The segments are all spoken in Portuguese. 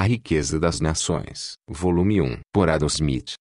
A Riqueza das Nações, Volume 1, por Adam Smith.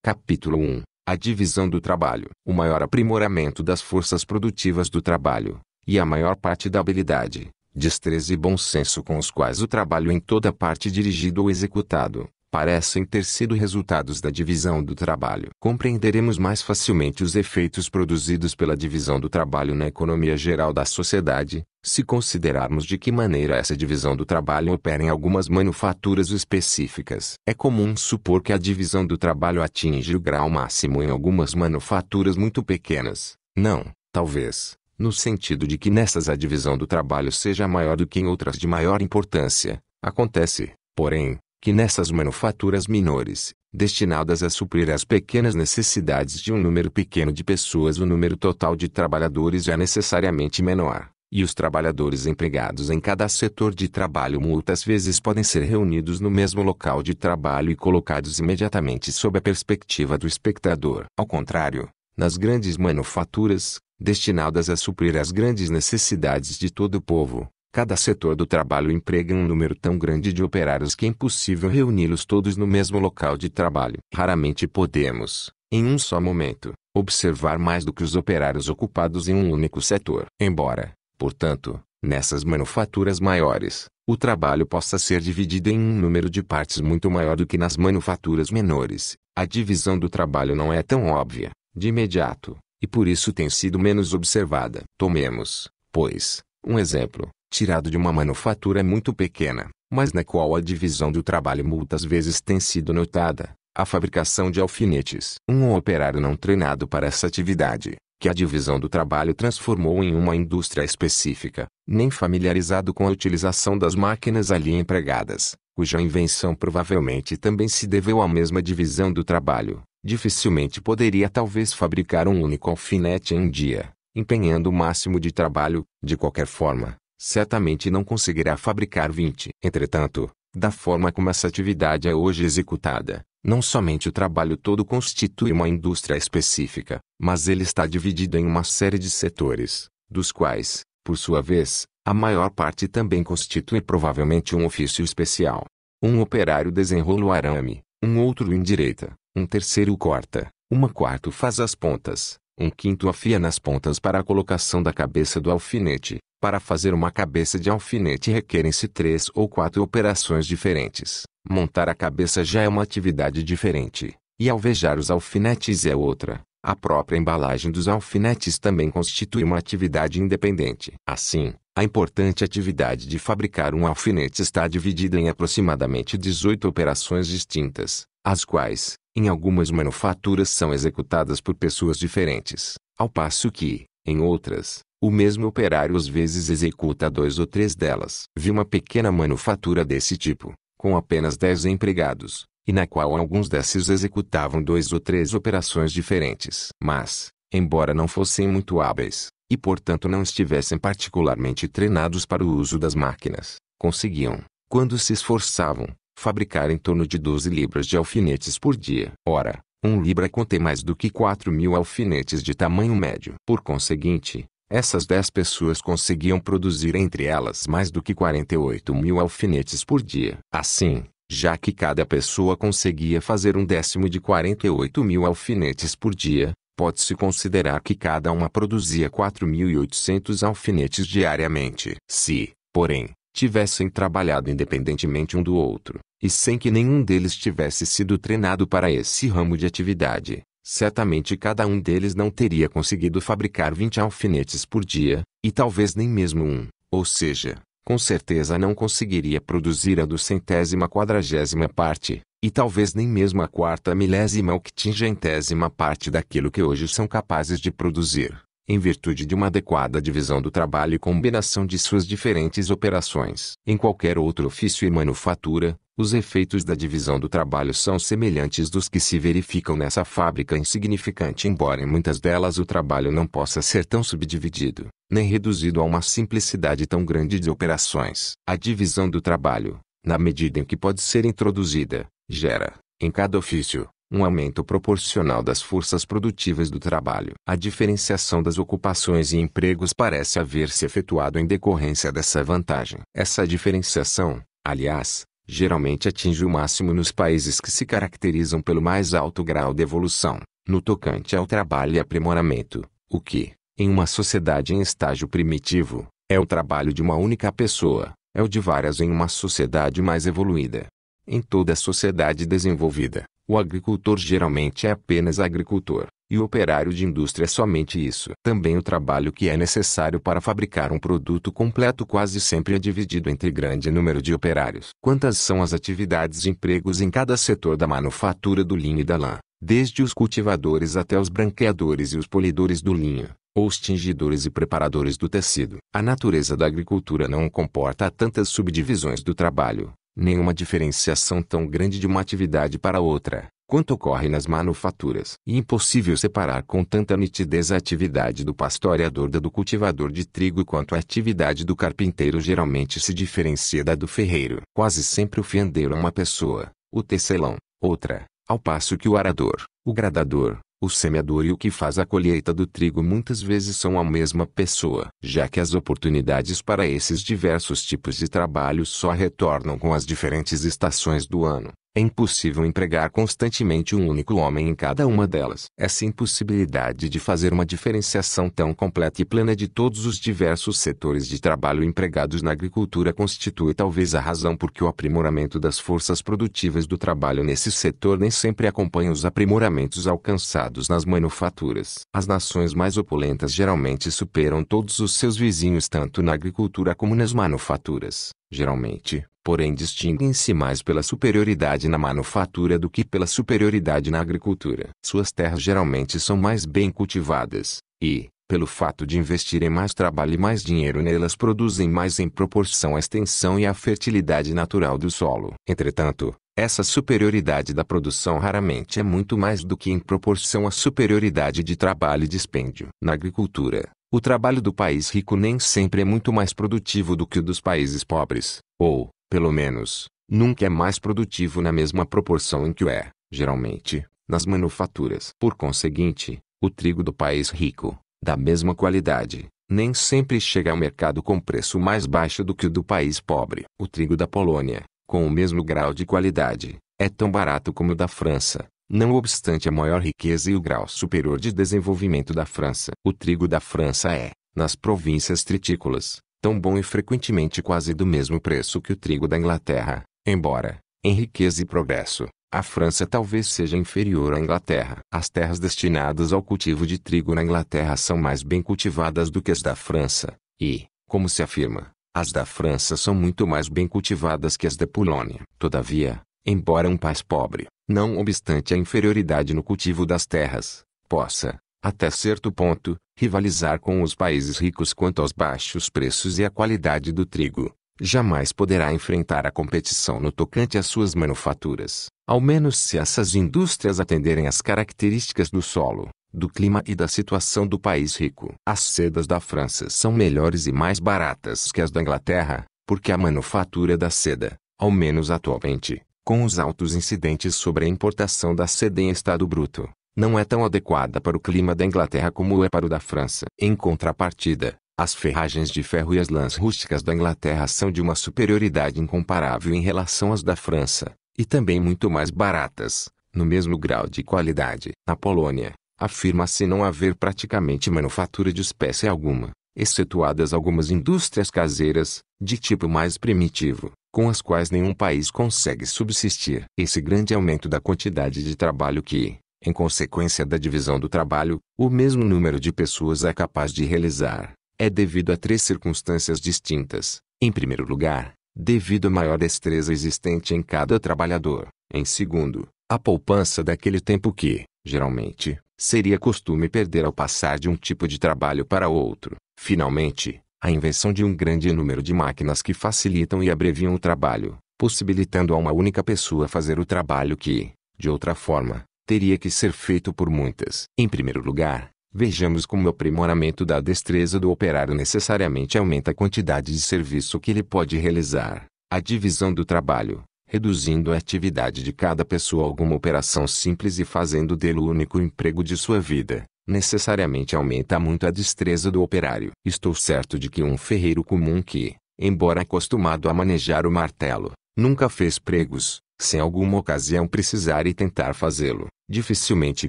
Capítulo 1 A divisão do trabalho, o maior aprimoramento das forças produtivas do trabalho, e a maior parte da habilidade, destreza e bom senso com os quais o trabalho em toda parte dirigido ou executado, parecem ter sido resultados da divisão do trabalho. Compreenderemos mais facilmente os efeitos produzidos pela divisão do trabalho na economia geral da sociedade, se considerarmos de que maneira essa divisão do trabalho opera em algumas manufaturas específicas. É comum supor que a divisão do trabalho atinge o grau máximo em algumas manufaturas muito pequenas. Não, talvez, no sentido de que nessas a divisão do trabalho seja maior do que em outras de maior importância. Acontece, porém, que nessas manufaturas menores, destinadas a suprir as pequenas necessidades de um número pequeno de pessoas, o número total de trabalhadores é necessariamente menor, e os trabalhadores empregados em cada setor de trabalho muitas vezes podem ser reunidos no mesmo local de trabalho e colocados imediatamente sob a perspectiva do espectador. Ao contrário, nas grandes manufaturas, destinadas a suprir as grandes necessidades de todo o povo, Cada setor do trabalho emprega um número tão grande de operários que é impossível reuni-los todos no mesmo local de trabalho. Raramente podemos, em um só momento, observar mais do que os operários ocupados em um único setor. Embora, portanto, nessas manufaturas maiores, o trabalho possa ser dividido em um número de partes muito maior do que nas manufaturas menores, a divisão do trabalho não é tão óbvia, de imediato, e por isso tem sido menos observada. Tomemos, pois, um exemplo tirado de uma manufatura muito pequena, mas na qual a divisão do trabalho muitas vezes tem sido notada, a fabricação de alfinetes. Um operário não treinado para essa atividade, que a divisão do trabalho transformou em uma indústria específica, nem familiarizado com a utilização das máquinas ali empregadas, cuja invenção provavelmente também se deveu à mesma divisão do trabalho, dificilmente poderia talvez fabricar um único alfinete em um dia, empenhando o máximo de trabalho, de qualquer forma, certamente não conseguirá fabricar 20. Entretanto, da forma como essa atividade é hoje executada, não somente o trabalho todo constitui uma indústria específica, mas ele está dividido em uma série de setores, dos quais, por sua vez, a maior parte também constitui provavelmente um ofício especial. Um operário desenrola o arame, um outro endireita, um terceiro corta, uma quarto faz as pontas, um quinto afia nas pontas para a colocação da cabeça do alfinete, para fazer uma cabeça de alfinete requerem-se três ou quatro operações diferentes. Montar a cabeça já é uma atividade diferente, e alvejar os alfinetes é outra. A própria embalagem dos alfinetes também constitui uma atividade independente. Assim, a importante atividade de fabricar um alfinete está dividida em aproximadamente 18 operações distintas, as quais, em algumas manufaturas, são executadas por pessoas diferentes, ao passo que, em outras, o mesmo operário às vezes executa dois ou três delas. Vi uma pequena manufatura desse tipo, com apenas dez empregados, e na qual alguns desses executavam dois ou três operações diferentes. Mas, embora não fossem muito hábeis, e portanto não estivessem particularmente treinados para o uso das máquinas, conseguiam, quando se esforçavam, fabricar em torno de 12 libras de alfinetes por dia. Ora, um libra contém mais do que 4 mil alfinetes de tamanho médio. Por conseguinte, essas dez pessoas conseguiam produzir entre elas mais do que 48 mil alfinetes por dia. Assim, já que cada pessoa conseguia fazer um décimo de 48 mil alfinetes por dia, pode-se considerar que cada uma produzia 4.800 alfinetes diariamente. Se, porém, tivessem trabalhado independentemente um do outro, e sem que nenhum deles tivesse sido treinado para esse ramo de atividade, Certamente cada um deles não teria conseguido fabricar 20 alfinetes por dia, e talvez nem mesmo um, ou seja, com certeza não conseguiria produzir a centésima quadragésima parte, e talvez nem mesmo a quarta milésima ou parte daquilo que hoje são capazes de produzir em virtude de uma adequada divisão do trabalho e combinação de suas diferentes operações. Em qualquer outro ofício e manufatura, os efeitos da divisão do trabalho são semelhantes dos que se verificam nessa fábrica insignificante, embora em muitas delas o trabalho não possa ser tão subdividido, nem reduzido a uma simplicidade tão grande de operações. A divisão do trabalho, na medida em que pode ser introduzida, gera, em cada ofício, um aumento proporcional das forças produtivas do trabalho. A diferenciação das ocupações e empregos parece haver se efetuado em decorrência dessa vantagem. Essa diferenciação, aliás, geralmente atinge o máximo nos países que se caracterizam pelo mais alto grau de evolução, no tocante ao trabalho e aprimoramento, o que, em uma sociedade em estágio primitivo, é o trabalho de uma única pessoa, é o de várias em uma sociedade mais evoluída. Em toda sociedade desenvolvida, o agricultor geralmente é apenas agricultor, e o operário de indústria é somente isso. Também o trabalho que é necessário para fabricar um produto completo quase sempre é dividido entre grande número de operários. Quantas são as atividades e empregos em cada setor da manufatura do linho e da lã, desde os cultivadores até os branqueadores e os polidores do linho? ou os tingidores e preparadores do tecido. A natureza da agricultura não comporta tantas subdivisões do trabalho, nenhuma diferenciação tão grande de uma atividade para outra, quanto ocorre nas manufaturas. E impossível separar com tanta nitidez a atividade do pastoreador da do cultivador de trigo quanto a atividade do carpinteiro geralmente se diferencia da do ferreiro. Quase sempre o fiandeiro é uma pessoa, o tecelão, outra, ao passo que o arador, o gradador, o semeador e o que faz a colheita do trigo muitas vezes são a mesma pessoa, já que as oportunidades para esses diversos tipos de trabalho só retornam com as diferentes estações do ano. É impossível empregar constantemente um único homem em cada uma delas. Essa impossibilidade de fazer uma diferenciação tão completa e plena de todos os diversos setores de trabalho empregados na agricultura constitui talvez a razão por que o aprimoramento das forças produtivas do trabalho nesse setor nem sempre acompanha os aprimoramentos alcançados nas manufaturas. As nações mais opulentas geralmente superam todos os seus vizinhos tanto na agricultura como nas manufaturas. Geralmente, porém distinguem-se mais pela superioridade na manufatura do que pela superioridade na agricultura. Suas terras geralmente são mais bem cultivadas, e, pelo fato de investirem mais trabalho e mais dinheiro nelas, produzem mais em proporção à extensão e à fertilidade natural do solo. Entretanto, essa superioridade da produção raramente é muito mais do que em proporção à superioridade de trabalho e dispêndio. Na agricultura, o trabalho do país rico nem sempre é muito mais produtivo do que o dos países pobres, ou, pelo menos, nunca é mais produtivo na mesma proporção em que o é, geralmente, nas manufaturas. Por conseguinte, o trigo do país rico, da mesma qualidade, nem sempre chega ao mercado com preço mais baixo do que o do país pobre. O trigo da Polônia, com o mesmo grau de qualidade, é tão barato como o da França, não obstante a maior riqueza e o grau superior de desenvolvimento da França. O trigo da França é, nas províncias tritícolas, tão bom e frequentemente quase do mesmo preço que o trigo da Inglaterra, embora, em riqueza e progresso, a França talvez seja inferior à Inglaterra. As terras destinadas ao cultivo de trigo na Inglaterra são mais bem cultivadas do que as da França, e, como se afirma, as da França são muito mais bem cultivadas que as da Polônia. Todavia, embora um país pobre, não obstante a inferioridade no cultivo das terras, possa, até certo ponto, rivalizar com os países ricos quanto aos baixos preços e à qualidade do trigo. Jamais poderá enfrentar a competição no tocante às suas manufaturas, ao menos se essas indústrias atenderem às características do solo, do clima e da situação do país rico. As sedas da França são melhores e mais baratas que as da Inglaterra, porque a manufatura da seda, ao menos atualmente, com os altos incidentes sobre a importação da seda em estado bruto, não é tão adequada para o clima da Inglaterra como é para o da França. Em contrapartida, as ferragens de ferro e as lãs rústicas da Inglaterra são de uma superioridade incomparável em relação às da França, e também muito mais baratas, no mesmo grau de qualidade. Na Polônia, afirma-se não haver praticamente manufatura de espécie alguma, excetuadas algumas indústrias caseiras, de tipo mais primitivo, com as quais nenhum país consegue subsistir. Esse grande aumento da quantidade de trabalho que, em consequência da divisão do trabalho, o mesmo número de pessoas é capaz de realizar. É devido a três circunstâncias distintas. Em primeiro lugar, devido à maior destreza existente em cada trabalhador. Em segundo, a poupança daquele tempo que, geralmente, seria costume perder ao passar de um tipo de trabalho para outro. Finalmente, a invenção de um grande número de máquinas que facilitam e abreviam o trabalho, possibilitando a uma única pessoa fazer o trabalho que, de outra forma, teria que ser feito por muitas. Em primeiro lugar, Vejamos como o aprimoramento da destreza do operário necessariamente aumenta a quantidade de serviço que ele pode realizar. A divisão do trabalho, reduzindo a atividade de cada pessoa a alguma operação simples e fazendo dele o único emprego de sua vida, necessariamente aumenta muito a destreza do operário. Estou certo de que um ferreiro comum que, embora acostumado a manejar o martelo, nunca fez pregos, sem alguma ocasião precisar e tentar fazê-lo, dificilmente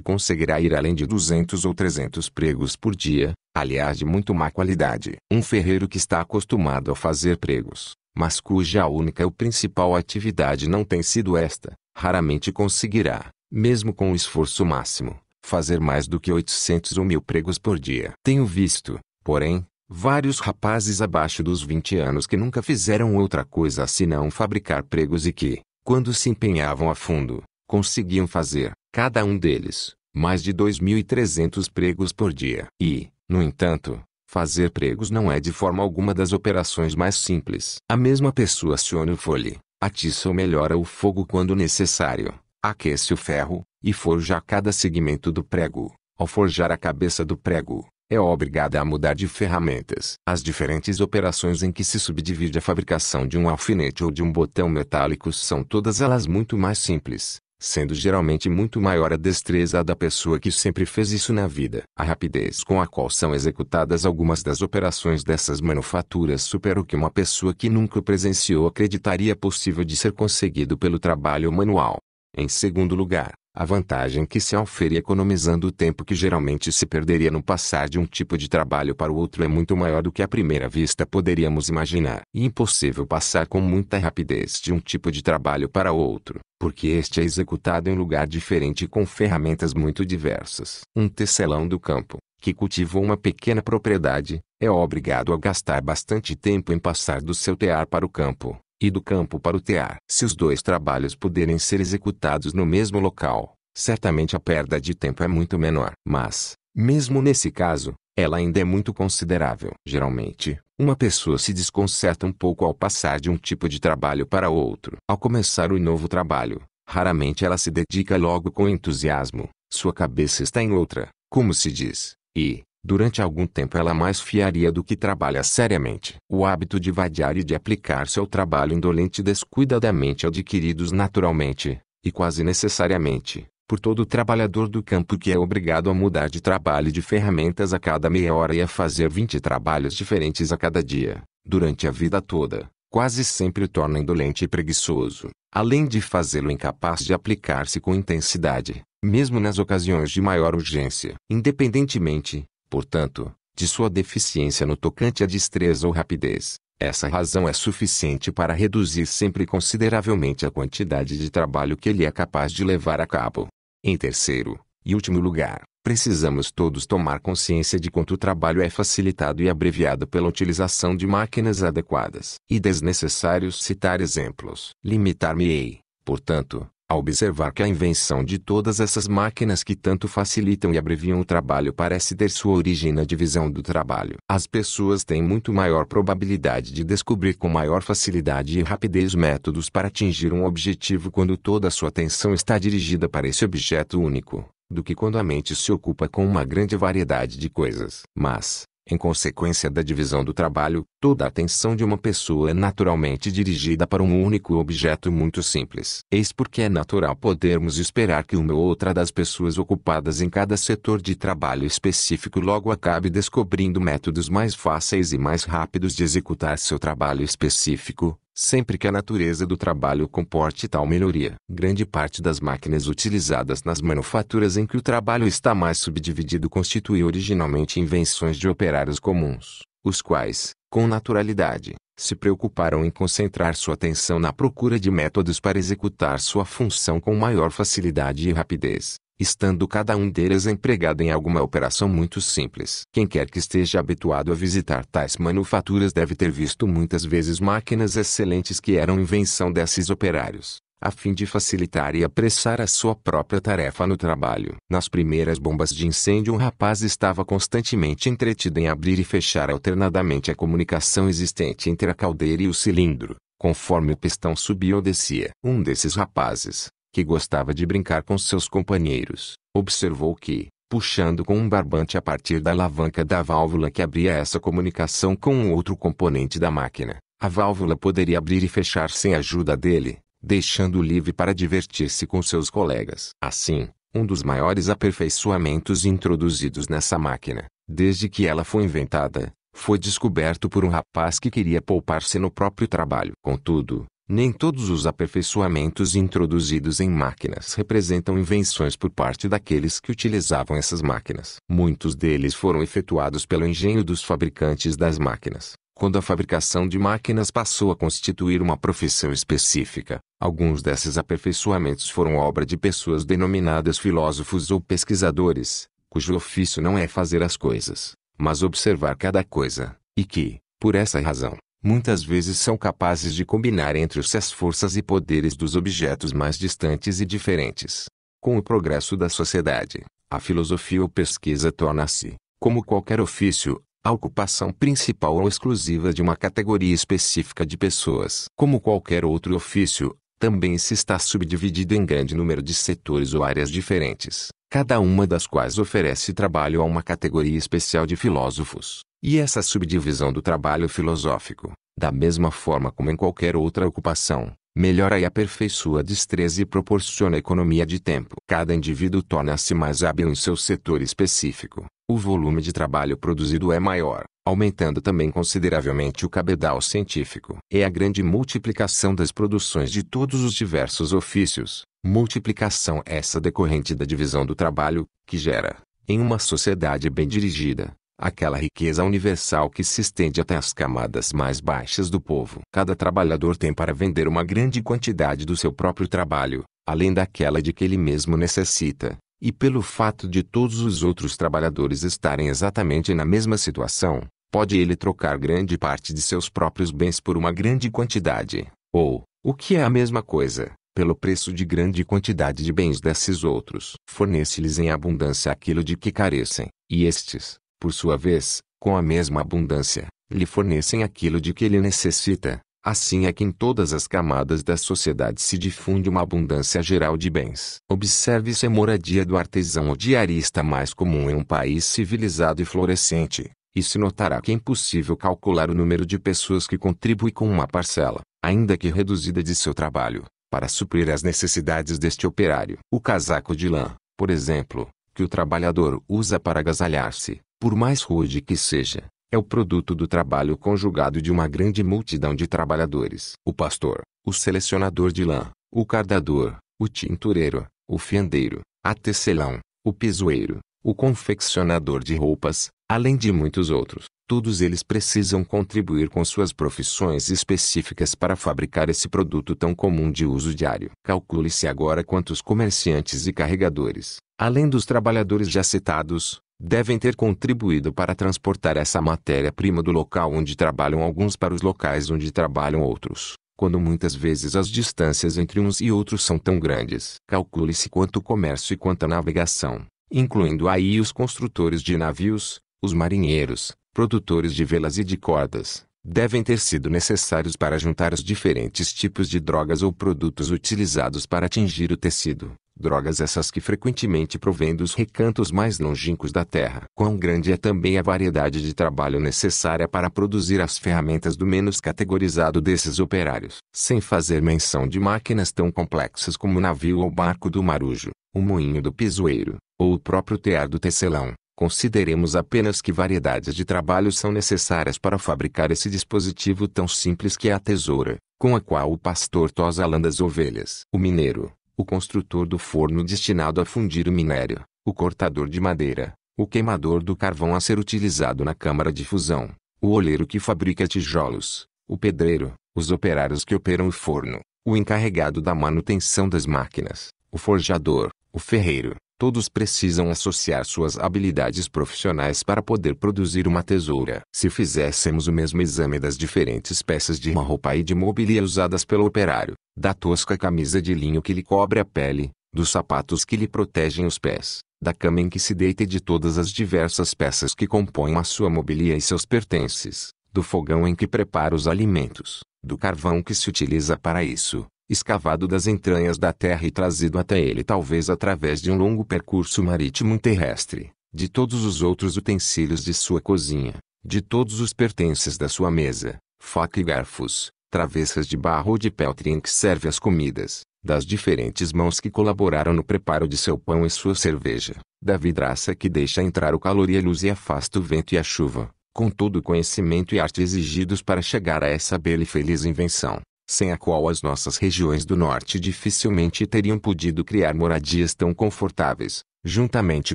conseguirá ir além de 200 ou 300 pregos por dia, aliás de muito má qualidade. Um ferreiro que está acostumado a fazer pregos, mas cuja única ou principal atividade não tem sido esta, raramente conseguirá, mesmo com o esforço máximo, fazer mais do que 800 ou 1000 pregos por dia. Tenho visto, porém, Vários rapazes abaixo dos 20 anos que nunca fizeram outra coisa senão fabricar pregos e que, quando se empenhavam a fundo, conseguiam fazer, cada um deles, mais de 2.300 pregos por dia. E, no entanto, fazer pregos não é de forma alguma das operações mais simples. A mesma pessoa aciona o fole, atiça ou melhora o fogo quando necessário, aquece o ferro, e forja cada segmento do prego, ao forjar a cabeça do prego, é obrigada a mudar de ferramentas. As diferentes operações em que se subdivide a fabricação de um alfinete ou de um botão metálico são todas elas muito mais simples, sendo geralmente muito maior a destreza da pessoa que sempre fez isso na vida. A rapidez com a qual são executadas algumas das operações dessas manufaturas supera o que uma pessoa que nunca presenciou acreditaria possível de ser conseguido pelo trabalho manual. Em segundo lugar, a vantagem que se ofere economizando o tempo que geralmente se perderia no passar de um tipo de trabalho para o outro é muito maior do que à primeira vista poderíamos imaginar. E impossível passar com muita rapidez de um tipo de trabalho para outro, porque este é executado em lugar diferente com ferramentas muito diversas. Um tecelão do campo, que cultivou uma pequena propriedade, é obrigado a gastar bastante tempo em passar do seu tear para o campo e do campo para o tear. Se os dois trabalhos puderem ser executados no mesmo local, certamente a perda de tempo é muito menor. Mas, mesmo nesse caso, ela ainda é muito considerável. Geralmente, uma pessoa se desconcerta um pouco ao passar de um tipo de trabalho para outro. Ao começar o novo trabalho, raramente ela se dedica logo com entusiasmo, sua cabeça está em outra, como se diz, e, Durante algum tempo ela mais fiaria do que trabalha seriamente. O hábito de vadiar e de aplicar-se ao trabalho indolente e descuidadamente adquiridos naturalmente, e quase necessariamente, por todo trabalhador do campo que é obrigado a mudar de trabalho e de ferramentas a cada meia hora e a fazer 20 trabalhos diferentes a cada dia, durante a vida toda, quase sempre o torna indolente e preguiçoso, além de fazê-lo incapaz de aplicar-se com intensidade, mesmo nas ocasiões de maior urgência. Independentemente, portanto, de sua deficiência no tocante à destreza ou rapidez. Essa razão é suficiente para reduzir sempre consideravelmente a quantidade de trabalho que ele é capaz de levar a cabo. Em terceiro e último lugar, precisamos todos tomar consciência de quanto o trabalho é facilitado e abreviado pela utilização de máquinas adequadas. E desnecessários citar exemplos. Limitar-me-ei, portanto, a observar que a invenção de todas essas máquinas que tanto facilitam e abreviam o trabalho parece ter sua origem na divisão do trabalho. As pessoas têm muito maior probabilidade de descobrir com maior facilidade e rapidez métodos para atingir um objetivo quando toda a sua atenção está dirigida para esse objeto único, do que quando a mente se ocupa com uma grande variedade de coisas. Mas, em consequência da divisão do trabalho, toda a atenção de uma pessoa é naturalmente dirigida para um único objeto muito simples. Eis porque é natural podermos esperar que uma ou outra das pessoas ocupadas em cada setor de trabalho específico logo acabe descobrindo métodos mais fáceis e mais rápidos de executar seu trabalho específico, sempre que a natureza do trabalho comporte tal melhoria. Grande parte das máquinas utilizadas nas manufaturas em que o trabalho está mais subdividido constitui originalmente invenções de operários comuns, os quais, com naturalidade, se preocuparam em concentrar sua atenção na procura de métodos para executar sua função com maior facilidade e rapidez estando cada um deles empregado em alguma operação muito simples. Quem quer que esteja habituado a visitar tais manufaturas deve ter visto muitas vezes máquinas excelentes que eram invenção desses operários a fim de facilitar e apressar a sua própria tarefa no trabalho. Nas primeiras bombas de incêndio, um rapaz estava constantemente entretido em abrir e fechar alternadamente a comunicação existente entre a caldeira e o cilindro, conforme o pistão subia ou descia. Um desses rapazes, que gostava de brincar com seus companheiros, observou que, puxando com um barbante a partir da alavanca da válvula que abria essa comunicação com um outro componente da máquina, a válvula poderia abrir e fechar sem a ajuda dele, deixando-o livre para divertir-se com seus colegas. Assim, um dos maiores aperfeiçoamentos introduzidos nessa máquina, desde que ela foi inventada, foi descoberto por um rapaz que queria poupar-se no próprio trabalho. Contudo, nem todos os aperfeiçoamentos introduzidos em máquinas representam invenções por parte daqueles que utilizavam essas máquinas. Muitos deles foram efetuados pelo engenho dos fabricantes das máquinas. Quando a fabricação de máquinas passou a constituir uma profissão específica, alguns desses aperfeiçoamentos foram obra de pessoas denominadas filósofos ou pesquisadores, cujo ofício não é fazer as coisas, mas observar cada coisa, e que, por essa razão, muitas vezes são capazes de combinar entre si as forças e poderes dos objetos mais distantes e diferentes. Com o progresso da sociedade, a filosofia ou pesquisa torna-se, como qualquer ofício, a ocupação principal ou exclusiva de uma categoria específica de pessoas. Como qualquer outro ofício, também se está subdividido em grande número de setores ou áreas diferentes, cada uma das quais oferece trabalho a uma categoria especial de filósofos. E essa subdivisão do trabalho filosófico, da mesma forma como em qualquer outra ocupação, melhora e aperfeiçoa a destreza e proporciona economia de tempo. Cada indivíduo torna-se mais hábil em seu setor específico. O volume de trabalho produzido é maior, aumentando também consideravelmente o cabedal científico. É a grande multiplicação das produções de todos os diversos ofícios, multiplicação é essa decorrente da divisão do trabalho, que gera, em uma sociedade bem dirigida, aquela riqueza universal que se estende até as camadas mais baixas do povo. Cada trabalhador tem para vender uma grande quantidade do seu próprio trabalho, além daquela de que ele mesmo necessita, e pelo fato de todos os outros trabalhadores estarem exatamente na mesma situação, pode ele trocar grande parte de seus próprios bens por uma grande quantidade, ou, o que é a mesma coisa, pelo preço de grande quantidade de bens desses outros. Fornece-lhes em abundância aquilo de que carecem, e estes, por sua vez, com a mesma abundância, lhe fornecem aquilo de que ele necessita. Assim é que em todas as camadas da sociedade se difunde uma abundância geral de bens. Observe-se a moradia do artesão ou diarista mais comum em um país civilizado e florescente, e se notará que é impossível calcular o número de pessoas que contribuem com uma parcela, ainda que reduzida de seu trabalho, para suprir as necessidades deste operário. O casaco de lã, por exemplo, que o trabalhador usa para agasalhar-se, por mais rude que seja, é o produto do trabalho conjugado de uma grande multidão de trabalhadores. O pastor, o selecionador de lã, o cardador, o tintureiro, o fiandeiro, a tecelão, o pisoeiro, o confeccionador de roupas, além de muitos outros. Todos eles precisam contribuir com suas profissões específicas para fabricar esse produto tão comum de uso diário. Calcule-se agora quantos comerciantes e carregadores, além dos trabalhadores já citados, devem ter contribuído para transportar essa matéria-prima do local onde trabalham alguns para os locais onde trabalham outros, quando muitas vezes as distâncias entre uns e outros são tão grandes. Calcule-se quanto o comércio e quanto a navegação, incluindo aí os construtores de navios, os marinheiros, produtores de velas e de cordas, devem ter sido necessários para juntar os diferentes tipos de drogas ou produtos utilizados para atingir o tecido, drogas essas que frequentemente provêm dos recantos mais longínquos da Terra. Quão grande é também a variedade de trabalho necessária para produzir as ferramentas do menos categorizado desses operários, sem fazer menção de máquinas tão complexas como o navio ou barco do marujo, o moinho do pisoeiro, ou o próprio tear do tecelão. Consideremos apenas que variedades de trabalho são necessárias para fabricar esse dispositivo tão simples que é a tesoura, com a qual o pastor tosa a lã das ovelhas. O mineiro, o construtor do forno destinado a fundir o minério, o cortador de madeira, o queimador do carvão a ser utilizado na câmara de fusão, o oleiro que fabrica tijolos, o pedreiro, os operários que operam o forno, o encarregado da manutenção das máquinas, o forjador, o ferreiro, Todos precisam associar suas habilidades profissionais para poder produzir uma tesoura. Se fizéssemos o mesmo exame das diferentes peças de uma roupa e de mobília usadas pelo operário, da tosca camisa de linho que lhe cobre a pele, dos sapatos que lhe protegem os pés, da cama em que se deita e de todas as diversas peças que compõem a sua mobília e seus pertences, do fogão em que prepara os alimentos, do carvão que se utiliza para isso, escavado das entranhas da terra e trazido até ele talvez através de um longo percurso marítimo e terrestre, de todos os outros utensílios de sua cozinha, de todos os pertences da sua mesa, faca e garfos, travessas de barro ou de peltre em que serve as comidas, das diferentes mãos que colaboraram no preparo de seu pão e sua cerveja, da vidraça que deixa entrar o calor e a luz e afasta o vento e a chuva, com todo o conhecimento e arte exigidos para chegar a essa bela e feliz invenção sem a qual as nossas regiões do norte dificilmente teriam podido criar moradias tão confortáveis, juntamente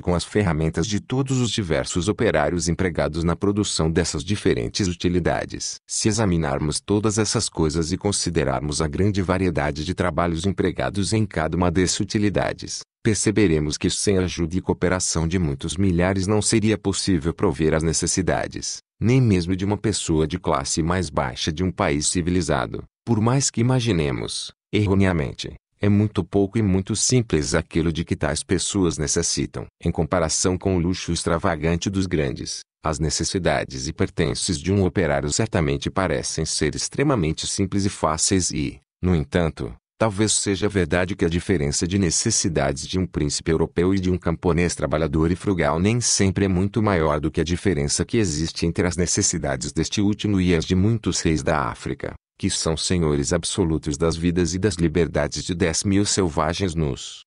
com as ferramentas de todos os diversos operários empregados na produção dessas diferentes utilidades. Se examinarmos todas essas coisas e considerarmos a grande variedade de trabalhos empregados em cada uma dessas utilidades, perceberemos que sem a ajuda e cooperação de muitos milhares não seria possível prover as necessidades, nem mesmo de uma pessoa de classe mais baixa de um país civilizado. Por mais que imaginemos, erroneamente, é muito pouco e muito simples aquilo de que tais pessoas necessitam. Em comparação com o luxo extravagante dos grandes, as necessidades e pertences de um operário certamente parecem ser extremamente simples e fáceis e, no entanto, talvez seja verdade que a diferença de necessidades de um príncipe europeu e de um camponês trabalhador e frugal nem sempre é muito maior do que a diferença que existe entre as necessidades deste último e as de muitos reis da África que são senhores absolutos das vidas e das liberdades de dez mil selvagens nus.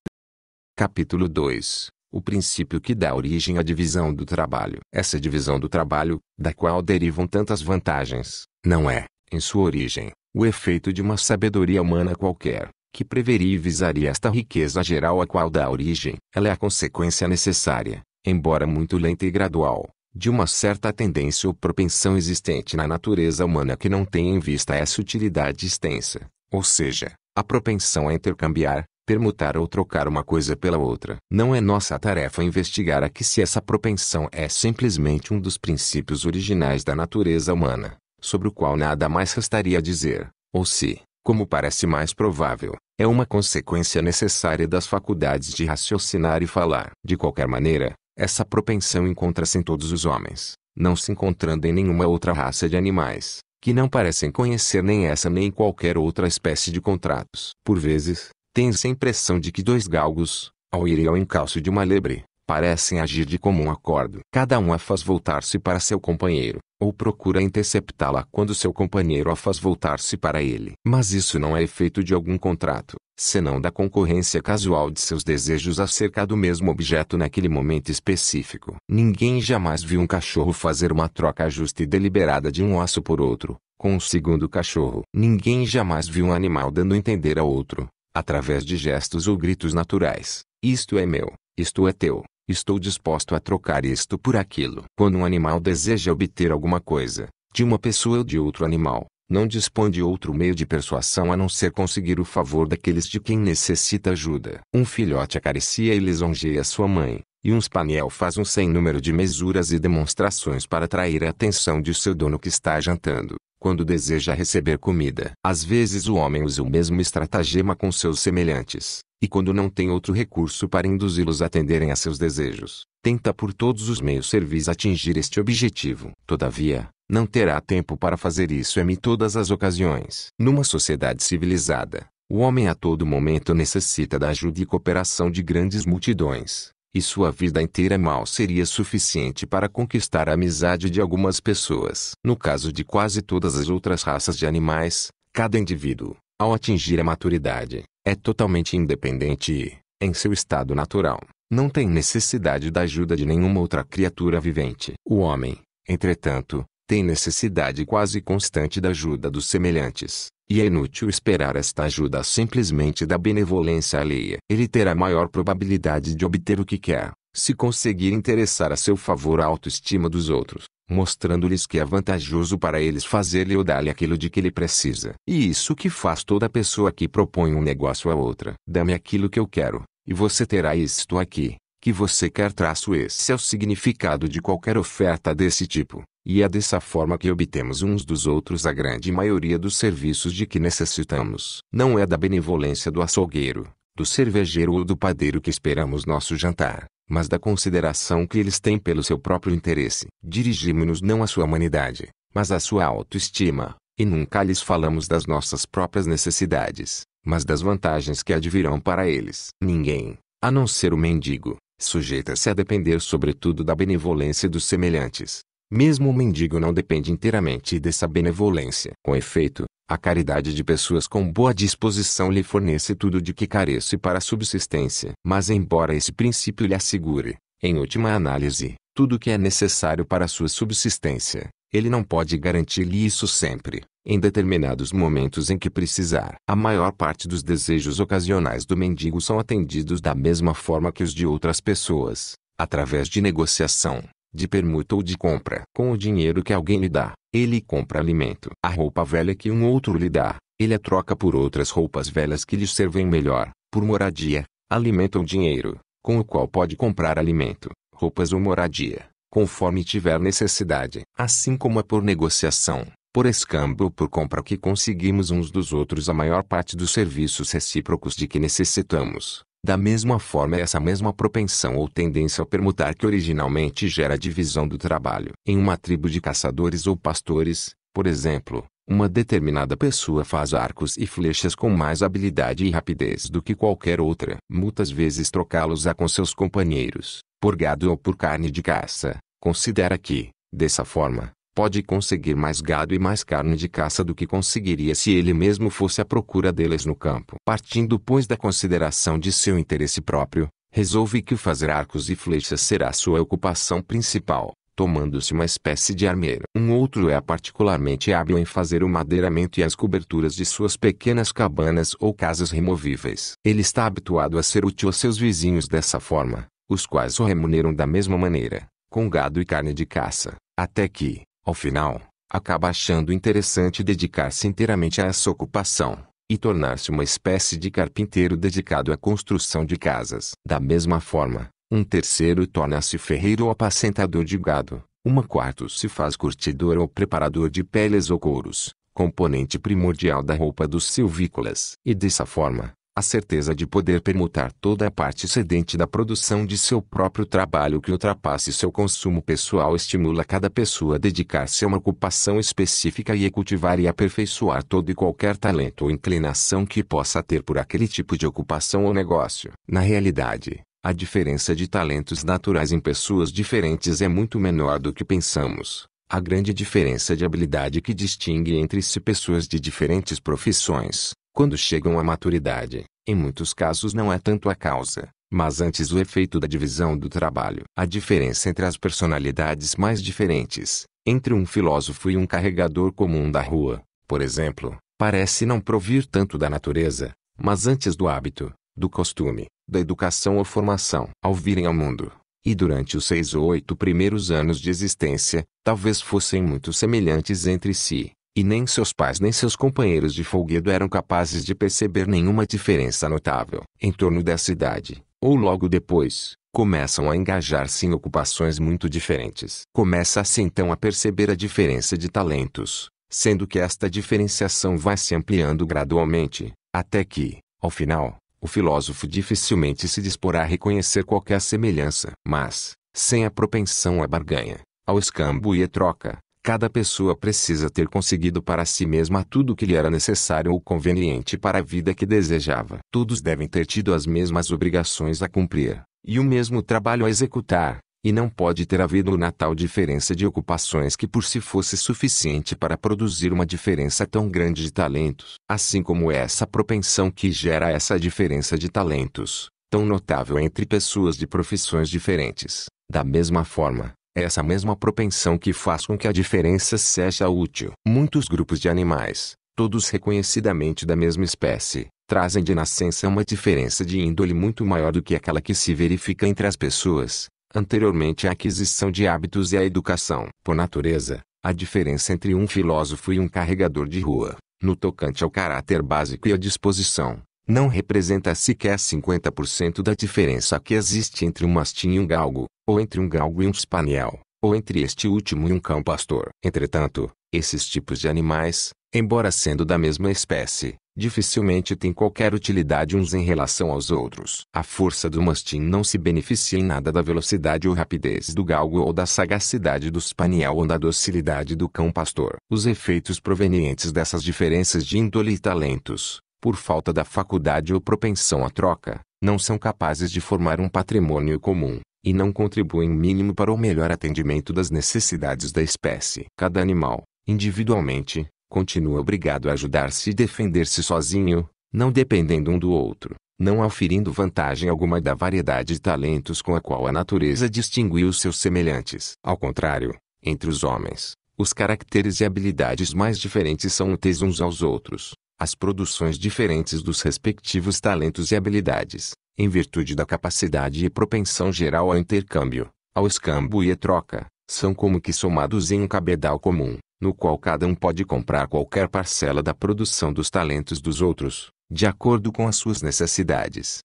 Capítulo 2 o princípio que dá origem à divisão do trabalho. Essa divisão do trabalho, da qual derivam tantas vantagens, não é, em sua origem, o efeito de uma sabedoria humana qualquer, que preveria e visaria esta riqueza geral a qual dá origem. Ela é a consequência necessária, embora muito lenta e gradual, de uma certa tendência ou propensão existente na natureza humana que não tem em vista essa utilidade extensa, ou seja, a propensão a intercambiar, permutar ou trocar uma coisa pela outra. Não é nossa tarefa investigar aqui se essa propensão é simplesmente um dos princípios originais da natureza humana, sobre o qual nada mais restaria dizer, ou se, como parece mais provável, é uma consequência necessária das faculdades de raciocinar e falar. De qualquer maneira, essa propensão encontra-se em todos os homens, não se encontrando em nenhuma outra raça de animais, que não parecem conhecer nem essa nem qualquer outra espécie de contratos. Por vezes, tens se a impressão de que dois galgos, ao irem ao encalço de uma lebre, parecem agir de comum acordo. Cada um a faz voltar-se para seu companheiro, ou procura interceptá-la quando seu companheiro a faz voltar-se para ele. Mas isso não é efeito de algum contrato, senão da concorrência casual de seus desejos acerca do mesmo objeto naquele momento específico. Ninguém jamais viu um cachorro fazer uma troca justa e deliberada de um osso por outro, com um segundo cachorro. Ninguém jamais viu um animal dando a entender a outro, através de gestos ou gritos naturais: Isto é meu, isto é teu. Estou disposto a trocar isto por aquilo. Quando um animal deseja obter alguma coisa, de uma pessoa ou de outro animal, não dispõe de outro meio de persuasão a não ser conseguir o favor daqueles de quem necessita ajuda. Um filhote acaricia e lisonjeia sua mãe, e um spaniel faz um sem número de mesuras e demonstrações para atrair a atenção de seu dono que está jantando, quando deseja receber comida. Às vezes o homem usa o mesmo estratagema com seus semelhantes, e quando não tem outro recurso para induzi-los a atenderem a seus desejos, tenta por todos os meios servis atingir este objetivo. Todavia, não terá tempo para fazer isso em todas as ocasiões. Numa sociedade civilizada, o homem a todo momento necessita da ajuda e cooperação de grandes multidões, e sua vida inteira mal seria suficiente para conquistar a amizade de algumas pessoas. No caso de quase todas as outras raças de animais, cada indivíduo, ao atingir a maturidade, é totalmente independente e, em seu estado natural, não tem necessidade da ajuda de nenhuma outra criatura vivente. O homem, entretanto, tem necessidade quase constante da ajuda dos semelhantes, e é inútil esperar esta ajuda simplesmente da benevolência alheia. Ele terá maior probabilidade de obter o que quer, se conseguir interessar a seu favor a autoestima dos outros, mostrando-lhes que é vantajoso para eles fazer-lhe ou dar-lhe aquilo de que ele precisa. E isso que faz toda pessoa que propõe um negócio a outra. Dá-me aquilo que eu quero, e você terá isto aqui que você quer. Traço esse é o significado de qualquer oferta desse tipo, e é dessa forma que obtemos uns dos outros a grande maioria dos serviços de que necessitamos. Não é da benevolência do açougueiro, do cervejeiro ou do padeiro que esperamos nosso jantar, mas da consideração que eles têm pelo seu próprio interesse. Dirigimos-nos não à sua humanidade, mas à sua autoestima, e nunca lhes falamos das nossas próprias necessidades, mas das vantagens que advirão para eles. Ninguém, a não ser o mendigo, sujeita-se a depender sobretudo da benevolência dos semelhantes. Mesmo o mendigo não depende inteiramente dessa benevolência. Com efeito, a caridade de pessoas com boa disposição lhe fornece tudo de que carece para a subsistência. Mas embora esse princípio lhe assegure, em última análise, tudo o que é necessário para a sua subsistência, ele não pode garantir-lhe isso sempre em determinados momentos em que precisar. A maior parte dos desejos ocasionais do mendigo são atendidos da mesma forma que os de outras pessoas, através de negociação, de permuta ou de compra. Com o dinheiro que alguém lhe dá, ele compra alimento. A roupa velha que um outro lhe dá, ele a troca por outras roupas velhas que lhe servem melhor, por moradia, alimento ou dinheiro, com o qual pode comprar alimento, roupas ou moradia, conforme tiver necessidade. Assim como é por negociação, por escambo ou por compra que conseguimos uns dos outros a maior parte dos serviços recíprocos de que necessitamos. Da mesma forma, é essa mesma propensão ou tendência ao permutar que originalmente gera a divisão do trabalho. Em uma tribo de caçadores ou pastores, por exemplo, uma determinada pessoa faz arcos e flechas com mais habilidade e rapidez do que qualquer outra. Muitas vezes trocá-los-á com seus companheiros, por gado ou por carne de caça. Considera que, dessa forma, pode conseguir mais gado e mais carne de caça do que conseguiria se ele mesmo fosse à procura deles no campo. Partindo, pois, da consideração de seu interesse próprio, resolve que o fazer arcos e flechas será sua ocupação principal, tomando-se uma espécie de armeiro. Um outro é particularmente hábil em fazer o madeiramento e as coberturas de suas pequenas cabanas ou casas removíveis. Ele está habituado a ser útil a seus vizinhos dessa forma, os quais o remuneram da mesma maneira, com gado e carne de caça, até que, ao final, acaba achando interessante dedicar-se inteiramente a essa ocupação e tornar-se uma espécie de carpinteiro dedicado à construção de casas. Da mesma forma, um terceiro torna-se ferreiro ou apacentador de gado, uma quarto se faz curtidor ou preparador de peles ou couros, componente primordial da roupa dos silvícolas. E dessa forma, a certeza de poder permutar toda a parte excedente da produção de seu próprio trabalho que ultrapasse seu consumo pessoal estimula cada pessoa a dedicar-se a uma ocupação específica e a cultivar e aperfeiçoar todo e qualquer talento ou inclinação que possa ter por aquele tipo de ocupação ou negócio. Na realidade, a diferença de talentos naturais em pessoas diferentes é muito menor do que pensamos. A grande diferença de habilidade que distingue entre si pessoas de diferentes profissões quando chegam à maturidade, em muitos casos não é tanto a causa, mas antes o efeito da divisão do trabalho. A diferença entre as personalidades mais diferentes, entre um filósofo e um carregador comum da rua, por exemplo, parece não provir tanto da natureza, mas antes do hábito, do costume, da educação ou formação. Ao virem ao mundo, e durante os seis ou oito primeiros anos de existência, talvez fossem muito semelhantes entre si, e nem seus pais nem seus companheiros de folguedo eram capazes de perceber nenhuma diferença notável. Em torno dessa idade, ou logo depois, começam a engajar-se em ocupações muito diferentes. Começa-se então a perceber a diferença de talentos, sendo que esta diferenciação vai se ampliando gradualmente, até que, ao final, o filósofo dificilmente se disporá a reconhecer qualquer semelhança. Mas, sem a propensão à barganha, ao escambo e à troca, Cada pessoa precisa ter conseguido para si mesma tudo o que lhe era necessário ou conveniente para a vida que desejava. Todos devem ter tido as mesmas obrigações a cumprir, e o mesmo trabalho a executar, e não pode ter havido na tal diferença de ocupações que por si fosse suficiente para produzir uma diferença tão grande de talentos. Assim como essa propensão que gera essa diferença de talentos, tão notável entre pessoas de profissões diferentes. Da mesma forma, é essa mesma propensão que faz com que a diferença seja útil. Muitos grupos de animais, todos reconhecidamente da mesma espécie, trazem de nascença uma diferença de índole muito maior do que aquela que se verifica entre as pessoas, anteriormente à aquisição de hábitos e à educação. Por natureza, a diferença entre um filósofo e um carregador de rua, no tocante ao caráter básico e à disposição, não representa sequer 50% da diferença que existe entre um mastim e um galgo ou entre um galgo e um spaniel, ou entre este último e um cão pastor. Entretanto, esses tipos de animais, embora sendo da mesma espécie, dificilmente têm qualquer utilidade uns em relação aos outros. A força do mastim não se beneficia em nada da velocidade ou rapidez do galgo ou da sagacidade do spaniel ou da docilidade do cão pastor. Os efeitos provenientes dessas diferenças de índole e talentos, por falta da faculdade ou propensão à troca, não são capazes de formar um patrimônio comum e não contribuem mínimo para o melhor atendimento das necessidades da espécie. Cada animal, individualmente, continua obrigado a ajudar-se e defender-se sozinho, não dependendo um do outro, não auferindo vantagem alguma da variedade de talentos com a qual a natureza distinguiu seus semelhantes. Ao contrário, entre os homens, os caracteres e habilidades mais diferentes são úteis uns aos outros. As produções diferentes dos respectivos talentos e habilidades, em virtude da capacidade e propensão geral ao intercâmbio, ao escambo e à troca, são como que somados em um cabedal comum, no qual cada um pode comprar qualquer parcela da produção dos talentos dos outros, de acordo com as suas necessidades.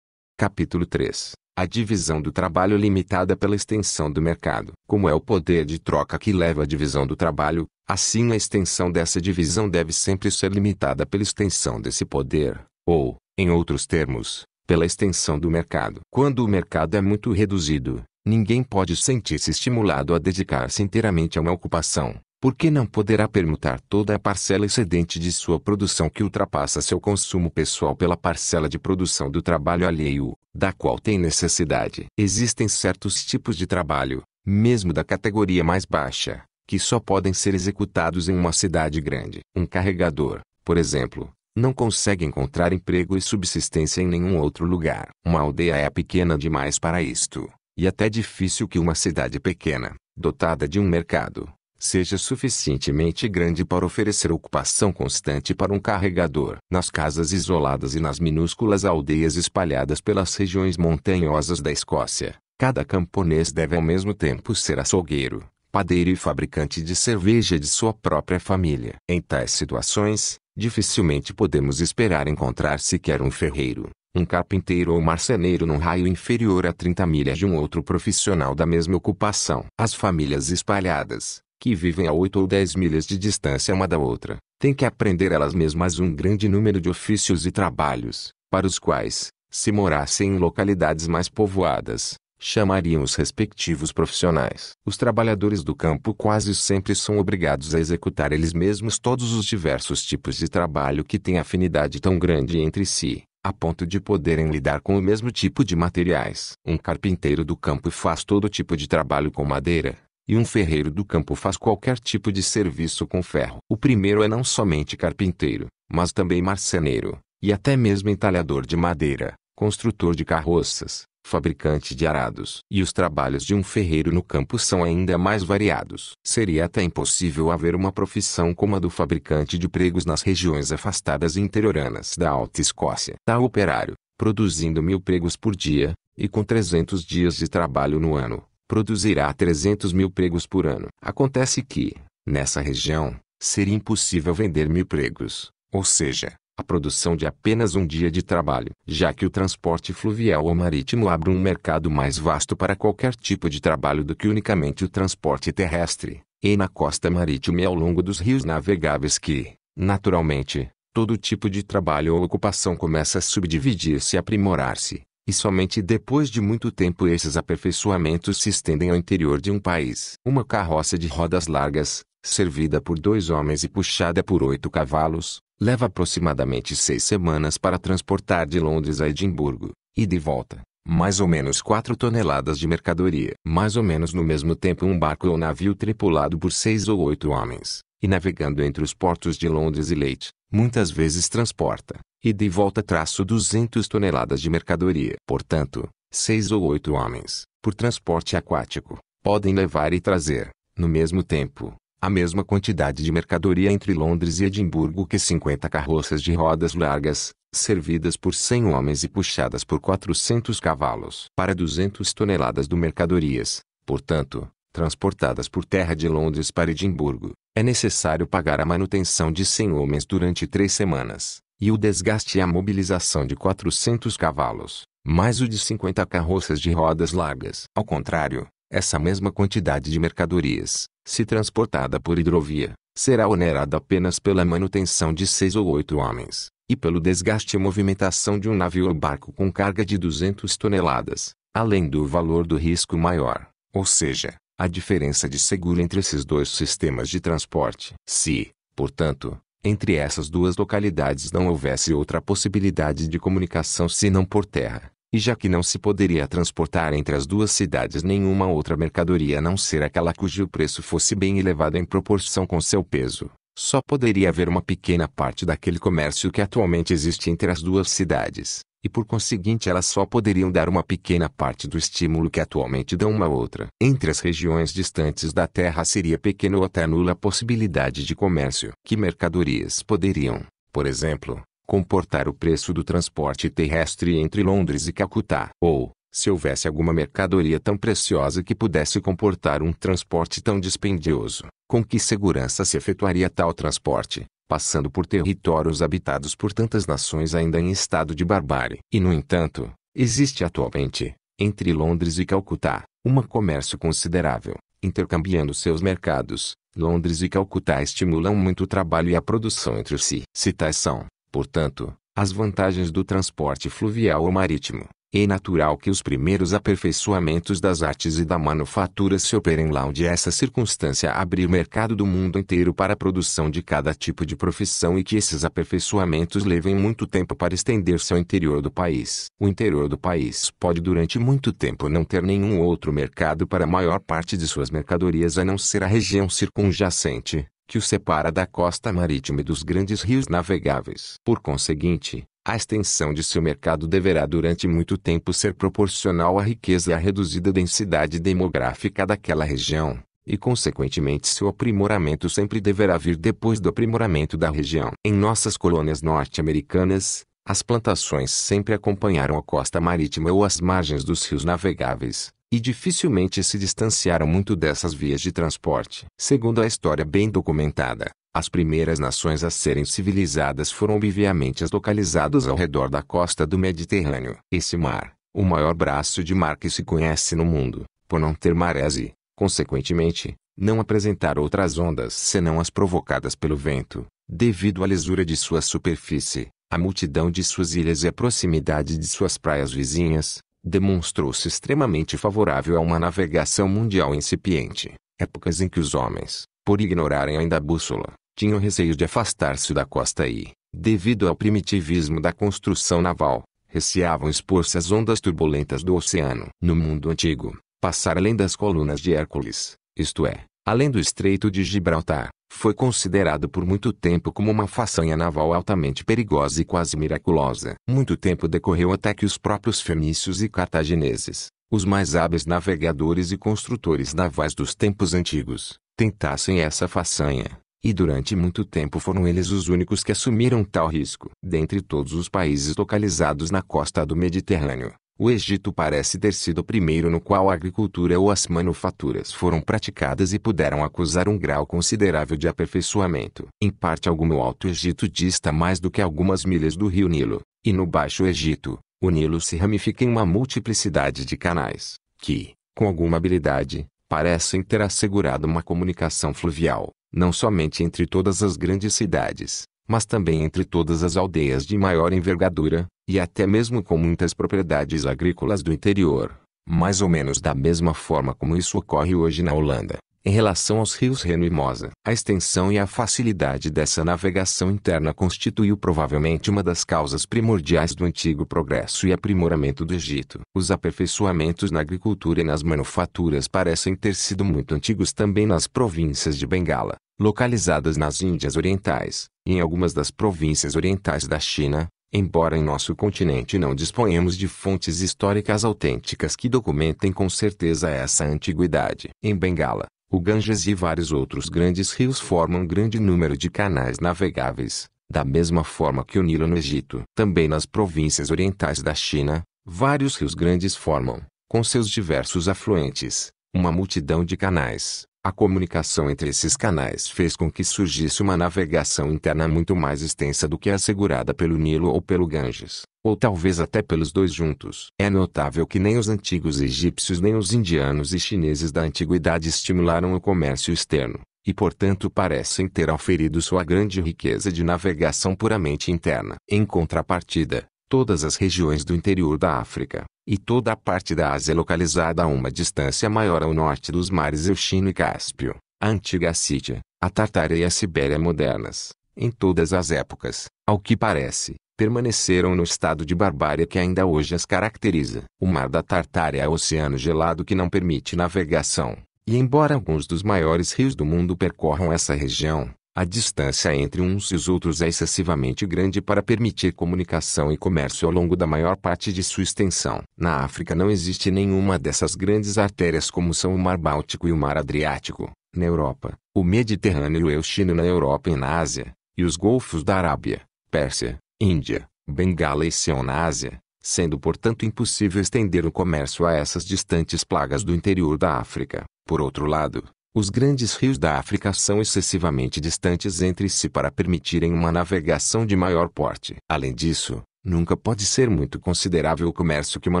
Capítulo 3 a divisão do trabalho limitada pela extensão do mercado. Como é o poder de troca que leva à divisão do trabalho, assim a extensão dessa divisão deve sempre ser limitada pela extensão desse poder, ou, em outros termos, pela extensão do mercado. Quando o mercado é muito reduzido, ninguém pode sentir-se estimulado a dedicar-se inteiramente a uma ocupação, porque não poderá permutar toda a parcela excedente de sua produção que ultrapassa seu consumo pessoal pela parcela de produção do trabalho alheio, da qual tem necessidade. Existem certos tipos de trabalho, mesmo da categoria mais baixa, que só podem ser executados em uma cidade grande. Um carregador, por exemplo, não consegue encontrar emprego e subsistência em nenhum outro lugar. Uma aldeia é pequena demais para isto, e até difícil que uma cidade pequena, dotada de um mercado, seja suficientemente grande para oferecer ocupação constante para um carregador. Nas casas isoladas e nas minúsculas aldeias espalhadas pelas regiões montanhosas da Escócia, cada camponês deve ao mesmo tempo ser açougueiro, padeiro e fabricante de cerveja de sua própria família. Em tais situações, Dificilmente podemos esperar encontrar sequer um ferreiro, um carpinteiro ou marceneiro num raio inferior a 30 milhas de um outro profissional da mesma ocupação. As famílias espalhadas, que vivem a 8 ou 10 milhas de distância uma da outra, têm que aprender elas mesmas um grande número de ofícios e trabalhos, para os quais, se morassem em localidades mais povoadas, chamariam os respectivos profissionais. Os trabalhadores do campo quase sempre são obrigados a executar eles mesmos todos os diversos tipos de trabalho que têm afinidade tão grande entre si, a ponto de poderem lidar com o mesmo tipo de materiais. Um carpinteiro do campo faz todo tipo de trabalho com madeira, e um ferreiro do campo faz qualquer tipo de serviço com ferro. O primeiro é não somente carpinteiro, mas também marceneiro, e até mesmo entalhador de madeira, construtor de carroças, fabricante de arados. E os trabalhos de um ferreiro no campo são ainda mais variados. Seria até impossível haver uma profissão como a do fabricante de pregos nas regiões afastadas e interioranas da Alta Escócia. Tal tá operário, produzindo mil pregos por dia, e com 300 dias de trabalho no ano, produzirá 300 mil pregos por ano. Acontece que, nessa região, seria impossível vender mil pregos, ou seja, a produção de apenas um dia de trabalho, já que o transporte fluvial ou marítimo abre um mercado mais vasto para qualquer tipo de trabalho do que unicamente o transporte terrestre, e na costa marítima e ao longo dos rios navegáveis que, naturalmente, todo tipo de trabalho ou ocupação começa a subdividir-se e aprimorar-se, e somente depois de muito tempo esses aperfeiçoamentos se estendem ao interior de um país. Uma carroça de rodas largas, servida por dois homens e puxada por oito cavalos, leva aproximadamente seis semanas para transportar de Londres a Edimburgo, e de volta, mais ou menos quatro toneladas de mercadoria. Mais ou menos no mesmo tempo um barco ou navio tripulado por seis ou oito homens, e navegando entre os portos de Londres e Leite, muitas vezes transporta, e de volta traço 200 toneladas de mercadoria. Portanto, seis ou oito homens, por transporte aquático, podem levar e trazer, no mesmo tempo, a mesma quantidade de mercadoria entre Londres e Edimburgo que 50 carroças de rodas largas, servidas por 100 homens e puxadas por 400 cavalos para 200 toneladas de mercadorias, portanto, transportadas por terra de Londres para Edimburgo, é necessário pagar a manutenção de 100 homens durante três semanas, e o desgaste e a mobilização de 400 cavalos, mais o de 50 carroças de rodas largas. Ao contrário, essa mesma quantidade de mercadorias, se transportada por hidrovia, será onerada apenas pela manutenção de seis ou oito homens, e pelo desgaste e movimentação de um navio ou barco com carga de 200 toneladas, além do valor do risco maior, ou seja, a diferença de seguro entre esses dois sistemas de transporte. Se, portanto, entre essas duas localidades não houvesse outra possibilidade de comunicação senão por terra, e já que não se poderia transportar entre as duas cidades nenhuma outra mercadoria a não ser aquela cujo preço fosse bem elevado em proporção com seu peso, só poderia haver uma pequena parte daquele comércio que atualmente existe entre as duas cidades, e por conseguinte elas só poderiam dar uma pequena parte do estímulo que atualmente dão uma outra. Entre as regiões distantes da Terra seria pequena ou até nula a possibilidade de comércio. Que mercadorias poderiam, por exemplo, comportar o preço do transporte terrestre entre Londres e Calcutá? Ou, se houvesse alguma mercadoria tão preciosa que pudesse comportar um transporte tão dispendioso, com que segurança se efetuaria tal transporte? passando por territórios habitados por tantas nações ainda em estado de barbárie. E no entanto, existe atualmente, entre Londres e Calcutá, um comércio considerável, intercambiando seus mercados. Londres e Calcutá estimulam muito o trabalho e a produção entre si. Se são, portanto, as vantagens do transporte fluvial ou marítimo, é natural que os primeiros aperfeiçoamentos das artes e da manufatura se operem lá onde essa circunstância abrir mercado do mundo inteiro para a produção de cada tipo de profissão e que esses aperfeiçoamentos levem muito tempo para estender-se ao interior do país. O interior do país pode durante muito tempo não ter nenhum outro mercado para a maior parte de suas mercadorias a não ser a região circunjacente, que o separa da costa marítima e dos grandes rios navegáveis. Por conseguinte, a extensão de seu mercado deverá durante muito tempo ser proporcional à riqueza e à reduzida densidade demográfica daquela região, e consequentemente seu aprimoramento sempre deverá vir depois do aprimoramento da região. Em nossas colônias norte-americanas, as plantações sempre acompanharam a costa marítima ou as margens dos rios navegáveis, e dificilmente se distanciaram muito dessas vias de transporte. Segundo a história bem documentada, as primeiras nações a serem civilizadas foram obviamente as localizadas ao redor da costa do Mediterrâneo. Esse mar, o maior braço de mar que se conhece no mundo, por não ter marés e, consequentemente, não apresentar outras ondas senão as provocadas pelo vento, devido à lisura de sua superfície, à multidão de suas ilhas e à proximidade de suas praias vizinhas, demonstrou-se extremamente favorável a uma navegação mundial incipiente, épocas em que os homens, por ignorarem ainda a bússola, tinham receio de afastar-se da costa e, devido ao primitivismo da construção naval, receavam expor-se às ondas turbulentas do oceano. No mundo antigo, passar além das colunas de Hércules, isto é, além do Estreito de Gibraltar, foi considerado por muito tempo como uma façanha naval altamente perigosa e quase miraculosa. Muito tempo decorreu até que os próprios fenícios e cartagineses, os mais hábeis navegadores e construtores navais dos tempos antigos, tentassem essa façanha. E durante muito tempo foram eles os únicos que assumiram tal risco. Dentre todos os países localizados na costa do Mediterrâneo, o Egito parece ter sido o primeiro no qual a agricultura ou as manufaturas foram praticadas e puderam acusar um grau considerável de aperfeiçoamento. Em parte algum Alto Egito dista mais do que algumas milhas do rio Nilo, e no Baixo Egito, o Nilo se ramifica em uma multiplicidade de canais, que, com alguma habilidade, parecem ter assegurado uma comunicação fluvial não somente entre todas as grandes cidades, mas também entre todas as aldeias de maior envergadura, e até mesmo com muitas propriedades agrícolas do interior, mais ou menos da mesma forma como isso ocorre hoje na Holanda, em relação aos rios Reno e Mosa, a extensão e a facilidade dessa navegação interna constituiu provavelmente uma das causas primordiais do antigo progresso e aprimoramento do Egito. Os aperfeiçoamentos na agricultura e nas manufaturas parecem ter sido muito antigos também nas províncias de Bengala, localizadas nas Índias Orientais, e em algumas das províncias orientais da China, Embora em nosso continente não disponhamos de fontes históricas autênticas que documentem com certeza essa antiguidade. Em Bengala, o Ganges e vários outros grandes rios formam um grande número de canais navegáveis, da mesma forma que o Nilo no Egito. Também nas províncias orientais da China, vários rios grandes formam, com seus diversos afluentes, uma multidão de canais. A comunicação entre esses canais fez com que surgisse uma navegação interna muito mais extensa do que a assegurada pelo Nilo ou pelo Ganges, ou talvez até pelos dois juntos. É notável que nem os antigos egípcios nem os indianos e chineses da antiguidade estimularam o comércio externo, e portanto parecem ter auferido sua grande riqueza de navegação puramente interna. Em contrapartida, todas as regiões do interior da África, e toda a parte da Ásia localizada a uma distância maior ao norte dos mares Euxino e Cáspio, a antiga Síria, a Tartária e a Sibéria modernas, em todas as épocas, ao que parece, permaneceram no estado de barbárie que ainda hoje as caracteriza. O mar da Tartária é oceano gelado que não permite navegação, e embora alguns dos maiores rios do mundo percorram essa região, a distância entre uns e os outros é excessivamente grande para permitir comunicação e comércio ao longo da maior parte de sua extensão. Na África não existe nenhuma dessas grandes artérias como são o Mar Báltico e o Mar Adriático, na Europa, o Mediterrâneo e o Euxino na Europa e na Ásia, e os Golfos da Arábia, Pérsia, Índia, Bengala e Sion na Ásia, sendo portanto impossível estender o comércio a essas distantes plagas do interior da África. Por outro lado, os grandes rios da África são excessivamente distantes entre si para permitirem uma navegação de maior porte. Além disso, nunca pode ser muito considerável o comércio que uma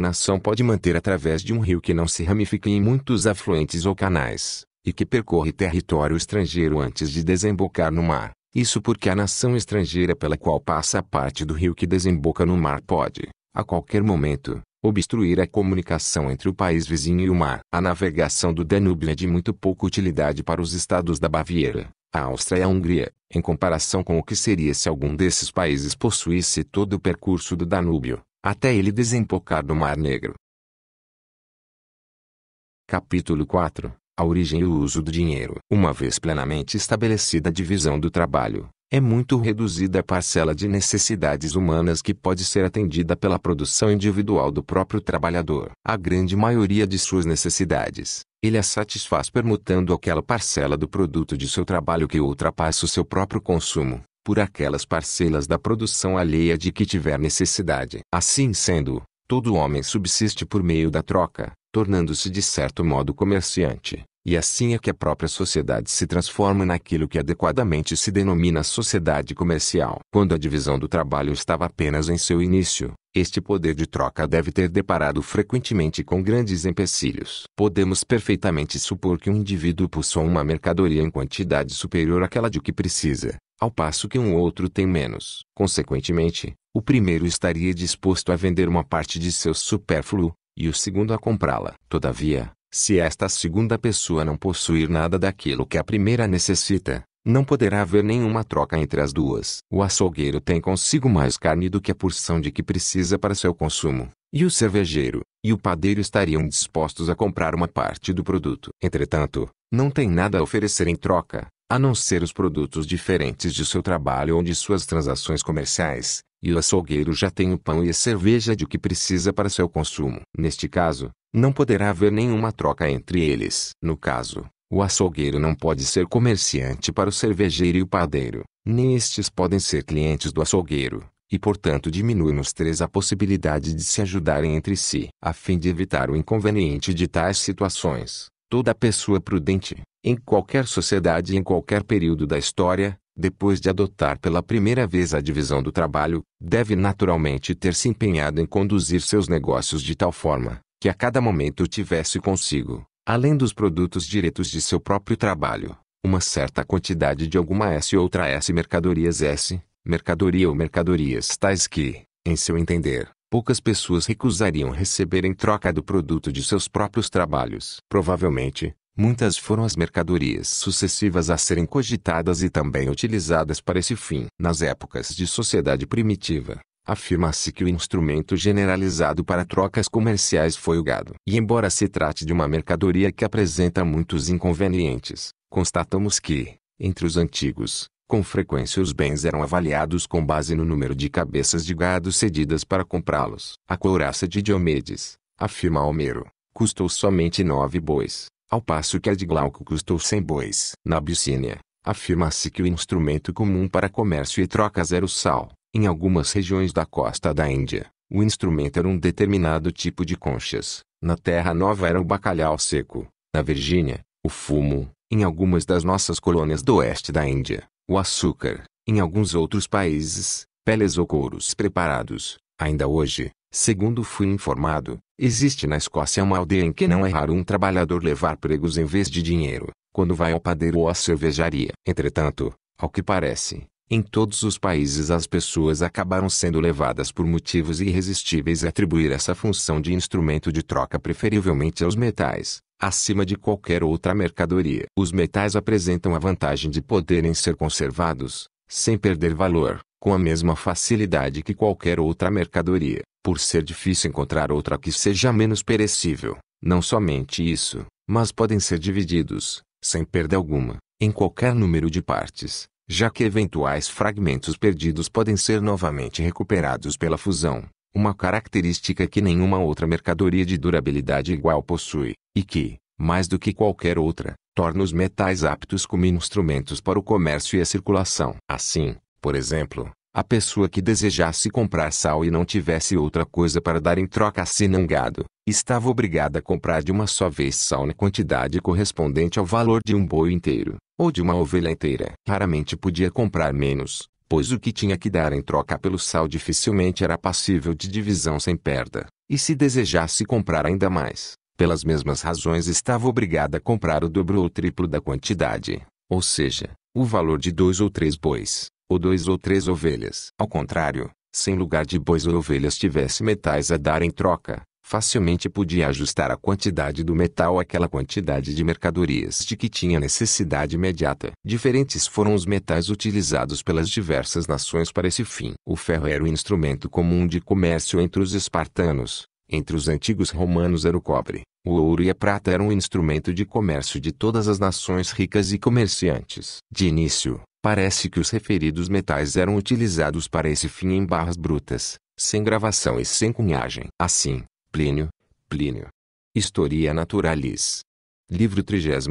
nação pode manter através de um rio que não se ramifica em muitos afluentes ou canais, e que percorre território estrangeiro antes de desembocar no mar. Isso porque a nação estrangeira pela qual passa a parte do rio que desemboca no mar pode, a qualquer momento, obstruir a comunicação entre o país vizinho e o mar. A navegação do Danúbio é de muito pouca utilidade para os estados da Baviera, a Áustria e a Hungria, em comparação com o que seria se algum desses países possuísse todo o percurso do Danúbio, até ele desembocar no Mar Negro. Capítulo 4 A origem e o uso do dinheiro. Uma vez plenamente estabelecida a divisão do trabalho, é muito reduzida a parcela de necessidades humanas que pode ser atendida pela produção individual do próprio trabalhador. A grande maioria de suas necessidades, ele as satisfaz permutando aquela parcela do produto de seu trabalho que ultrapassa o seu próprio consumo, por aquelas parcelas da produção alheia de que tiver necessidade. Assim sendo, todo homem subsiste por meio da troca, tornando-se de certo modo comerciante. E assim é que a própria sociedade se transforma naquilo que adequadamente se denomina sociedade comercial. Quando a divisão do trabalho estava apenas em seu início, este poder de troca deve ter deparado frequentemente com grandes empecilhos. Podemos perfeitamente supor que um indivíduo possua uma mercadoria em quantidade superior àquela de que precisa, ao passo que um outro tem menos. Consequentemente, o primeiro estaria disposto a vender uma parte de seu supérfluo, e o segundo a comprá-la. Todavia, se esta segunda pessoa não possuir nada daquilo que a primeira necessita, não poderá haver nenhuma troca entre as duas. O açougueiro tem consigo mais carne do que a porção de que precisa para seu consumo, e o cervejeiro e o padeiro estariam dispostos a comprar uma parte do produto. Entretanto, não tem nada a oferecer em troca, a não ser os produtos diferentes de seu trabalho ou de suas transações comerciais, e o açougueiro já tem o pão e a cerveja de que precisa para seu consumo. Neste caso, não poderá haver nenhuma troca entre eles. No caso, o açougueiro não pode ser comerciante para o cervejeiro e o padeiro, nem estes podem ser clientes do açougueiro, e portanto diminui nos três a possibilidade de se ajudarem entre si. A fim de evitar o inconveniente de tais situações, toda pessoa prudente, em qualquer sociedade e em qualquer período da história, depois de adotar pela primeira vez a divisão do trabalho, deve naturalmente ter se empenhado em conduzir seus negócios de tal forma que a cada momento tivesse consigo, além dos produtos diretos de seu próprio trabalho, uma certa quantidade de alguma S ou outra S mercadorias S, mercadoria ou mercadorias tais que, em seu entender, poucas pessoas recusariam receber em troca do produto de seus próprios trabalhos. Provavelmente, muitas foram as mercadorias sucessivas a serem cogitadas e também utilizadas para esse fim. Nas épocas de sociedade primitiva, Afirma-se que o instrumento generalizado para trocas comerciais foi o gado. E embora se trate de uma mercadoria que apresenta muitos inconvenientes, constatamos que, entre os antigos, com frequência os bens eram avaliados com base no número de cabeças de gado cedidas para comprá-los. A couraça de Diomedes, afirma Homero, custou somente nove bois, ao passo que a de Glauco custou cem bois. Na Abissínia, afirma-se que o instrumento comum para comércio e trocas era o sal em algumas regiões da costa da Índia, o instrumento era um determinado tipo de conchas. Na Terra Nova era o bacalhau seco. Na Virgínia, o fumo. Em algumas das nossas colônias do oeste da Índia, o açúcar. Em alguns outros países, peles ou couros preparados. Ainda hoje, segundo fui informado, existe na Escócia uma aldeia em que não é raro um trabalhador levar pregos em vez de dinheiro, quando vai ao padeiro ou à cervejaria. Entretanto, ao que parece, em todos os países as pessoas acabaram sendo levadas por motivos irresistíveis a atribuir essa função de instrumento de troca preferivelmente aos metais, acima de qualquer outra mercadoria. Os metais apresentam a vantagem de poderem ser conservados, sem perder valor, com a mesma facilidade que qualquer outra mercadoria, por ser difícil encontrar outra que seja menos perecível. Não somente isso, mas podem ser divididos, sem perda alguma, em qualquer número de partes já que eventuais fragmentos perdidos podem ser novamente recuperados pela fusão, uma característica que nenhuma outra mercadoria de durabilidade igual possui, e que, mais do que qualquer outra, torna os metais aptos como instrumentos para o comércio e a circulação. Assim, por exemplo, a pessoa que desejasse comprar sal e não tivesse outra coisa para dar em troca senão gado, estava obrigada a comprar de uma só vez sal na quantidade correspondente ao valor de um boi inteiro, ou de uma ovelha inteira. Raramente podia comprar menos, pois o que tinha que dar em troca pelo sal dificilmente era passível de divisão sem perda, e se desejasse comprar ainda mais, pelas mesmas razões estava obrigada a comprar o dobro ou triplo da quantidade, ou seja, o valor de dois ou três bois ou dois ou três ovelhas. Ao contrário, se em lugar de bois ou ovelhas tivesse metais a dar em troca, facilmente podia ajustar a quantidade do metal àquela quantidade de mercadorias de que tinha necessidade imediata. Diferentes foram os metais utilizados pelas diversas nações para esse fim. O ferro era o instrumento comum de comércio entre os espartanos, entre os antigos romanos era o cobre, o ouro e a prata eram o instrumento de comércio de todas as nações ricas e comerciantes. De início, Parece que os referidos metais eram utilizados para esse fim em barras brutas, sem gravação e sem cunhagem. Assim, Plínio, Plínio. Historia Naturalis. Livro 33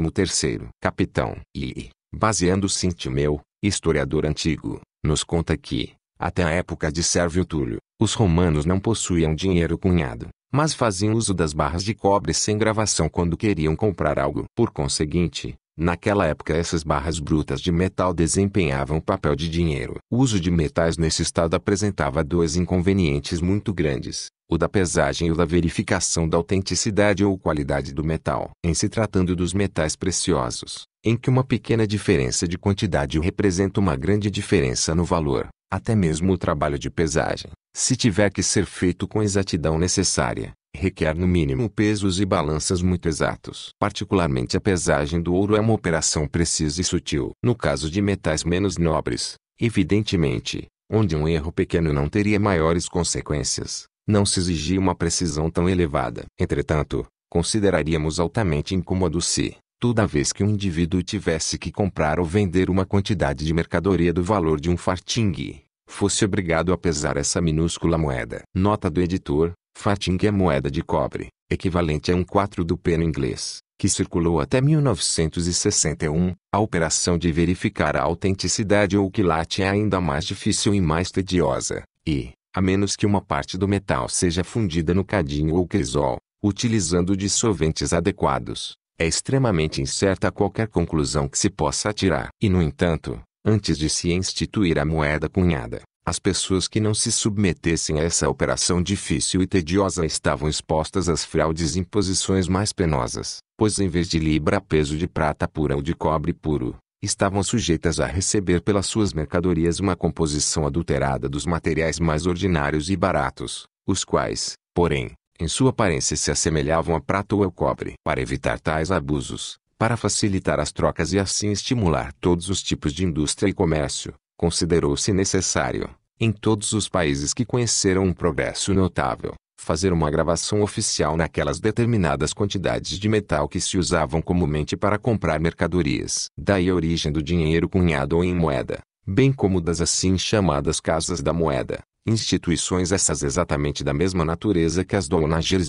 Capitão I. Baseando-se em Timeu, historiador antigo, nos conta que, até a época de Sérvio Túlio, os romanos não possuíam dinheiro cunhado, mas faziam uso das barras de cobre sem gravação quando queriam comprar algo. Por conseguinte, Naquela época essas barras brutas de metal desempenhavam papel de dinheiro. O uso de metais nesse estado apresentava dois inconvenientes muito grandes, o da pesagem e o da verificação da autenticidade ou qualidade do metal. Em se tratando dos metais preciosos, em que uma pequena diferença de quantidade representa uma grande diferença no valor, até mesmo o trabalho de pesagem, se tiver que ser feito com a exatidão necessária, requer no mínimo pesos e balanças muito exatos. Particularmente a pesagem do ouro é uma operação precisa e sutil. No caso de metais menos nobres, evidentemente, onde um erro pequeno não teria maiores consequências, não se exigia uma precisão tão elevada. Entretanto, consideraríamos altamente incômodo se, toda vez que um indivíduo tivesse que comprar ou vender uma quantidade de mercadoria do valor de um farting, fosse obrigado a pesar essa minúscula moeda. Nota do editor: farting é moeda de cobre, equivalente a um 4 do peno inglês, que circulou até 1961. A operação de verificar a autenticidade ou quilate é ainda mais difícil e mais tediosa, e, a menos que uma parte do metal seja fundida no cadinho ou crisol, utilizando dissolventes adequados, é extremamente incerta qualquer conclusão que se possa tirar. E no entanto, antes de se instituir a moeda cunhada, as pessoas que não se submetessem a essa operação difícil e tediosa estavam expostas às fraudes e imposições mais penosas, pois em vez de libra peso de prata pura ou de cobre puro, estavam sujeitas a receber pelas suas mercadorias uma composição adulterada dos materiais mais ordinários e baratos, os quais, porém, em sua aparência se assemelhavam a prata ou ao cobre. Para evitar tais abusos, para facilitar as trocas e assim estimular todos os tipos de indústria e comércio, considerou-se necessário, em todos os países que conheceram um progresso notável, fazer uma gravação oficial naquelas determinadas quantidades de metal que se usavam comumente para comprar mercadorias. Daí a origem do dinheiro cunhado ou em moeda, bem como das assim chamadas casas da moeda instituições essas exatamente da mesma natureza que as do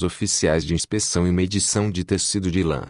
oficiais de inspeção e medição de tecido de lã,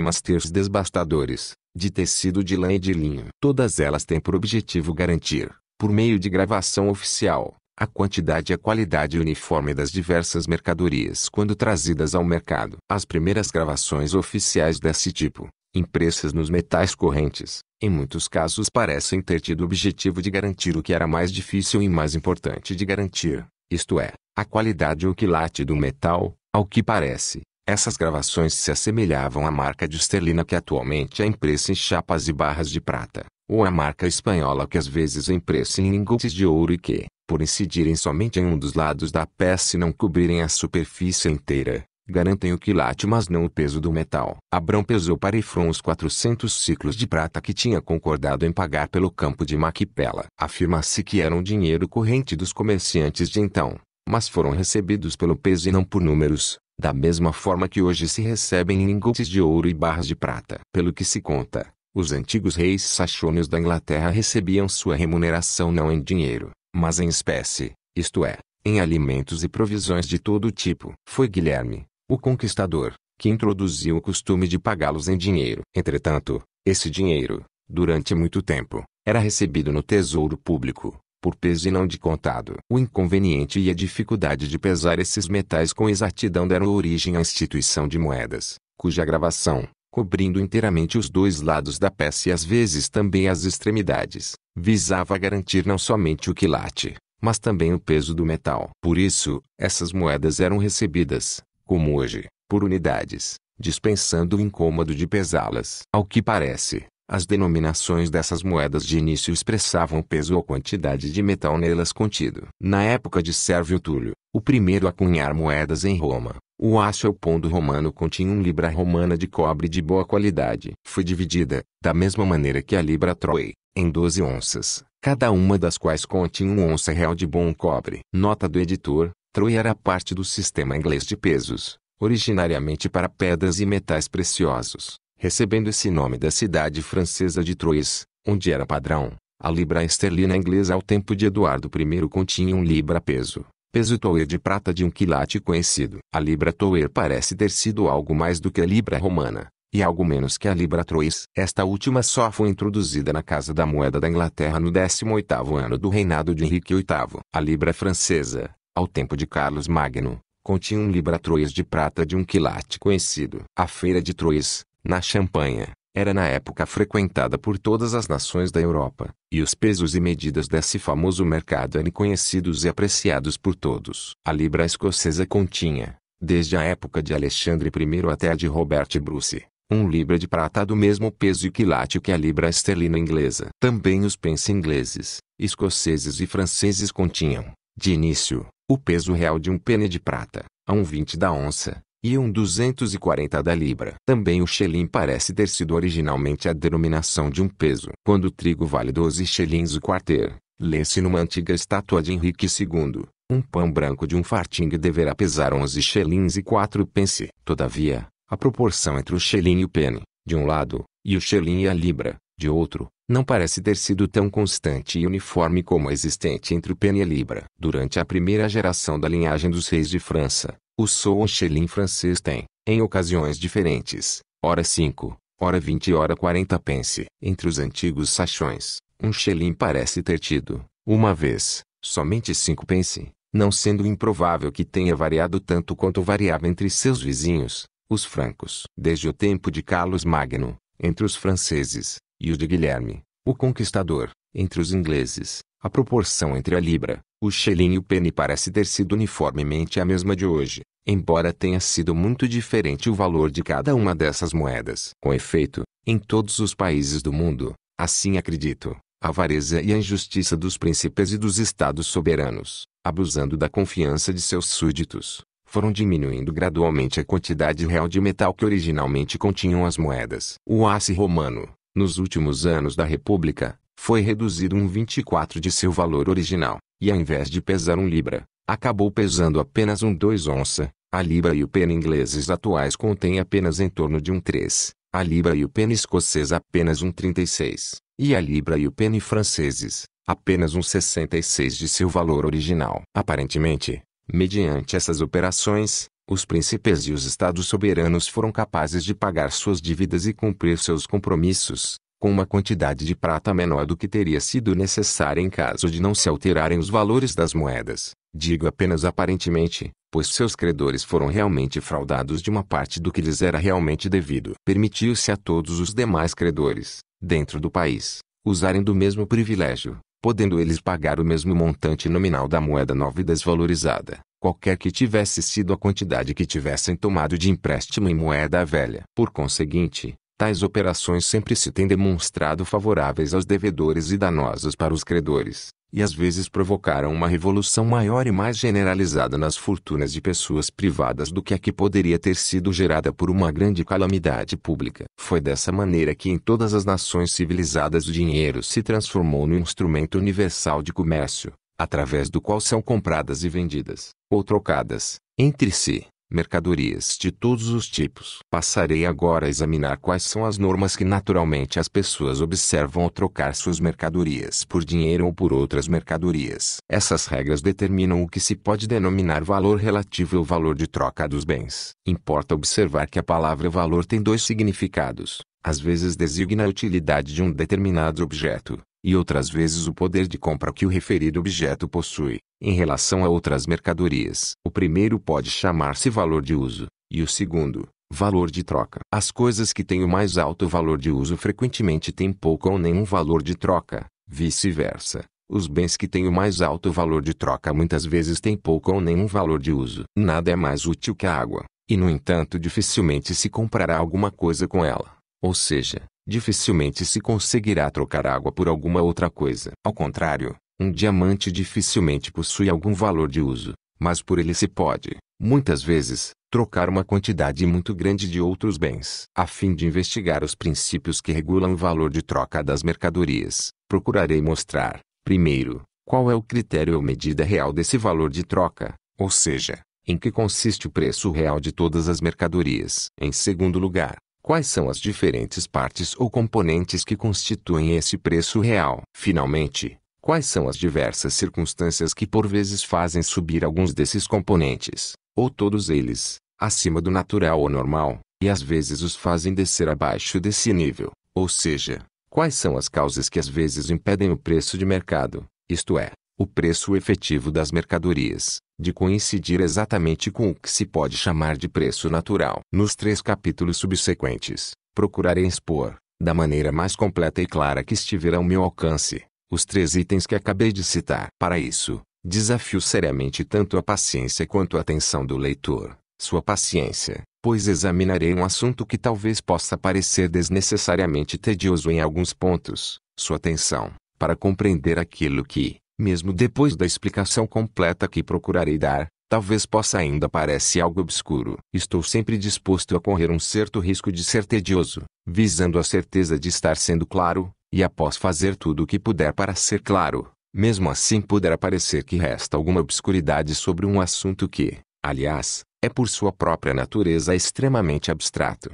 masters desbastadores, de tecido de lã e de linho. Todas elas têm por objetivo garantir, por meio de gravação oficial, a quantidade e a qualidade uniforme das diversas mercadorias quando trazidas ao mercado. As primeiras gravações oficiais desse tipo, impressas nos metais correntes, em muitos casos parecem ter tido o objetivo de garantir o que era mais difícil e mais importante de garantir, isto é, a qualidade ou quilate do metal, ao que parece, essas gravações se assemelhavam à marca de esterlina que atualmente é impressa em chapas e barras de prata, ou à marca espanhola que às vezes é impressa em lingotes de ouro e que, por incidirem somente em um dos lados da peça e não cobrirem a superfície inteira, garantem o quilate mas não o peso do metal. Abrão pesou para Efron os 400 ciclos de prata que tinha concordado em pagar pelo campo de Maquipela. Afirma-se que eram dinheiro corrente dos comerciantes de então, mas foram recebidos pelo peso e não por números, da mesma forma que hoje se recebem lingotes de ouro e barras de prata. Pelo que se conta, os antigos reis saxônios da Inglaterra recebiam sua remuneração não em dinheiro, mas em espécie, isto é, em alimentos e provisões de todo tipo. Foi Guilherme, o conquistador, que introduziu o costume de pagá-los em dinheiro. Entretanto, esse dinheiro, durante muito tempo, era recebido no tesouro público, por peso e não de contado. O inconveniente e a dificuldade de pesar esses metais com exatidão deram origem à instituição de moedas, cuja gravação, cobrindo inteiramente os dois lados da peça e às vezes também as extremidades, visava garantir não somente o quilate, mas também o peso do metal. Por isso, essas moedas eram recebidas, como hoje, por unidades, dispensando o incômodo de pesá-las. Ao que parece, as denominações dessas moedas de início expressavam o peso ou quantidade de metal nelas contido. Na época de Sérvio Túlio, o primeiro a cunhar moedas em Roma, o aço pondo romano continha um libra romana de cobre de boa qualidade. Foi dividida, da mesma maneira que a libra troe, em 12 onças, cada uma das quais continha um onça real de bom cobre. Nota do editor, Troy era parte do sistema inglês de pesos, originariamente para pedras e metais preciosos, recebendo esse nome da cidade francesa de Troyes, onde era padrão. A libra esterlina inglesa ao tempo de Eduardo I continha um libra-peso, peso toer de prata de um quilate conhecido. A libra toer parece ter sido algo mais do que a libra romana, e algo menos que a libra trois. Esta última só foi introduzida na Casa da Moeda da Inglaterra no 18º ano do reinado de Henrique VIII. A libra francesa, ao tempo de Carlos Magno, continha um libra Trois de prata de um quilate conhecido. A feira de Troyes, na Champanha, era na época frequentada por todas as nações da Europa, e os pesos e medidas desse famoso mercado eram conhecidos e apreciados por todos. A libra escocesa continha, desde a época de Alexandre I até a de Robert Bruce, um libra de prata do mesmo peso e quilate que a libra esterlina inglesa. Também os pence ingleses, escoceses e franceses continham, de início, o peso real de um pene de prata, a um 20 da onça, e um 240 da libra. Também o xelim parece ter sido originalmente a denominação de um peso. Quando o trigo vale 12 xelins o quarter, lê-se numa antiga estátua de Henrique II, um pão branco de um farting deverá pesar 11 xelins e 4 pence. Todavia, a proporção entre o xelim e o pene, de um lado, e o xelim e a libra, de outro, não parece ter sido tão constante e uniforme como a existente entre o pene e a libra. Durante a primeira geração da linhagem dos reis de França, o sol Michelin francês tem, em ocasiões diferentes, hora 5, hora 20 e hora 40 pence. Entre os antigos sachões, um Michelin parece ter tido, uma vez, somente 5 pence, não sendo improvável que tenha variado tanto quanto variava entre seus vizinhos, os francos. Desde o tempo de Carlos Magno, entre os franceses, e o de Guilherme, o conquistador. Entre os ingleses, a proporção entre a libra, o shilling e o penny parece ter sido uniformemente a mesma de hoje, embora tenha sido muito diferente o valor de cada uma dessas moedas. Com efeito, em todos os países do mundo, assim acredito, a avareza e a injustiça dos príncipes e dos estados soberanos, abusando da confiança de seus súditos, foram diminuindo gradualmente a quantidade real de metal que originalmente continham as moedas. O asse romano, nos últimos anos da República, foi reduzido um 24 de seu valor original, e ao invés de pesar um libra, acabou pesando apenas um 2 onça. A libra e o pena ingleses atuais contêm apenas em torno de um 3, a libra e o pena escoceses apenas um 36, e a libra e o pene franceses, apenas um 66 de seu valor original. Aparentemente, mediante essas operações, os príncipes e os estados soberanos foram capazes de pagar suas dívidas e cumprir seus compromissos, com uma quantidade de prata menor do que teria sido necessária em caso de não se alterarem os valores das moedas. Digo apenas aparentemente, pois seus credores foram realmente fraudados de uma parte do que lhes era realmente devido. Permitiu-se a todos os demais credores, dentro do país, usarem do mesmo privilégio, podendo eles pagar o mesmo montante nominal da moeda nova e desvalorizada, qualquer que tivesse sido a quantidade que tivessem tomado de empréstimo em moeda velha. Por conseguinte, tais operações sempre se têm demonstrado favoráveis aos devedores e danosas para os credores e às vezes provocaram uma revolução maior e mais generalizada nas fortunas de pessoas privadas do que a que poderia ter sido gerada por uma grande calamidade pública. Foi dessa maneira que em todas as nações civilizadas o dinheiro se transformou no instrumento universal de comércio, através do qual são compradas e vendidas, ou trocadas, entre si, mercadorias de todos os tipos. Passarei agora a examinar quais são as normas que naturalmente as pessoas observam ao trocar suas mercadorias por dinheiro ou por outras mercadorias. Essas regras determinam o que se pode denominar valor relativo ou valor de troca dos bens. Importa observar que a palavra valor tem dois significados. Às vezes designa a utilidade de um determinado objeto, e outras vezes o poder de compra que o referido objeto possui, em relação a outras mercadorias. O primeiro pode chamar-se valor de uso, e o segundo, valor de troca. As coisas que têm o mais alto valor de uso frequentemente têm pouco ou nenhum valor de troca, vice-versa. Os bens que têm o mais alto valor de troca muitas vezes têm pouco ou nenhum valor de uso. Nada é mais útil que a água, e no entanto dificilmente se comprará alguma coisa com ela. Ou seja, dificilmente se conseguirá trocar água por alguma outra coisa. Ao contrário, um diamante dificilmente possui algum valor de uso, mas por ele se pode, muitas vezes, trocar uma quantidade muito grande de outros bens. A fim de investigar os princípios que regulam o valor de troca das mercadorias, procurarei mostrar, primeiro, qual é o critério ou medida real desse valor de troca, ou seja, em que consiste o preço real de todas as mercadorias. Em segundo lugar, Quais são as diferentes partes ou componentes que constituem esse preço real? Finalmente, quais são as diversas circunstâncias que por vezes fazem subir alguns desses componentes, ou todos eles, acima do natural ou normal, e às vezes os fazem descer abaixo desse nível? Ou seja, quais são as causas que às vezes impedem o preço de mercado, isto é, o preço efetivo das mercadorias, de coincidir exatamente com o que se pode chamar de preço natural. Nos três capítulos subsequentes, procurarei expor, da maneira mais completa e clara que estiver ao meu alcance, os três itens que acabei de citar. Para isso, desafio seriamente tanto a paciência quanto a atenção do leitor, sua paciência, pois examinarei um assunto que talvez possa parecer desnecessariamente tedioso em alguns pontos, sua atenção, para compreender aquilo que, mesmo depois da explicação completa que procurarei dar, talvez possa ainda parecer algo obscuro. Estou sempre disposto a correr um certo risco de ser tedioso, visando a certeza de estar sendo claro, e após fazer tudo o que puder para ser claro, mesmo assim poderá parecer que resta alguma obscuridade sobre um assunto que, aliás, é por sua própria natureza extremamente abstrato.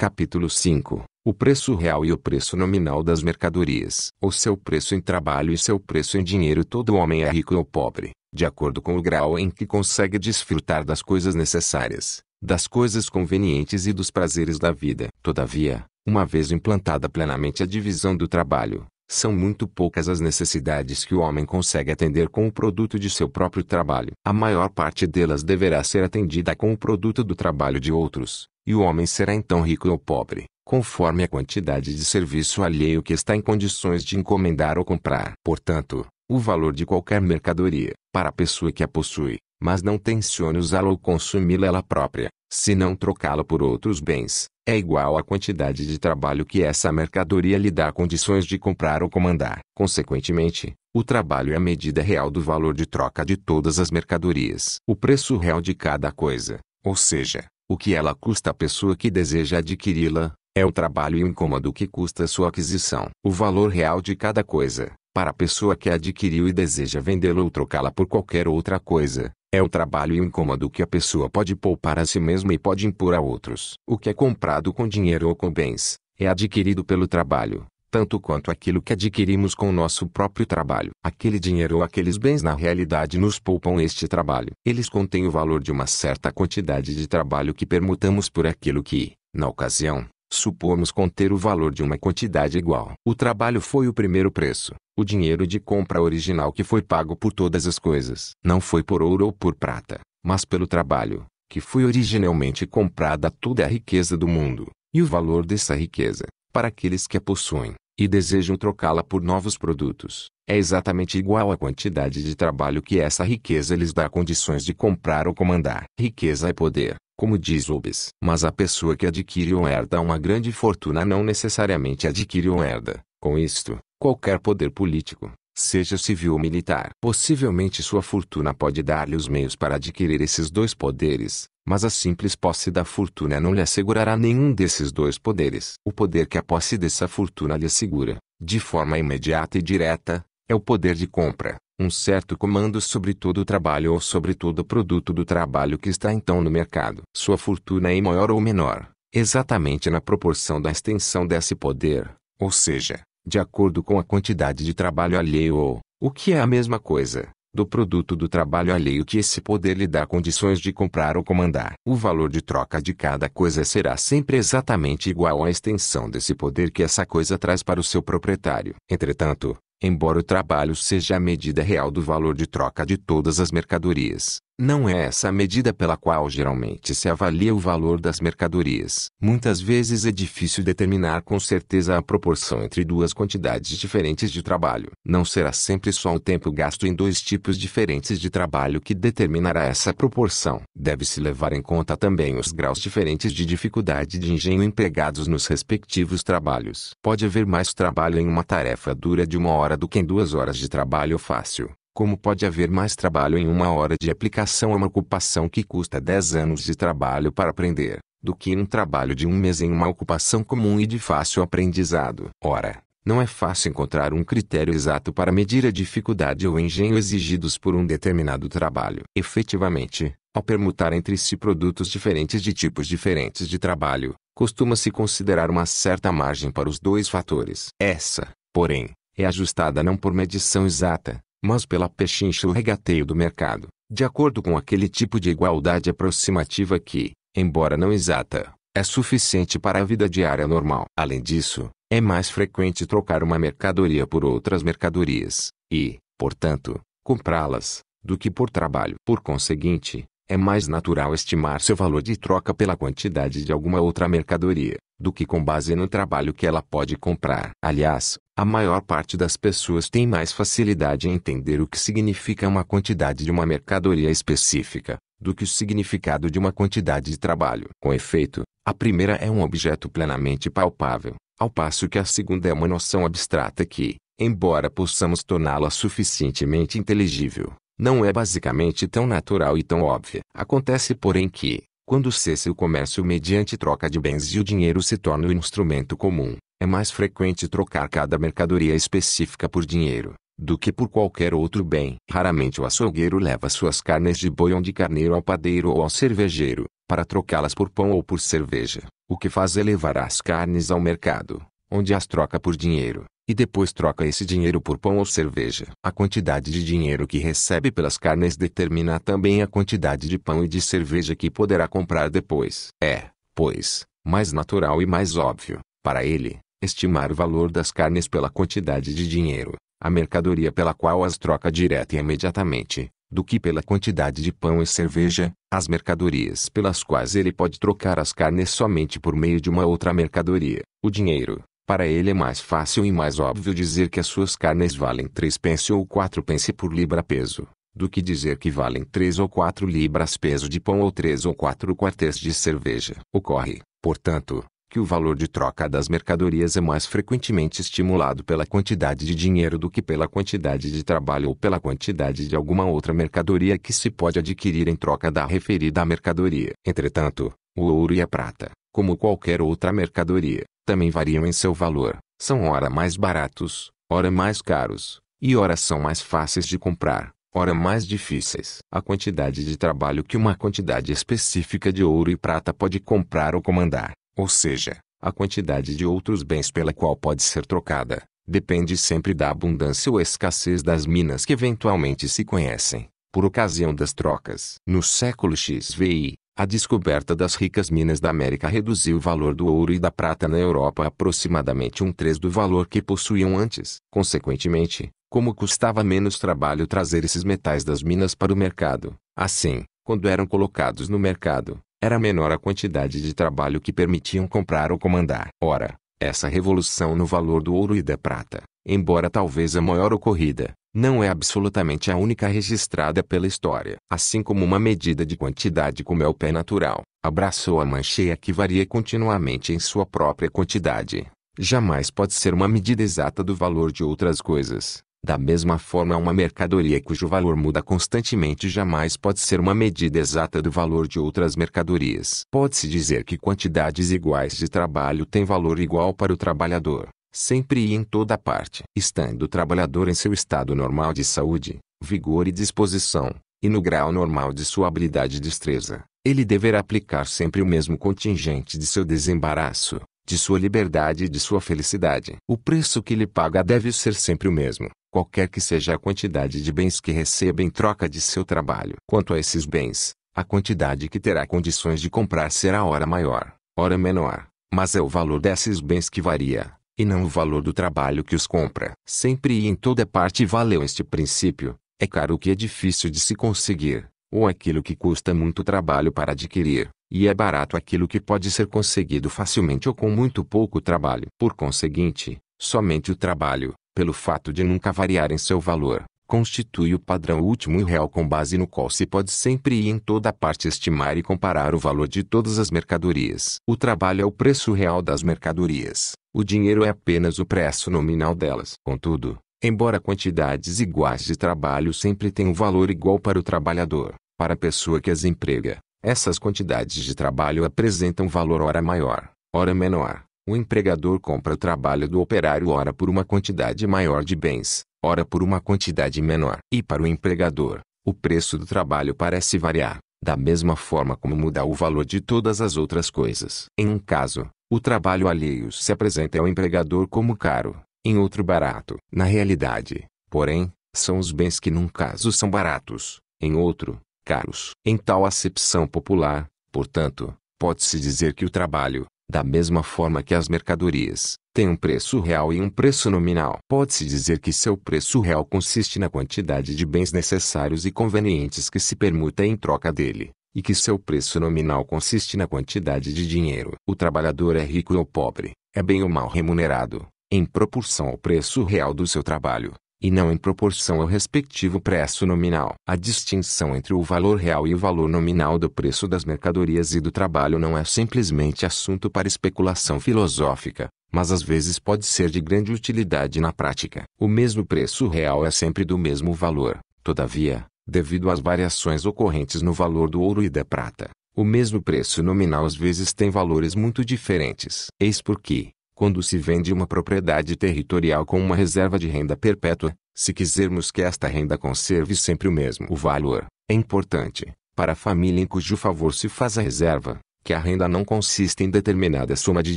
Capítulo 5 o preço real e o preço nominal das mercadorias, o seu preço em trabalho e seu preço em dinheiro. Todo homem é rico ou pobre, de acordo com o grau em que consegue desfrutar das coisas necessárias, das coisas convenientes e dos prazeres da vida. Todavia, uma vez implantada plenamente a divisão do trabalho, são muito poucas as necessidades que o homem consegue atender com o produto de seu próprio trabalho. A maior parte delas deverá ser atendida com o produto do trabalho de outros, e o homem será então rico ou pobre conforme a quantidade de serviço alheio que está em condições de encomendar ou comprar. Portanto, o valor de qualquer mercadoria, para a pessoa que a possui, mas não tencione usá-la ou consumi-la ela própria, se não trocá-la por outros bens, é igual à quantidade de trabalho que essa mercadoria lhe dá condições de comprar ou comandar. Consequentemente, o trabalho é a medida real do valor de troca de todas as mercadorias. O preço real de cada coisa, ou seja, o que ela custa à pessoa que deseja adquiri-la, é o trabalho e o incômodo que custa sua aquisição. O valor real de cada coisa, para a pessoa que a adquiriu e deseja vendê-la ou trocá-la por qualquer outra coisa, é o trabalho e o incômodo que a pessoa pode poupar a si mesma e pode impor a outros. O que é comprado com dinheiro ou com bens, é adquirido pelo trabalho, tanto quanto aquilo que adquirimos com o nosso próprio trabalho. Aquele dinheiro ou aqueles bens na realidade nos poupam este trabalho. Eles contêm o valor de uma certa quantidade de trabalho que permutamos por aquilo que, na ocasião, Supomos conter o valor de uma quantidade igual. O trabalho foi o primeiro preço, o dinheiro de compra original que foi pago por todas as coisas. Não foi por ouro ou por prata, mas pelo trabalho, que foi originalmente comprada toda a riqueza do mundo, e o valor dessa riqueza, para aqueles que a possuem, e desejam trocá-la por novos produtos, é exatamente igual à quantidade de trabalho que essa riqueza lhes dá condições de comprar ou comandar. Riqueza é poder como diz Hobbes. Mas a pessoa que adquire ou herda uma grande fortuna não necessariamente adquire ou herda, com isto, qualquer poder político, seja civil ou militar. Possivelmente sua fortuna pode dar-lhe os meios para adquirir esses dois poderes, mas a simples posse da fortuna não lhe assegurará nenhum desses dois poderes. O poder que a posse dessa fortuna lhe assegura, de forma imediata e direta, é o poder de compra um certo comando sobre todo o trabalho ou sobre todo o produto do trabalho que está então no mercado. Sua fortuna é maior ou menor, exatamente na proporção da extensão desse poder, ou seja, de acordo com a quantidade de trabalho alheio ou, o que é a mesma coisa, do produto do trabalho alheio que esse poder lhe dá condições de comprar ou comandar. O valor de troca de cada coisa será sempre exatamente igual à extensão desse poder que essa coisa traz para o seu proprietário. Entretanto, embora o trabalho seja a medida real do valor de troca de todas as mercadorias. Não é essa a medida pela qual geralmente se avalia o valor das mercadorias. Muitas vezes é difícil determinar com certeza a proporção entre duas quantidades diferentes de trabalho. Não será sempre só o tempo gasto em dois tipos diferentes de trabalho que determinará essa proporção. Deve-se levar em conta também os graus diferentes de dificuldade de engenho empregados nos respectivos trabalhos. Pode haver mais trabalho em uma tarefa dura de uma hora do que em duas horas de trabalho fácil. Como pode haver mais trabalho em uma hora de aplicação a é uma ocupação que custa 10 anos de trabalho para aprender, do que um trabalho de um mês em uma ocupação comum e de fácil aprendizado? Ora, não é fácil encontrar um critério exato para medir a dificuldade ou engenho exigidos por um determinado trabalho. Efetivamente, ao permutar entre si produtos diferentes de tipos diferentes de trabalho, costuma-se considerar uma certa margem para os dois fatores. Essa, porém, é ajustada não por medição exata, mas pela pechincha ou regateio do mercado, de acordo com aquele tipo de igualdade aproximativa que, embora não exata, é suficiente para a vida diária normal. Além disso, é mais frequente trocar uma mercadoria por outras mercadorias, e, portanto, comprá-las, do que por trabalho. Por conseguinte, é mais natural estimar seu valor de troca pela quantidade de alguma outra mercadoria, do que com base no trabalho que ela pode comprar. Aliás, a maior parte das pessoas tem mais facilidade em entender o que significa uma quantidade de uma mercadoria específica do que o significado de uma quantidade de trabalho. Com efeito, a primeira é um objeto plenamente palpável, ao passo que a segunda é uma noção abstrata que, embora possamos torná-la suficientemente inteligível, não é basicamente tão natural e tão óbvia. Acontece, porém, que, quando cessa o comércio mediante troca de bens e o dinheiro se torna o instrumento comum, é mais frequente trocar cada mercadoria específica por dinheiro do que por qualquer outro bem. Raramente o açougueiro leva suas carnes de boi ou de carneiro ao padeiro ou ao cervejeiro, para trocá-las por pão ou por cerveja, o que faz elevar as carnes ao mercado onde as troca por dinheiro, e depois troca esse dinheiro por pão ou cerveja. A quantidade de dinheiro que recebe pelas carnes determina também a quantidade de pão e de cerveja que poderá comprar depois. É, pois, mais natural e mais óbvio, para ele, estimar o valor das carnes pela quantidade de dinheiro, a mercadoria pela qual as troca direta e imediatamente, do que pela quantidade de pão e cerveja, as mercadorias pelas quais ele pode trocar as carnes somente por meio de uma outra mercadoria, o dinheiro. Para ele é mais fácil e mais óbvio dizer que as suas carnes valem 3 pence ou 4 pence por libra peso, do que dizer que valem 3 ou 4 libras peso de pão ou 3 ou 4 quartéis de cerveja. Ocorre, portanto, que o valor de troca das mercadorias é mais frequentemente estimulado pela quantidade de dinheiro do que pela quantidade de trabalho ou pela quantidade de alguma outra mercadoria que se pode adquirir em troca da referida mercadoria. Entretanto, o ouro e a prata, como qualquer outra mercadoria, também variam em seu valor, são ora mais baratos, ora mais caros, e ora são mais fáceis de comprar, ora mais difíceis. A quantidade de trabalho que uma quantidade específica de ouro e prata pode comprar ou comandar, ou seja, a quantidade de outros bens pela qual pode ser trocada, depende sempre da abundância ou escassez das minas que eventualmente se conhecem, por ocasião das trocas. No século XVI, a descoberta das ricas minas da América reduziu o valor do ouro e da prata na Europa a aproximadamente um três do valor que possuíam antes. Consequentemente, como custava menos trabalho trazer esses metais das minas para o mercado, assim, quando eram colocados no mercado, era menor a quantidade de trabalho que permitiam comprar ou comandar. Ora, essa revolução no valor do ouro e da prata, embora talvez a maior ocorrida, não é absolutamente a única registrada pela história. Assim como uma medida de quantidade como é o pé natural, abraçou a mancheia que varia continuamente em sua própria quantidade. Jamais pode ser uma medida exata do valor de outras coisas. Da mesma forma, uma mercadoria cujo valor muda constantemente jamais pode ser uma medida exata do valor de outras mercadorias. Pode-se dizer que quantidades iguais de trabalho têm valor igual para o trabalhador, sempre e em toda parte. Estando o trabalhador em seu estado normal de saúde, vigor e disposição, e no grau normal de sua habilidade e destreza, ele deverá aplicar sempre o mesmo contingente de seu desembaraço, de sua liberdade e de sua felicidade. O preço que lhe paga deve ser sempre o mesmo, qualquer que seja a quantidade de bens que receba em troca de seu trabalho. Quanto a esses bens, a quantidade que terá condições de comprar será hora maior, hora menor, mas é o valor desses bens que varia e não o valor do trabalho que os compra. Sempre e em toda parte valeu este princípio. É caro o que é difícil de se conseguir, ou aquilo que custa muito trabalho para adquirir, e é barato aquilo que pode ser conseguido facilmente ou com muito pouco trabalho. Por conseguinte, somente o trabalho, pelo fato de nunca variar em seu valor, constitui o padrão último e real com base no qual se pode sempre e em toda parte estimar e comparar o valor de todas as mercadorias. O trabalho é o preço real das mercadorias. O dinheiro é apenas o preço nominal delas. Contudo, embora quantidades iguais de trabalho sempre tenham um valor igual para o trabalhador, para a pessoa que as emprega, essas quantidades de trabalho apresentam valor hora maior, hora menor. O empregador compra o trabalho do operário ora por uma quantidade maior de bens, ora por uma quantidade menor. E para o empregador, o preço do trabalho parece variar, da mesma forma como muda o valor de todas as outras coisas. Em um caso, o trabalho alheio se apresenta ao empregador como caro, em outro barato. Na realidade, porém, são os bens que num caso são baratos, em outro, caros. Em tal acepção popular, portanto, pode-se dizer que o trabalho, da mesma forma que as mercadorias, tem um preço real e um preço nominal. Pode-se dizer que seu preço real consiste na quantidade de bens necessários e convenientes que se permuta em troca dele, e que seu preço nominal consiste na quantidade de dinheiro. O trabalhador é rico ou pobre, é bem ou mal remunerado, em proporção ao preço real do seu trabalho, e não em proporção ao respectivo preço nominal. A distinção entre o valor real e o valor nominal do preço das mercadorias e do trabalho não é simplesmente assunto para especulação filosófica, mas às vezes pode ser de grande utilidade na prática. O mesmo preço real é sempre do mesmo valor, todavia, devido às variações ocorrentes no valor do ouro e da prata. O mesmo preço nominal às vezes tem valores muito diferentes. Eis porque, quando se vende uma propriedade territorial com uma reserva de renda perpétua, se quisermos que esta renda conserve sempre o mesmo valor, é importante, para a família em cujo favor se faz a reserva, que a renda não consista em determinada soma de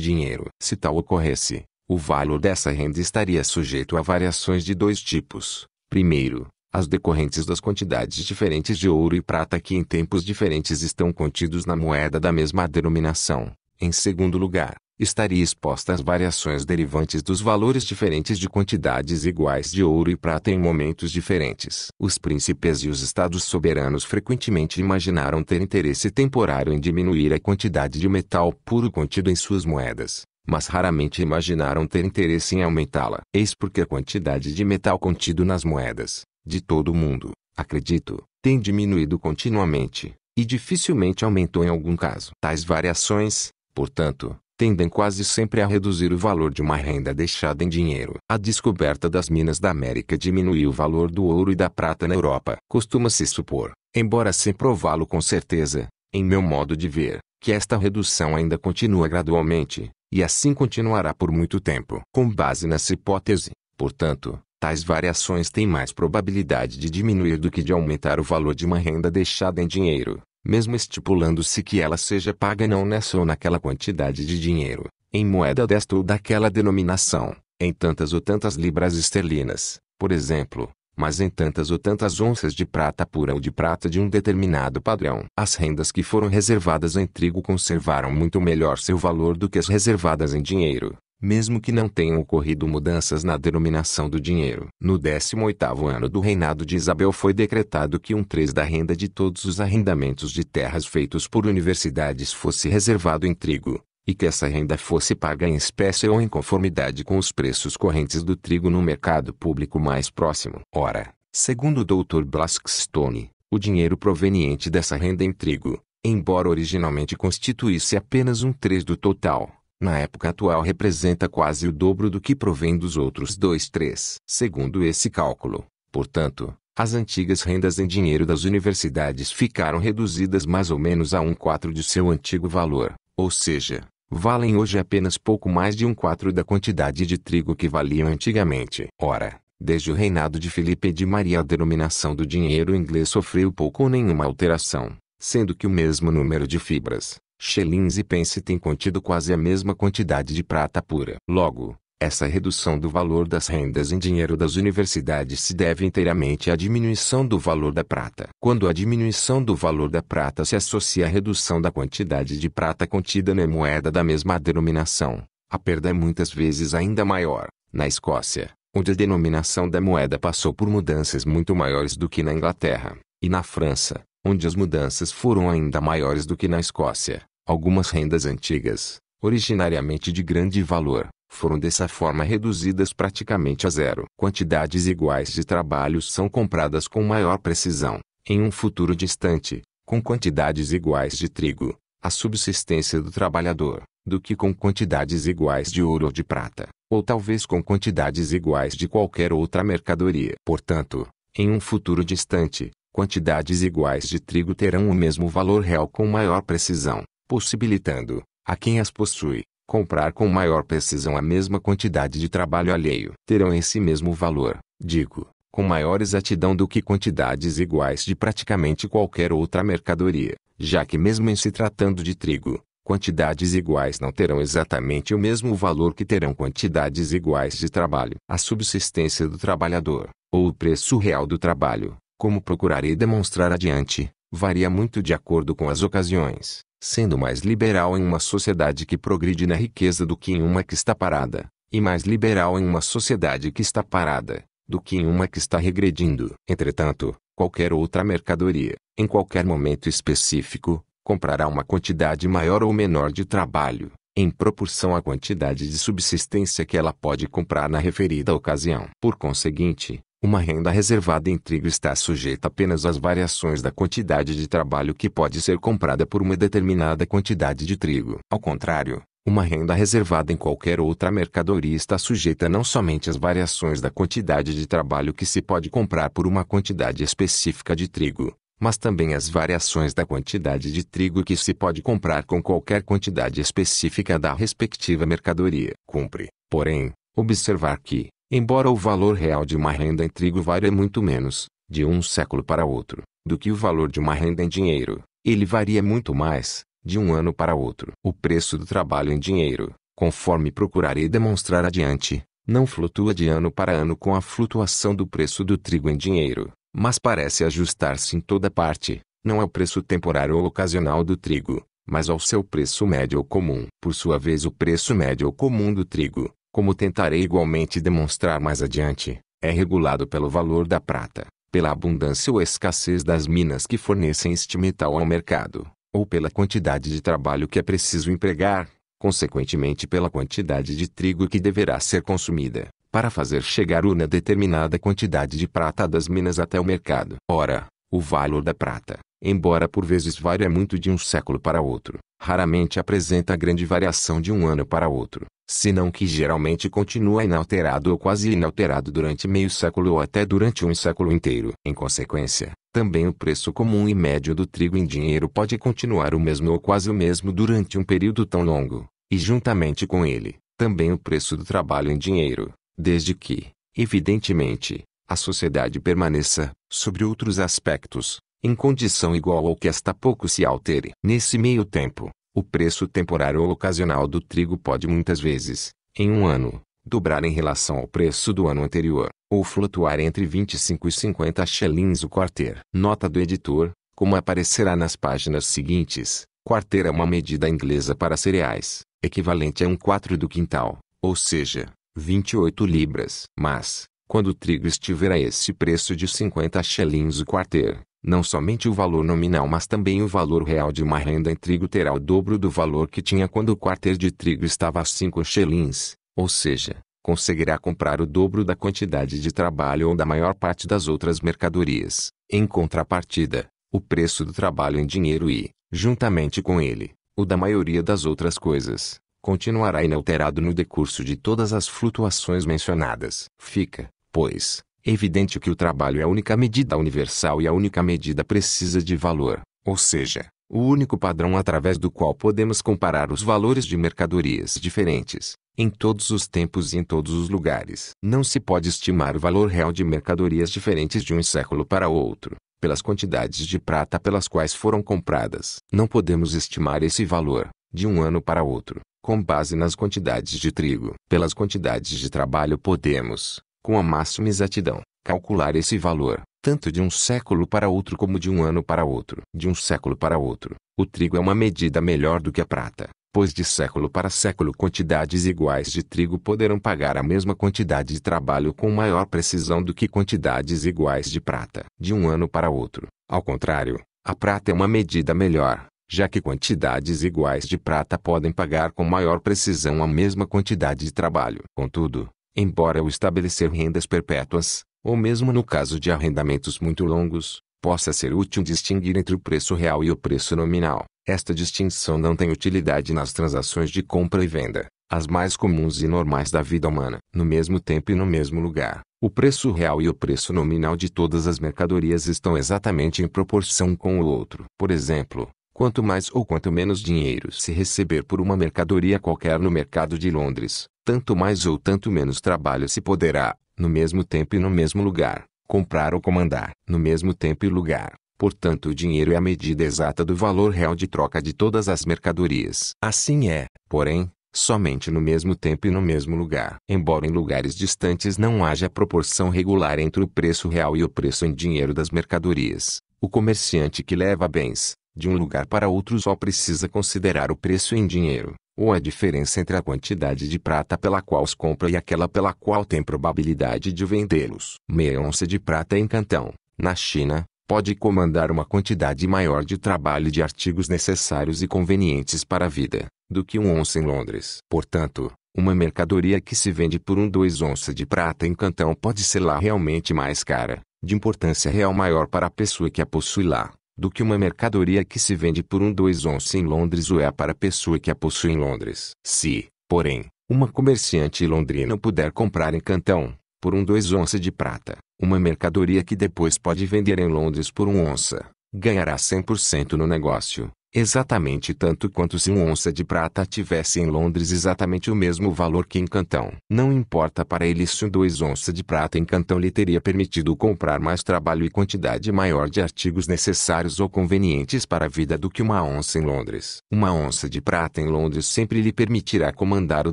dinheiro. Se tal ocorresse, o valor dessa renda estaria sujeito a variações de dois tipos. Primeiro, as decorrentes das quantidades diferentes de ouro e prata que em tempos diferentes estão contidos na moeda da mesma denominação. Em segundo lugar, estaria exposta às variações derivantes dos valores diferentes de quantidades iguais de ouro e prata em momentos diferentes. Os príncipes e os estados soberanos frequentemente imaginaram ter interesse temporário em diminuir a quantidade de metal puro contido em suas moedas, mas raramente imaginaram ter interesse em aumentá-la. Eis porque a quantidade de metal contido nas moedas de todo o mundo, acredito, tem diminuído continuamente, e dificilmente aumentou em algum caso. Tais variações, portanto, tendem quase sempre a reduzir o valor de uma renda deixada em dinheiro. A descoberta das minas da América diminuiu o valor do ouro e da prata na Europa. Costuma-se supor, embora sem prová-lo com certeza, em meu modo de ver, que esta redução ainda continua gradualmente, e assim continuará por muito tempo. Com base nessa hipótese, portanto, tais variações têm mais probabilidade de diminuir do que de aumentar o valor de uma renda deixada em dinheiro, mesmo estipulando-se que ela seja paga não nessa ou naquela quantidade de dinheiro, em moeda desta ou daquela denominação, em tantas ou tantas libras esterlinas, por exemplo, mas em tantas ou tantas onças de prata pura ou de prata de um determinado padrão. As rendas que foram reservadas em trigo conservaram muito melhor seu valor do que as reservadas em dinheiro mesmo que não tenham ocorrido mudanças na denominação do dinheiro. No 18º ano do reinado de Isabel foi decretado que um 3 da renda de todos os arrendamentos de terras feitos por universidades fosse reservado em trigo, e que essa renda fosse paga em espécie ou em conformidade com os preços correntes do trigo no mercado público mais próximo. Ora, segundo o Dr. Blaskstone, o dinheiro proveniente dessa renda em trigo, embora originalmente constituísse apenas um 3 do total, na época atual representa quase o dobro do que provém dos outros dois três. Segundo esse cálculo, portanto, as antigas rendas em dinheiro das universidades ficaram reduzidas mais ou menos a um quarto de seu antigo valor, ou seja, valem hoje apenas pouco mais de um quarto da quantidade de trigo que valiam antigamente. Ora, desde o reinado de Felipe e de Maria a denominação do dinheiro inglês sofreu pouco ou nenhuma alteração, sendo que o mesmo número de fibras, shillings e pence têm contido quase a mesma quantidade de prata pura. Logo, essa redução do valor das rendas em dinheiro das universidades se deve inteiramente à diminuição do valor da prata. Quando a diminuição do valor da prata se associa à redução da quantidade de prata contida na moeda da mesma denominação, a perda é muitas vezes ainda maior. Na Escócia, onde a denominação da moeda passou por mudanças muito maiores do que na Inglaterra, e na França, onde as mudanças foram ainda maiores do que na Escócia, Algumas rendas antigas, originariamente de grande valor, foram dessa forma reduzidas praticamente a zero. Quantidades iguais de trabalhos são compradas com maior precisão, em um futuro distante, com quantidades iguais de trigo, a subsistência do trabalhador, do que com quantidades iguais de ouro ou de prata, ou talvez com quantidades iguais de qualquer outra mercadoria. Portanto, em um futuro distante, quantidades iguais de trigo terão o mesmo valor real com maior precisão, possibilitando, a quem as possui, comprar com maior precisão a mesma quantidade de trabalho alheio. Terão em si mesmo valor, digo, com maior exatidão do que quantidades iguais de praticamente qualquer outra mercadoria, já que mesmo em se tratando de trigo, quantidades iguais não terão exatamente o mesmo valor que terão quantidades iguais de trabalho. A subsistência do trabalhador, ou o preço real do trabalho, como procurarei demonstrar adiante, varia muito de acordo com as ocasiões sendo mais liberal em uma sociedade que progride na riqueza do que em uma que está parada, e mais liberal em uma sociedade que está parada, do que em uma que está regredindo. Entretanto, qualquer outra mercadoria, em qualquer momento específico, comprará uma quantidade maior ou menor de trabalho, em proporção à quantidade de subsistência que ela pode comprar na referida ocasião. Por conseguinte, uma renda reservada em trigo está sujeita apenas às variações da quantidade de trabalho que pode ser comprada por uma determinada quantidade de trigo. Ao contrário, uma renda reservada em qualquer outra mercadoria está sujeita não somente às variações da quantidade de trabalho que se pode comprar por uma quantidade específica de trigo, mas também às variações da quantidade de trigo que se pode comprar com qualquer quantidade específica da respectiva mercadoria. Cumpre, porém, observar que, Embora o valor real de uma renda em trigo varie muito menos, de um século para outro, do que o valor de uma renda em dinheiro, ele varia muito mais, de um ano para outro. O preço do trabalho em dinheiro, conforme procurarei demonstrar adiante, não flutua de ano para ano com a flutuação do preço do trigo em dinheiro, mas parece ajustar-se em toda parte, não ao preço temporário ou ocasional do trigo, mas ao seu preço médio ou comum. Por sua vez, o preço médio ou comum do trigo, como tentarei igualmente demonstrar mais adiante, é regulado pelo valor da prata, pela abundância ou escassez das minas que fornecem este metal ao mercado, ou pela quantidade de trabalho que é preciso empregar, consequentemente pela quantidade de trigo que deverá ser consumida, para fazer chegar uma determinada quantidade de prata das minas até o mercado. Ora, o valor da prata, embora por vezes varie muito de um século para outro, raramente apresenta grande variação de um ano para outro senão que geralmente continua inalterado ou quase inalterado durante meio século ou até durante um século inteiro. Em consequência, também o preço comum e médio do trigo em dinheiro pode continuar o mesmo ou quase o mesmo durante um período tão longo, e juntamente com ele, também o preço do trabalho em dinheiro, desde que, evidentemente, a sociedade permaneça, sobre outros aspectos, em condição igual ou que esta pouco se altere. Nesse meio tempo, o preço temporário ou ocasional do trigo pode muitas vezes, em um ano, dobrar em relação ao preço do ano anterior, ou flutuar entre 25 e 50 shillings o quarter. Nota do editor, como aparecerá nas páginas seguintes, quarter é uma medida inglesa para cereais, equivalente a um quatro do quintal, ou seja, 28 libras. Mas, quando o trigo estiver a esse preço de 50 shillings o quarter, não somente o valor nominal mas também o valor real de uma renda em trigo terá o dobro do valor que tinha quando o quartel de trigo estava a 5 shillings, ou seja, conseguirá comprar o dobro da quantidade de trabalho ou da maior parte das outras mercadorias. Em contrapartida, o preço do trabalho em dinheiro e, juntamente com ele, o da maioria das outras coisas, continuará inalterado no decurso de todas as flutuações mencionadas. Fica, pois, é evidente que o trabalho é a única medida universal e a única medida precisa de valor, ou seja, o único padrão através do qual podemos comparar os valores de mercadorias diferentes, em todos os tempos e em todos os lugares. Não se pode estimar o valor real de mercadorias diferentes de um século para outro, pelas quantidades de prata pelas quais foram compradas. Não podemos estimar esse valor, de um ano para outro, com base nas quantidades de trigo. Pelas quantidades de trabalho podemos, com a máxima exatidão, calcular esse valor, tanto de um século para outro como de um ano para outro. De um século para outro, o trigo é uma medida melhor do que a prata, pois de século para século quantidades iguais de trigo poderão pagar a mesma quantidade de trabalho com maior precisão do que quantidades iguais de prata. De um ano para outro, ao contrário, a prata é uma medida melhor, já que quantidades iguais de prata podem pagar com maior precisão a mesma quantidade de trabalho. Contudo, Embora o estabelecer rendas perpétuas, ou mesmo no caso de arrendamentos muito longos, possa ser útil distinguir entre o preço real e o preço nominal, esta distinção não tem utilidade nas transações de compra e venda, as mais comuns e normais da vida humana. No mesmo tempo e no mesmo lugar, o preço real e o preço nominal de todas as mercadorias estão exatamente em proporção com o outro. Por exemplo, quanto mais ou quanto menos dinheiro se receber por uma mercadoria qualquer no mercado de Londres, tanto mais ou tanto menos trabalho se poderá, no mesmo tempo e no mesmo lugar, comprar ou comandar, no mesmo tempo e lugar. Portanto, o dinheiro é a medida exata do valor real de troca de todas as mercadorias. Assim é, porém, somente no mesmo tempo e no mesmo lugar. Embora em lugares distantes não haja proporção regular entre o preço real e o preço em dinheiro das mercadorias, o comerciante que leva bens de um lugar para outro só precisa considerar o preço em dinheiro, ou a diferença entre a quantidade de prata pela qual os compra e aquela pela qual tem probabilidade de vendê-los. Meia onça de prata em Cantão, na China, pode comandar uma quantidade maior de trabalho de artigos necessários e convenientes para a vida, do que um onça em Londres. Portanto, uma mercadoria que se vende por um dois onça de prata em Cantão pode ser lá realmente mais cara, de importância real maior para a pessoa que a possui lá do que uma mercadoria que se vende por um 2 onça em Londres o é para a pessoa que a possui em Londres. Se, porém, uma comerciante londrina puder comprar em Cantão, por um 2 onça de prata, uma mercadoria que depois pode vender em Londres por um onça, ganhará 100% no negócio. Exatamente tanto quanto se uma onça de prata tivesse em Londres exatamente o mesmo valor que em Cantão. Não importa para ele se um dois onça de prata em Cantão lhe teria permitido comprar mais trabalho e quantidade maior de artigos necessários ou convenientes para a vida do que uma onça em Londres. Uma onça de prata em Londres sempre lhe permitirá comandar o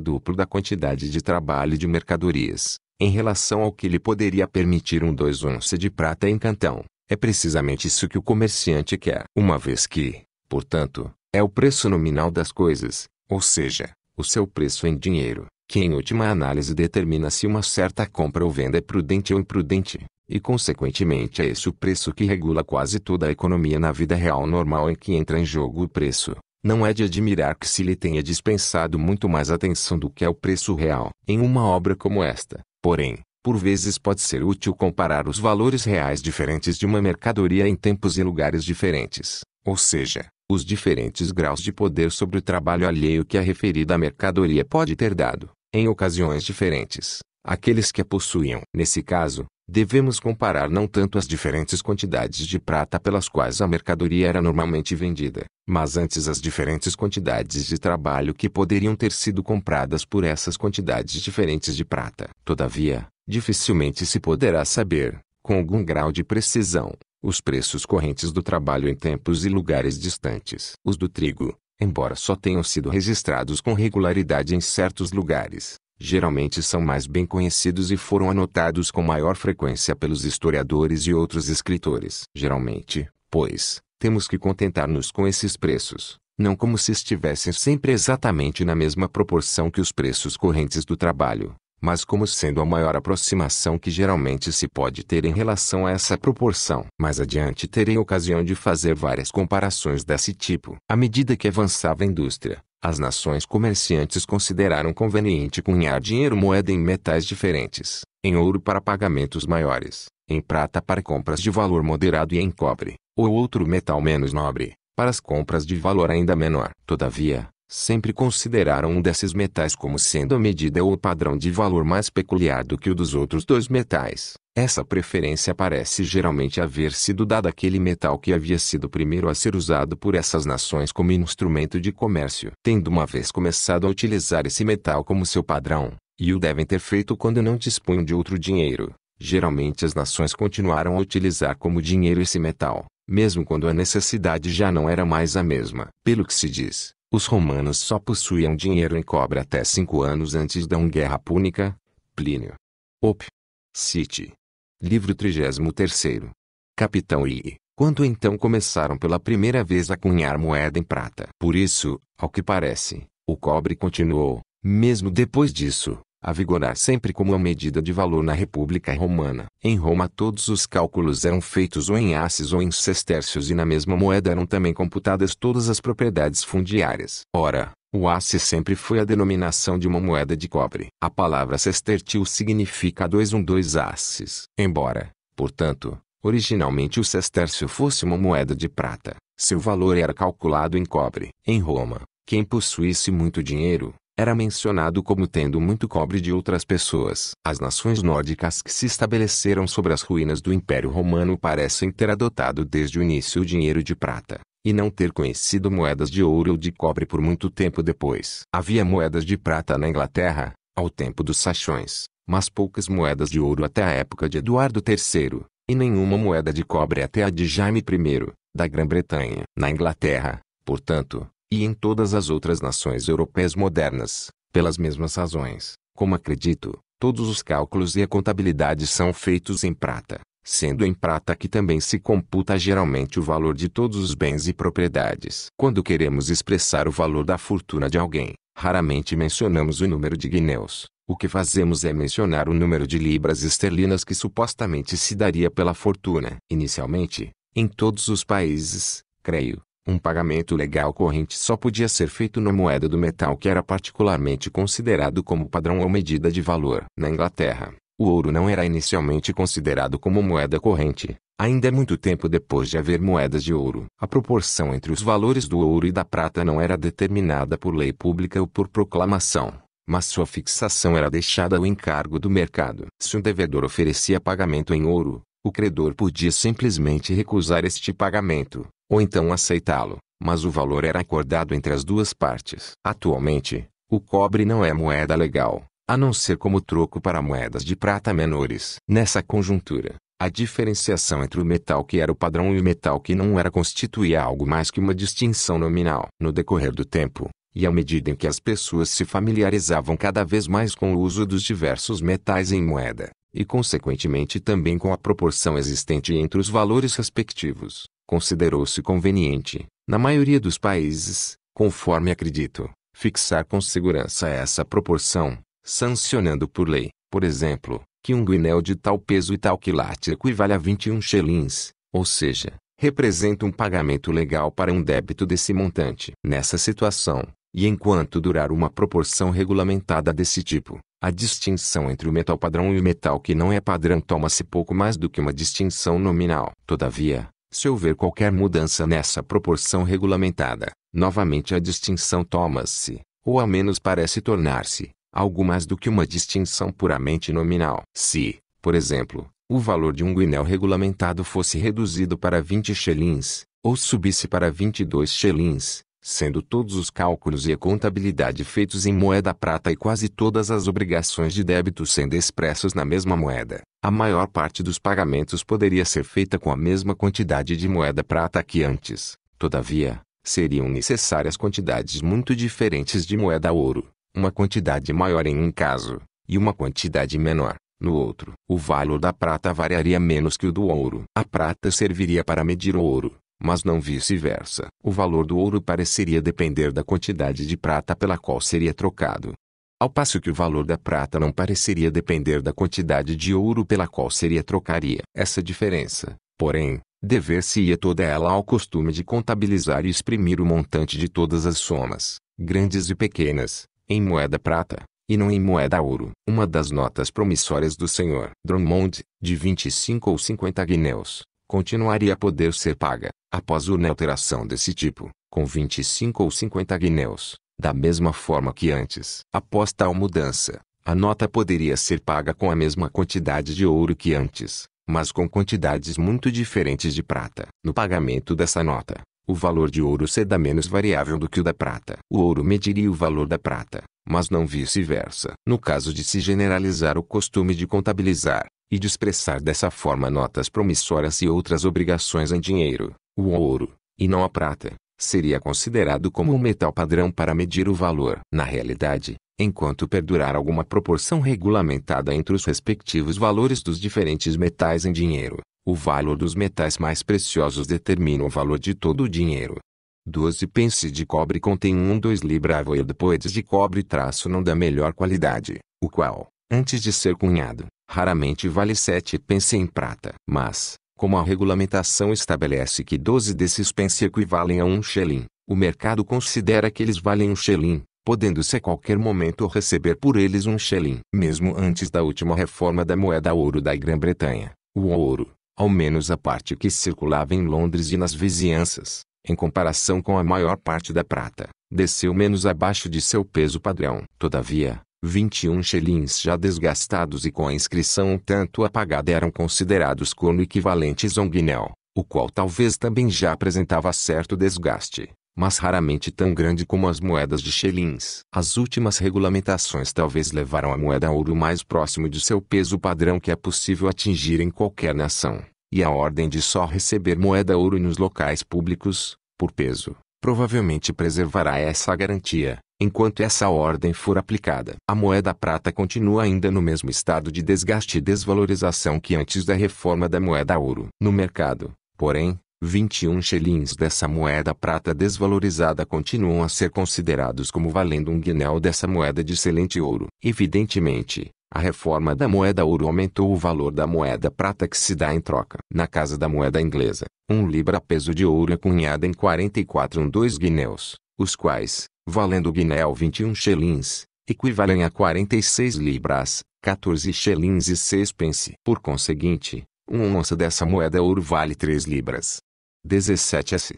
duplo da quantidade de trabalho e de mercadorias, em relação ao que lhe poderia permitir um dois onça de prata em Cantão. É precisamente isso que o comerciante quer. Uma vez que, Portanto, é o preço nominal das coisas, ou seja, o seu preço em dinheiro, que em última análise determina se uma certa compra ou venda é prudente ou imprudente, e consequentemente é esse o preço que regula quase toda a economia na vida real normal em que entra em jogo o preço. Não é de admirar que se lhe tenha dispensado muito mais atenção do que é o preço real. Em uma obra como esta, porém, por vezes pode ser útil comparar os valores reais diferentes de uma mercadoria em tempos e lugares diferentes. Ou seja, os diferentes graus de poder sobre o trabalho alheio que a referida mercadoria pode ter dado, em ocasiões diferentes, aqueles que a possuíam. Nesse caso, devemos comparar não tanto as diferentes quantidades de prata pelas quais a mercadoria era normalmente vendida, mas antes as diferentes quantidades de trabalho que poderiam ter sido compradas por essas quantidades diferentes de prata. Todavia, dificilmente se poderá saber, com algum grau de precisão, os preços correntes do trabalho em tempos e lugares distantes. Os do trigo, embora só tenham sido registrados com regularidade em certos lugares, geralmente são mais bem conhecidos e foram anotados com maior frequência pelos historiadores e outros escritores. Geralmente, pois, temos que contentar-nos com esses preços, não como se estivessem sempre exatamente na mesma proporção que os preços correntes do trabalho, mas como sendo a maior aproximação que geralmente se pode ter em relação a essa proporção. Mais adiante terei ocasião de fazer várias comparações desse tipo. À medida que avançava a indústria, as nações comerciantes consideraram conveniente cunhar dinheiro moeda em metais diferentes, em ouro para pagamentos maiores, em prata para compras de valor moderado e em cobre, ou outro metal menos nobre, para as compras de valor ainda menor. Todavia, sempre consideraram um desses metais como sendo a medida ou o padrão de valor mais peculiar do que o dos outros dois metais. Essa preferência parece geralmente haver sido dada àquele metal que havia sido primeiro a ser usado por essas nações como instrumento de comércio. Tendo uma vez começado a utilizar esse metal como seu padrão, e o devem ter feito quando não dispunham de outro dinheiro, geralmente as nações continuaram a utilizar como dinheiro esse metal, mesmo quando a necessidade já não era mais a mesma. Pelo que se diz, os romanos só possuíam dinheiro em cobre até cinco anos antes da guerra púnica. Plínio. Op. City. Livro 33. Capitão I. Quando então começaram pela primeira vez a cunhar moeda em prata. Por isso, ao que parece, o cobre continuou, mesmo depois disso, a vigorar sempre como uma medida de valor na República Romana. Em Roma todos os cálculos eram feitos ou em asses ou em cestércios e na mesma moeda eram também computadas todas as propriedades fundiárias. Ora, o asse sempre foi a denominação de uma moeda de cobre. A palavra cestertio significa dois um dois asses. Embora, portanto, originalmente o cestércio fosse uma moeda de prata, seu valor era calculado em cobre. Em Roma, quem possuísse muito dinheiro, era mencionado como tendo muito cobre de outras pessoas. As nações nórdicas que se estabeleceram sobre as ruínas do Império Romano parecem ter adotado desde o início o dinheiro de prata e não ter conhecido moedas de ouro ou de cobre por muito tempo depois. Havia moedas de prata na Inglaterra, ao tempo dos Saxões, mas poucas moedas de ouro até a época de Eduardo III, e nenhuma moeda de cobre até a de Jaime I, da Grã-Bretanha. Na Inglaterra, portanto, e em todas as outras nações europeias modernas, pelas mesmas razões, como acredito, todos os cálculos e a contabilidade são feitos em prata, sendo em prata que também se computa geralmente o valor de todos os bens e propriedades. Quando queremos expressar o valor da fortuna de alguém, raramente mencionamos o número de guineus. O que fazemos é mencionar o número de libras esterlinas que supostamente se daria pela fortuna. Inicialmente, em todos os países, creio, um pagamento legal corrente só podia ser feito na moeda do metal que era particularmente considerado como padrão ou medida de valor. Na Inglaterra, o ouro não era inicialmente considerado como moeda corrente, ainda é muito tempo depois de haver moedas de ouro. A proporção entre os valores do ouro e da prata não era determinada por lei pública ou por proclamação, mas sua fixação era deixada ao encargo do mercado. Se um devedor oferecia pagamento em ouro, o credor podia simplesmente recusar este pagamento, ou então aceitá-lo, mas o valor era acordado entre as duas partes. Atualmente, o cobre não é moeda legal, a não ser como troco para moedas de prata menores. Nessa conjuntura, a diferenciação entre o metal que era o padrão e o metal que não era constituía algo mais que uma distinção nominal. No decorrer do tempo, e à medida em que as pessoas se familiarizavam cada vez mais com o uso dos diversos metais em moeda, e consequentemente também com a proporção existente entre os valores respectivos, considerou-se conveniente, na maioria dos países, conforme acredito, fixar com segurança essa proporção, sancionando por lei, por exemplo, que um guinéu de tal peso e tal quilate equivale a 21 shillings, ou seja, representa um pagamento legal para um débito desse montante. Nessa situação, e enquanto durar uma proporção regulamentada desse tipo, a distinção entre o metal padrão e o metal que não é padrão toma-se pouco mais do que uma distinção nominal. Todavia, se houver qualquer mudança nessa proporção regulamentada, novamente a distinção toma-se, ou ao menos parece tornar-se, algo mais do que uma distinção puramente nominal. Se, por exemplo, o valor de um guiné regulamentado fosse reduzido para 20 shillings, ou subisse para 22 shillings, sendo todos os cálculos e a contabilidade feitos em moeda prata e quase todas as obrigações de débito sendo expressas na mesma moeda, a maior parte dos pagamentos poderia ser feita com a mesma quantidade de moeda prata que antes. Todavia, seriam necessárias quantidades muito diferentes de moeda ouro, uma quantidade maior em um caso, e uma quantidade menor, no outro. O valor da prata variaria menos que o do ouro. A prata serviria para medir o ouro, mas não vice-versa. O valor do ouro pareceria depender da quantidade de prata pela qual seria trocado. Ao passo que o valor da prata não pareceria depender da quantidade de ouro pela qual seria trocaria. Essa diferença, porém, dever-se-ia toda ela ao costume de contabilizar e exprimir o montante de todas as somas, grandes e pequenas, em moeda prata, e não em moeda ouro. Uma das notas promissórias do senhor Drummond, de 25 ou 50 guineus, continuaria a poder ser paga, após uma alteração desse tipo, com 25 ou 50 guineus, da mesma forma que antes. Após tal mudança, a nota poderia ser paga com a mesma quantidade de ouro que antes, mas com quantidades muito diferentes de prata. No pagamento dessa nota, o valor de ouro será menos variável do que o da prata. O ouro mediria o valor da prata, mas não vice-versa. No caso de se generalizar o costume de contabilizar, e de expressar dessa forma notas promissórias e outras obrigações em dinheiro, o ouro, e não a prata, seria considerado como um metal padrão para medir o valor. Na realidade, enquanto perdurar alguma proporção regulamentada entre os respectivos valores dos diferentes metais em dinheiro, o valor dos metais mais preciosos determina o valor de todo o dinheiro. 12 pence de cobre contém um 2 libra poedes de cobre traço não da melhor qualidade, o qual, antes de ser cunhado, raramente vale 7 pence em prata. Mas, como a regulamentação estabelece que 12 desses pence equivalem a um shilling, o mercado considera que eles valem um shilling, podendo-se a qualquer momento receber por eles um shilling. Mesmo antes da última reforma da moeda ouro da Grã-Bretanha, o ouro, ao menos a parte que circulava em Londres e nas vizinhanças, em comparação com a maior parte da prata, desceu menos abaixo de seu peso padrão. Todavia, 21 shillings já desgastados e com a inscrição um tanto apagada eram considerados como equivalentes a um guinéu, o qual talvez também já apresentava certo desgaste, mas raramente tão grande como as moedas de shillings. As últimas regulamentações talvez levaram a moeda ouro mais próximo de seu peso padrão que é possível atingir em qualquer nação, e a ordem de só receber moeda ouro nos locais públicos, por peso, provavelmente preservará essa garantia Enquanto essa ordem for aplicada, a moeda prata continua ainda no mesmo estado de desgaste e desvalorização que antes da reforma da moeda ouro. No mercado, porém, 21 shillings dessa moeda prata desvalorizada continuam a ser considerados como valendo um guinel dessa moeda de excelente ouro. Evidentemente, a reforma da moeda ouro aumentou o valor da moeda prata que se dá em troca. Na casa da moeda inglesa, um libra peso de ouro é cunhada em 44 um dois guineus, os quais, valendo guinéu 21 shillings, equivalem a 46 libras, 14 shillings e 6 pence. Por conseguinte, uma onça dessa moeda ouro vale 3 libras. 17S.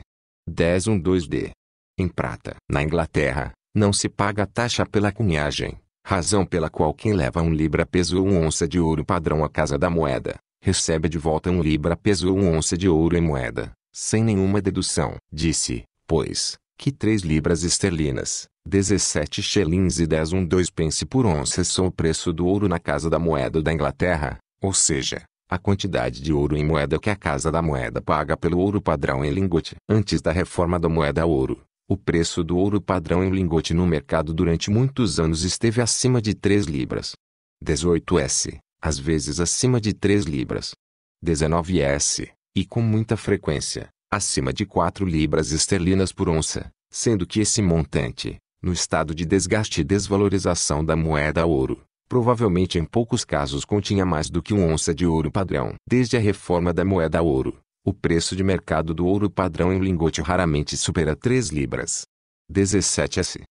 1012D. Em prata. Na Inglaterra, não se paga taxa pela cunhagem, razão pela qual quem leva um libra peso ou onça de ouro padrão à casa da moeda, recebe de volta um libra peso ou onça de ouro em moeda, sem nenhuma dedução. Disse, pois, que 3 libras esterlinas, 17 shillings e 2 pence por onça são o preço do ouro na Casa da Moeda da Inglaterra, ou seja, a quantidade de ouro em moeda que a Casa da Moeda paga pelo ouro padrão em lingote. Antes da reforma da moeda ouro, o preço do ouro padrão em lingote no mercado durante muitos anos esteve acima de 3 libras. 18S, às vezes acima de 3 libras. 19S, e com muita frequência, acima de 4 libras esterlinas por onça, sendo que esse montante, no estado de desgaste e desvalorização da moeda ouro, provavelmente em poucos casos continha mais do que uma onça de ouro padrão. Desde a reforma da moeda ouro, o preço de mercado do ouro padrão em lingote raramente supera 3 libras. 17S.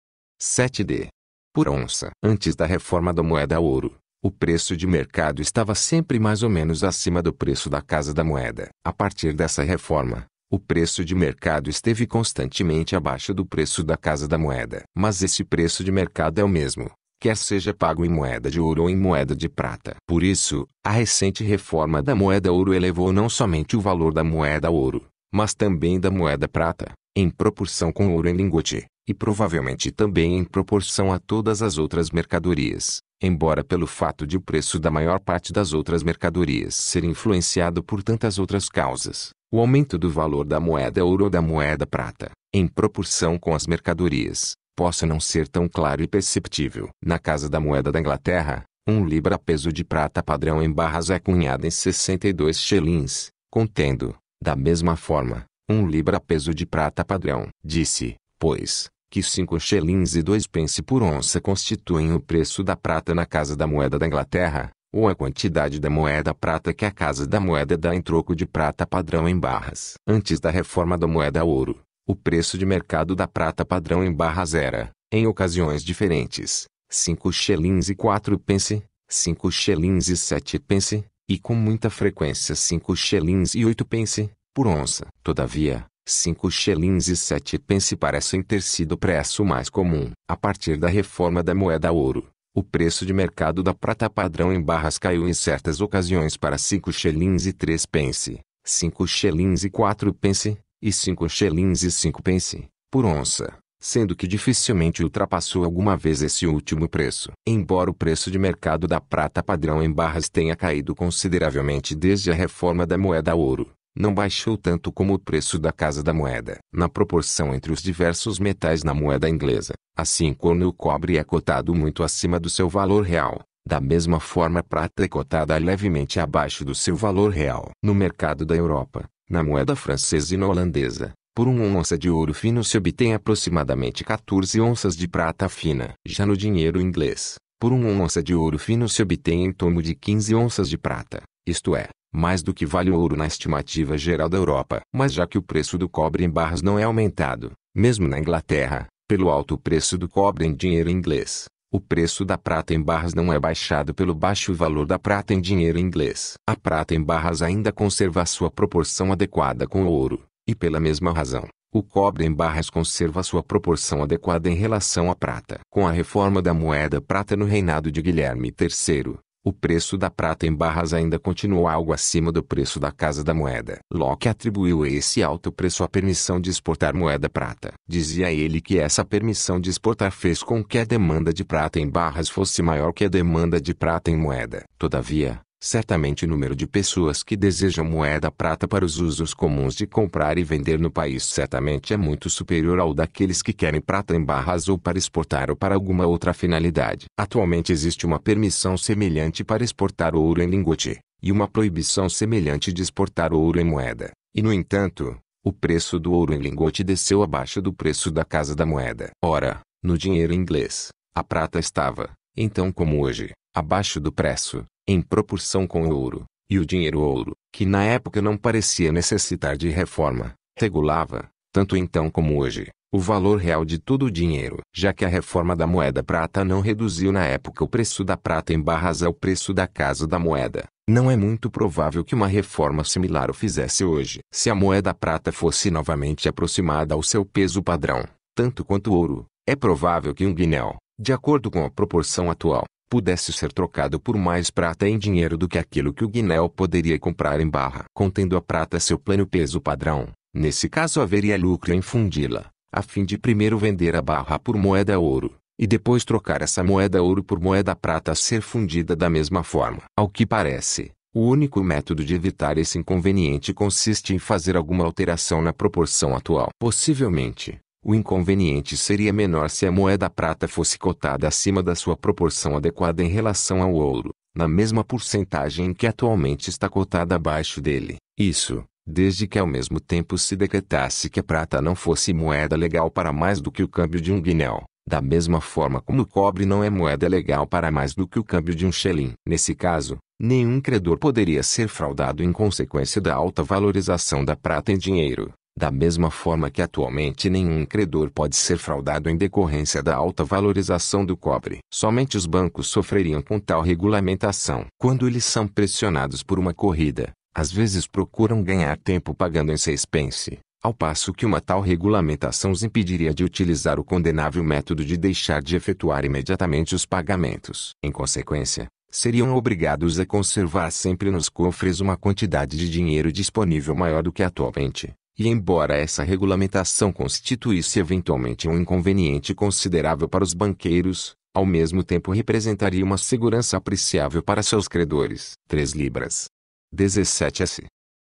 7D. Por onça. Antes da reforma da moeda ouro, o preço de mercado estava sempre mais ou menos acima do preço da casa da moeda. A partir dessa reforma, o preço de mercado esteve constantemente abaixo do preço da casa da moeda. Mas esse preço de mercado é o mesmo, quer seja pago em moeda de ouro ou em moeda de prata. Por isso, a recente reforma da moeda ouro elevou não somente o valor da moeda ouro, mas também da moeda prata, em proporção com o ouro em lingote, e provavelmente também em proporção a todas as outras mercadorias embora pelo fato de o preço da maior parte das outras mercadorias ser influenciado por tantas outras causas, o aumento do valor da moeda ouro ou da moeda prata, em proporção com as mercadorias, possa não ser tão claro e perceptível. Na Casa da Moeda da Inglaterra, um libra peso de prata padrão em barras é cunhado em 62 shillings, contendo, da mesma forma, um libra peso de prata padrão. Disse, pois, que 5 shillings e 2 pence por onça constituem o preço da prata na Casa da Moeda da Inglaterra, ou a quantidade da moeda prata que a Casa da Moeda dá em troco de prata padrão em barras. Antes da reforma da moeda ouro, o preço de mercado da prata padrão em barras era, em ocasiões diferentes, 5 shillings e 4 pence, 5 shillings e 7 pence, e com muita frequência 5 shillings e 8 pence, por onça. Todavia, cinco shillings e sete pence parecem ter sido o preço mais comum. A partir da reforma da moeda ouro, o preço de mercado da prata padrão em barras caiu em certas ocasiões para cinco shillings e três pence, cinco shillings e quatro pence, e cinco shillings e cinco pence, por onça, sendo que dificilmente ultrapassou alguma vez esse último preço. Embora o preço de mercado da prata padrão em barras tenha caído consideravelmente desde a reforma da moeda ouro, não baixou tanto como o preço da casa da moeda. Na proporção entre os diversos metais na moeda inglesa, assim como o cobre é cotado muito acima do seu valor real, da mesma forma a prata é cotada levemente abaixo do seu valor real. No mercado da Europa, na moeda francesa e na holandesa, por uma onça de ouro fino se obtém aproximadamente 14 onças de prata fina. Já no dinheiro inglês, por uma onça de ouro fino se obtém em torno de 15 onças de prata, isto é, mais do que vale o ouro na estimativa geral da Europa. Mas já que o preço do cobre em barras não é aumentado, mesmo na Inglaterra, pelo alto preço do cobre em dinheiro inglês, o preço da prata em barras não é baixado pelo baixo valor da prata em dinheiro inglês. A prata em barras ainda conserva sua proporção adequada com o ouro, e pela mesma razão, o cobre em barras conserva sua proporção adequada em relação à prata. Com a reforma da moeda prata no reinado de Guilherme III, o preço da prata em barras ainda continuou algo acima do preço da casa da moeda. Locke atribuiu esse alto preço à permissão de exportar moeda prata. Dizia ele que essa permissão de exportar fez com que a demanda de prata em barras fosse maior que a demanda de prata em moeda. Todavia, Certamente o número de pessoas que desejam moeda prata para os usos comuns de comprar e vender no país certamente é muito superior ao daqueles que querem prata em barras ou para exportar ou para alguma outra finalidade. Atualmente existe uma permissão semelhante para exportar ouro em lingote, e uma proibição semelhante de exportar ouro em moeda. E no entanto, o preço do ouro em lingote desceu abaixo do preço da casa da moeda. Ora, no dinheiro inglês, a prata estava, então como hoje, abaixo do preço em proporção com o ouro, e o dinheiro ouro, que na época não parecia necessitar de reforma, regulava, tanto então como hoje, o valor real de todo o dinheiro, já que a reforma da moeda prata não reduziu na época o preço da prata em barras ao preço da casa da moeda. Não é muito provável que uma reforma similar o fizesse hoje. Se a moeda prata fosse novamente aproximada ao seu peso padrão, tanto quanto o ouro, é provável que um guinéu, de acordo com a proporção atual, pudesse ser trocado por mais prata em dinheiro do que aquilo que o guinéu poderia comprar em barra, contendo a prata seu pleno peso padrão. Nesse caso haveria lucro em fundi-la, a fim de primeiro vender a barra por moeda ouro, e depois trocar essa moeda ouro por moeda prata a ser fundida da mesma forma. Ao que parece, o único método de evitar esse inconveniente consiste em fazer alguma alteração na proporção atual. Possivelmente, o inconveniente seria menor se a moeda prata fosse cotada acima da sua proporção adequada em relação ao ouro, na mesma porcentagem em que atualmente está cotada abaixo dele. Isso, desde que ao mesmo tempo se decretasse que a prata não fosse moeda legal para mais do que o câmbio de um guinéu, da mesma forma como o cobre não é moeda legal para mais do que o câmbio de um xelim. Nesse caso, nenhum credor poderia ser fraudado em consequência da alta valorização da prata em dinheiro da mesma forma que atualmente nenhum credor pode ser fraudado em decorrência da alta valorização do cobre. Somente os bancos sofreriam com tal regulamentação. Quando eles são pressionados por uma corrida, às vezes procuram ganhar tempo pagando em seis pence, ao passo que uma tal regulamentação os impediria de utilizar o condenável método de deixar de efetuar imediatamente os pagamentos. Em consequência, seriam obrigados a conservar sempre nos cofres uma quantidade de dinheiro disponível maior do que atualmente, e embora essa regulamentação constituísse eventualmente um inconveniente considerável para os banqueiros, ao mesmo tempo representaria uma segurança apreciável para seus credores. 3 libras. 17S.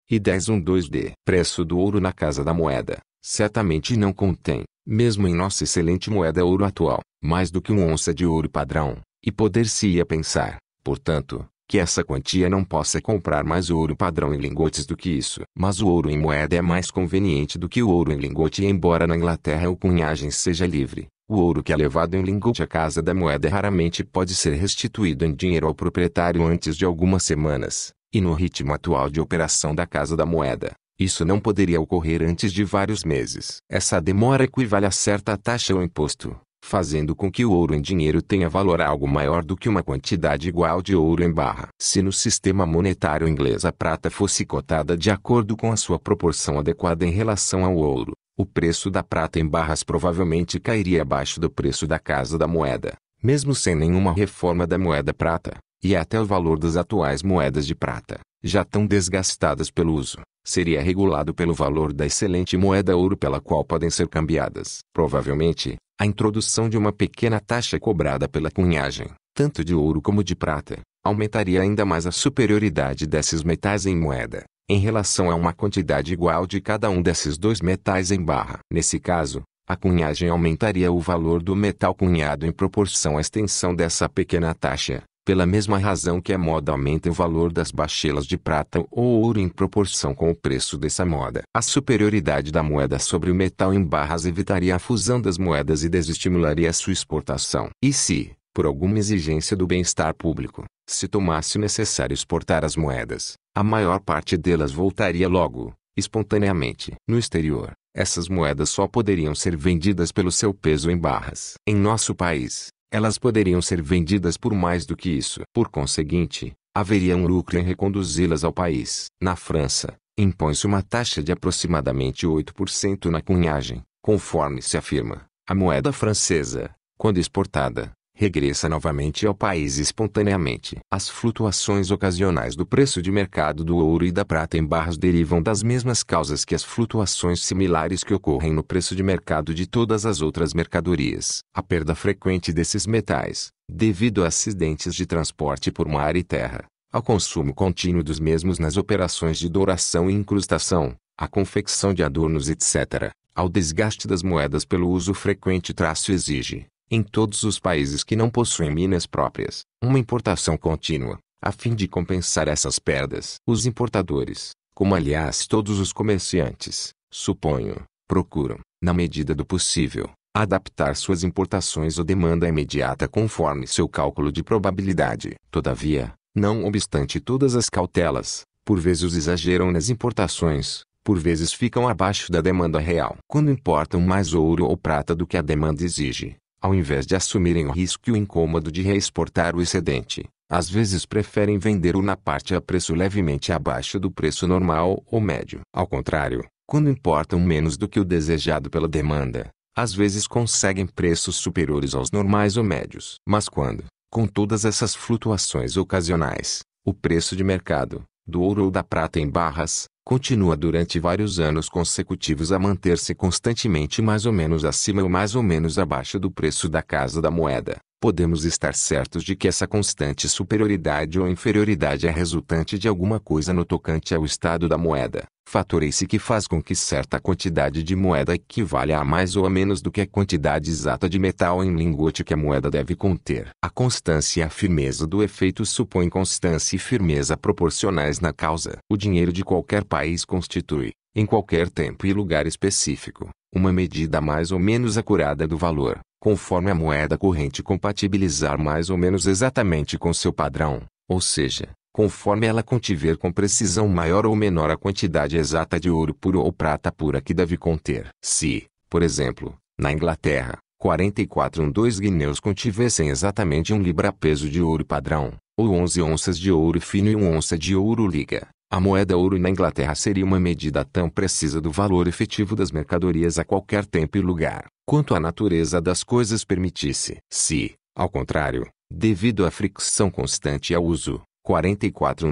E 2 d Preço do ouro na casa da moeda. Certamente não contém, mesmo em nossa excelente moeda ouro atual, mais do que um onça de ouro padrão, e poder-se-ia pensar, portanto, que essa quantia não possa comprar mais ouro padrão em lingotes do que isso. Mas o ouro em moeda é mais conveniente do que o ouro em lingote, e embora na Inglaterra o cunhagem seja livre, o ouro que é levado em lingote à casa da moeda raramente pode ser restituído em dinheiro ao proprietário antes de algumas semanas, e no ritmo atual de operação da casa da moeda, isso não poderia ocorrer antes de vários meses. Essa demora equivale a certa taxa ou imposto, fazendo com que o ouro em dinheiro tenha valor algo maior do que uma quantidade igual de ouro em barra. Se no sistema monetário inglês a prata fosse cotada de acordo com a sua proporção adequada em relação ao ouro, o preço da prata em barras provavelmente cairia abaixo do preço da casa da moeda, mesmo sem nenhuma reforma da moeda prata, e até o valor das atuais moedas de prata, já tão desgastadas pelo uso seria regulado pelo valor da excelente moeda ouro pela qual podem ser cambiadas. Provavelmente, a introdução de uma pequena taxa cobrada pela cunhagem, tanto de ouro como de prata, aumentaria ainda mais a superioridade desses metais em moeda, em relação a uma quantidade igual de cada um desses dois metais em barra. Nesse caso, a cunhagem aumentaria o valor do metal cunhado em proporção à extensão dessa pequena taxa pela mesma razão que a moda aumenta o valor das bachelas de prata ou ouro em proporção com o preço dessa moda. A superioridade da moeda sobre o metal em barras evitaria a fusão das moedas e desestimularia sua exportação. E se, por alguma exigência do bem-estar público, se tomasse necessário exportar as moedas, a maior parte delas voltaria logo, espontaneamente. No exterior, essas moedas só poderiam ser vendidas pelo seu peso em barras. Em nosso país, elas poderiam ser vendidas por mais do que isso. Por conseguinte, haveria um lucro em reconduzi-las ao país. Na França, impõe-se uma taxa de aproximadamente 8% na cunhagem, conforme se afirma. A moeda francesa, quando exportada, regressa novamente ao país espontaneamente. As flutuações ocasionais do preço de mercado do ouro e da prata em barras derivam das mesmas causas que as flutuações similares que ocorrem no preço de mercado de todas as outras mercadorias. A perda frequente desses metais, devido a acidentes de transporte por mar e terra, ao consumo contínuo dos mesmos nas operações de douração e incrustação, à confecção de adornos, etc., ao desgaste das moedas pelo uso frequente traço exige, em todos os países que não possuem minas próprias, uma importação contínua, a fim de compensar essas perdas. Os importadores, como aliás todos os comerciantes, suponho, procuram, na medida do possível, adaptar suas importações à demanda imediata conforme seu cálculo de probabilidade. Todavia, não obstante todas as cautelas, por vezes exageram nas importações, por vezes ficam abaixo da demanda real. Quando importam mais ouro ou prata do que a demanda exige, ao invés de assumirem o risco e o incômodo de reexportar o excedente, às vezes preferem vender-o na parte a preço levemente abaixo do preço normal ou médio. Ao contrário, quando importam menos do que o desejado pela demanda, às vezes conseguem preços superiores aos normais ou médios. Mas quando, com todas essas flutuações ocasionais, o preço de mercado, do ouro ou da prata em barras, continua durante vários anos consecutivos a manter-se constantemente mais ou menos acima ou mais ou menos abaixo do preço da casa da moeda, podemos estar certos de que essa constante superioridade ou inferioridade é resultante de alguma coisa no tocante ao estado da moeda, fator esse que faz com que certa quantidade de moeda equivale a mais ou a menos do que a quantidade exata de metal em lingote que a moeda deve conter. A constância e a firmeza do efeito supõem constância e firmeza proporcionais na causa. O dinheiro de qualquer país constitui, em qualquer tempo e lugar específico, uma medida mais ou menos acurada do valor, conforme a moeda corrente compatibilizar mais ou menos exatamente com seu padrão, ou seja, conforme ela contiver com precisão maior ou menor a quantidade exata de ouro puro ou prata pura que deve conter. Se, por exemplo, na Inglaterra, 44 dois guineus contivessem exatamente um libra-peso de ouro padrão, ou 11 onças de ouro fino e 1 onça de ouro liga, a moeda ouro na Inglaterra seria uma medida tão precisa do valor efetivo das mercadorias a qualquer tempo e lugar, quanto a natureza das coisas permitisse. Se, ao contrário, devido à fricção constante e ao uso,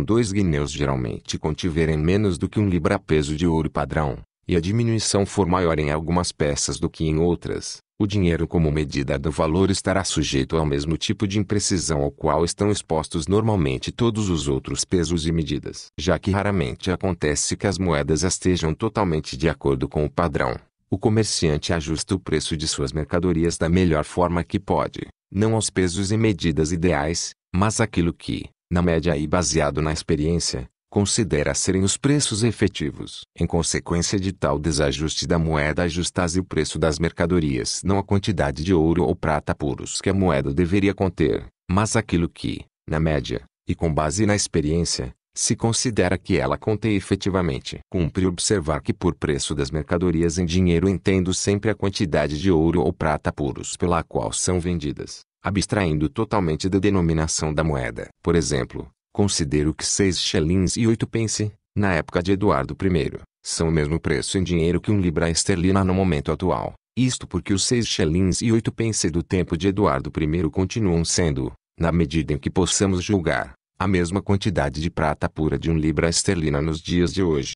dois guineus geralmente contiverem menos do que um libra-peso de ouro padrão, e a diminuição for maior em algumas peças do que em outras, o dinheiro como medida do valor estará sujeito ao mesmo tipo de imprecisão ao qual estão expostos normalmente todos os outros pesos e medidas. Já que raramente acontece que as moedas estejam totalmente de acordo com o padrão, o comerciante ajusta o preço de suas mercadorias da melhor forma que pode, não aos pesos e medidas ideais, mas aquilo que, na média e baseado na experiência, considera serem os preços efetivos. Em consequência de tal desajuste da moeda ajustase o preço das mercadorias não a quantidade de ouro ou prata puros que a moeda deveria conter, mas aquilo que, na média, e com base na experiência, se considera que ela contém efetivamente. Cumpre observar que por preço das mercadorias em dinheiro entendo sempre a quantidade de ouro ou prata puros pela qual são vendidas abstraindo totalmente da denominação da moeda. Por exemplo, considero que 6 shillings e 8 pence, na época de Eduardo I, são o mesmo preço em dinheiro que um libra esterlina no momento atual. Isto porque os 6 shillings e 8 pence do tempo de Eduardo I continuam sendo, na medida em que possamos julgar, a mesma quantidade de prata pura de um libra esterlina nos dias de hoje.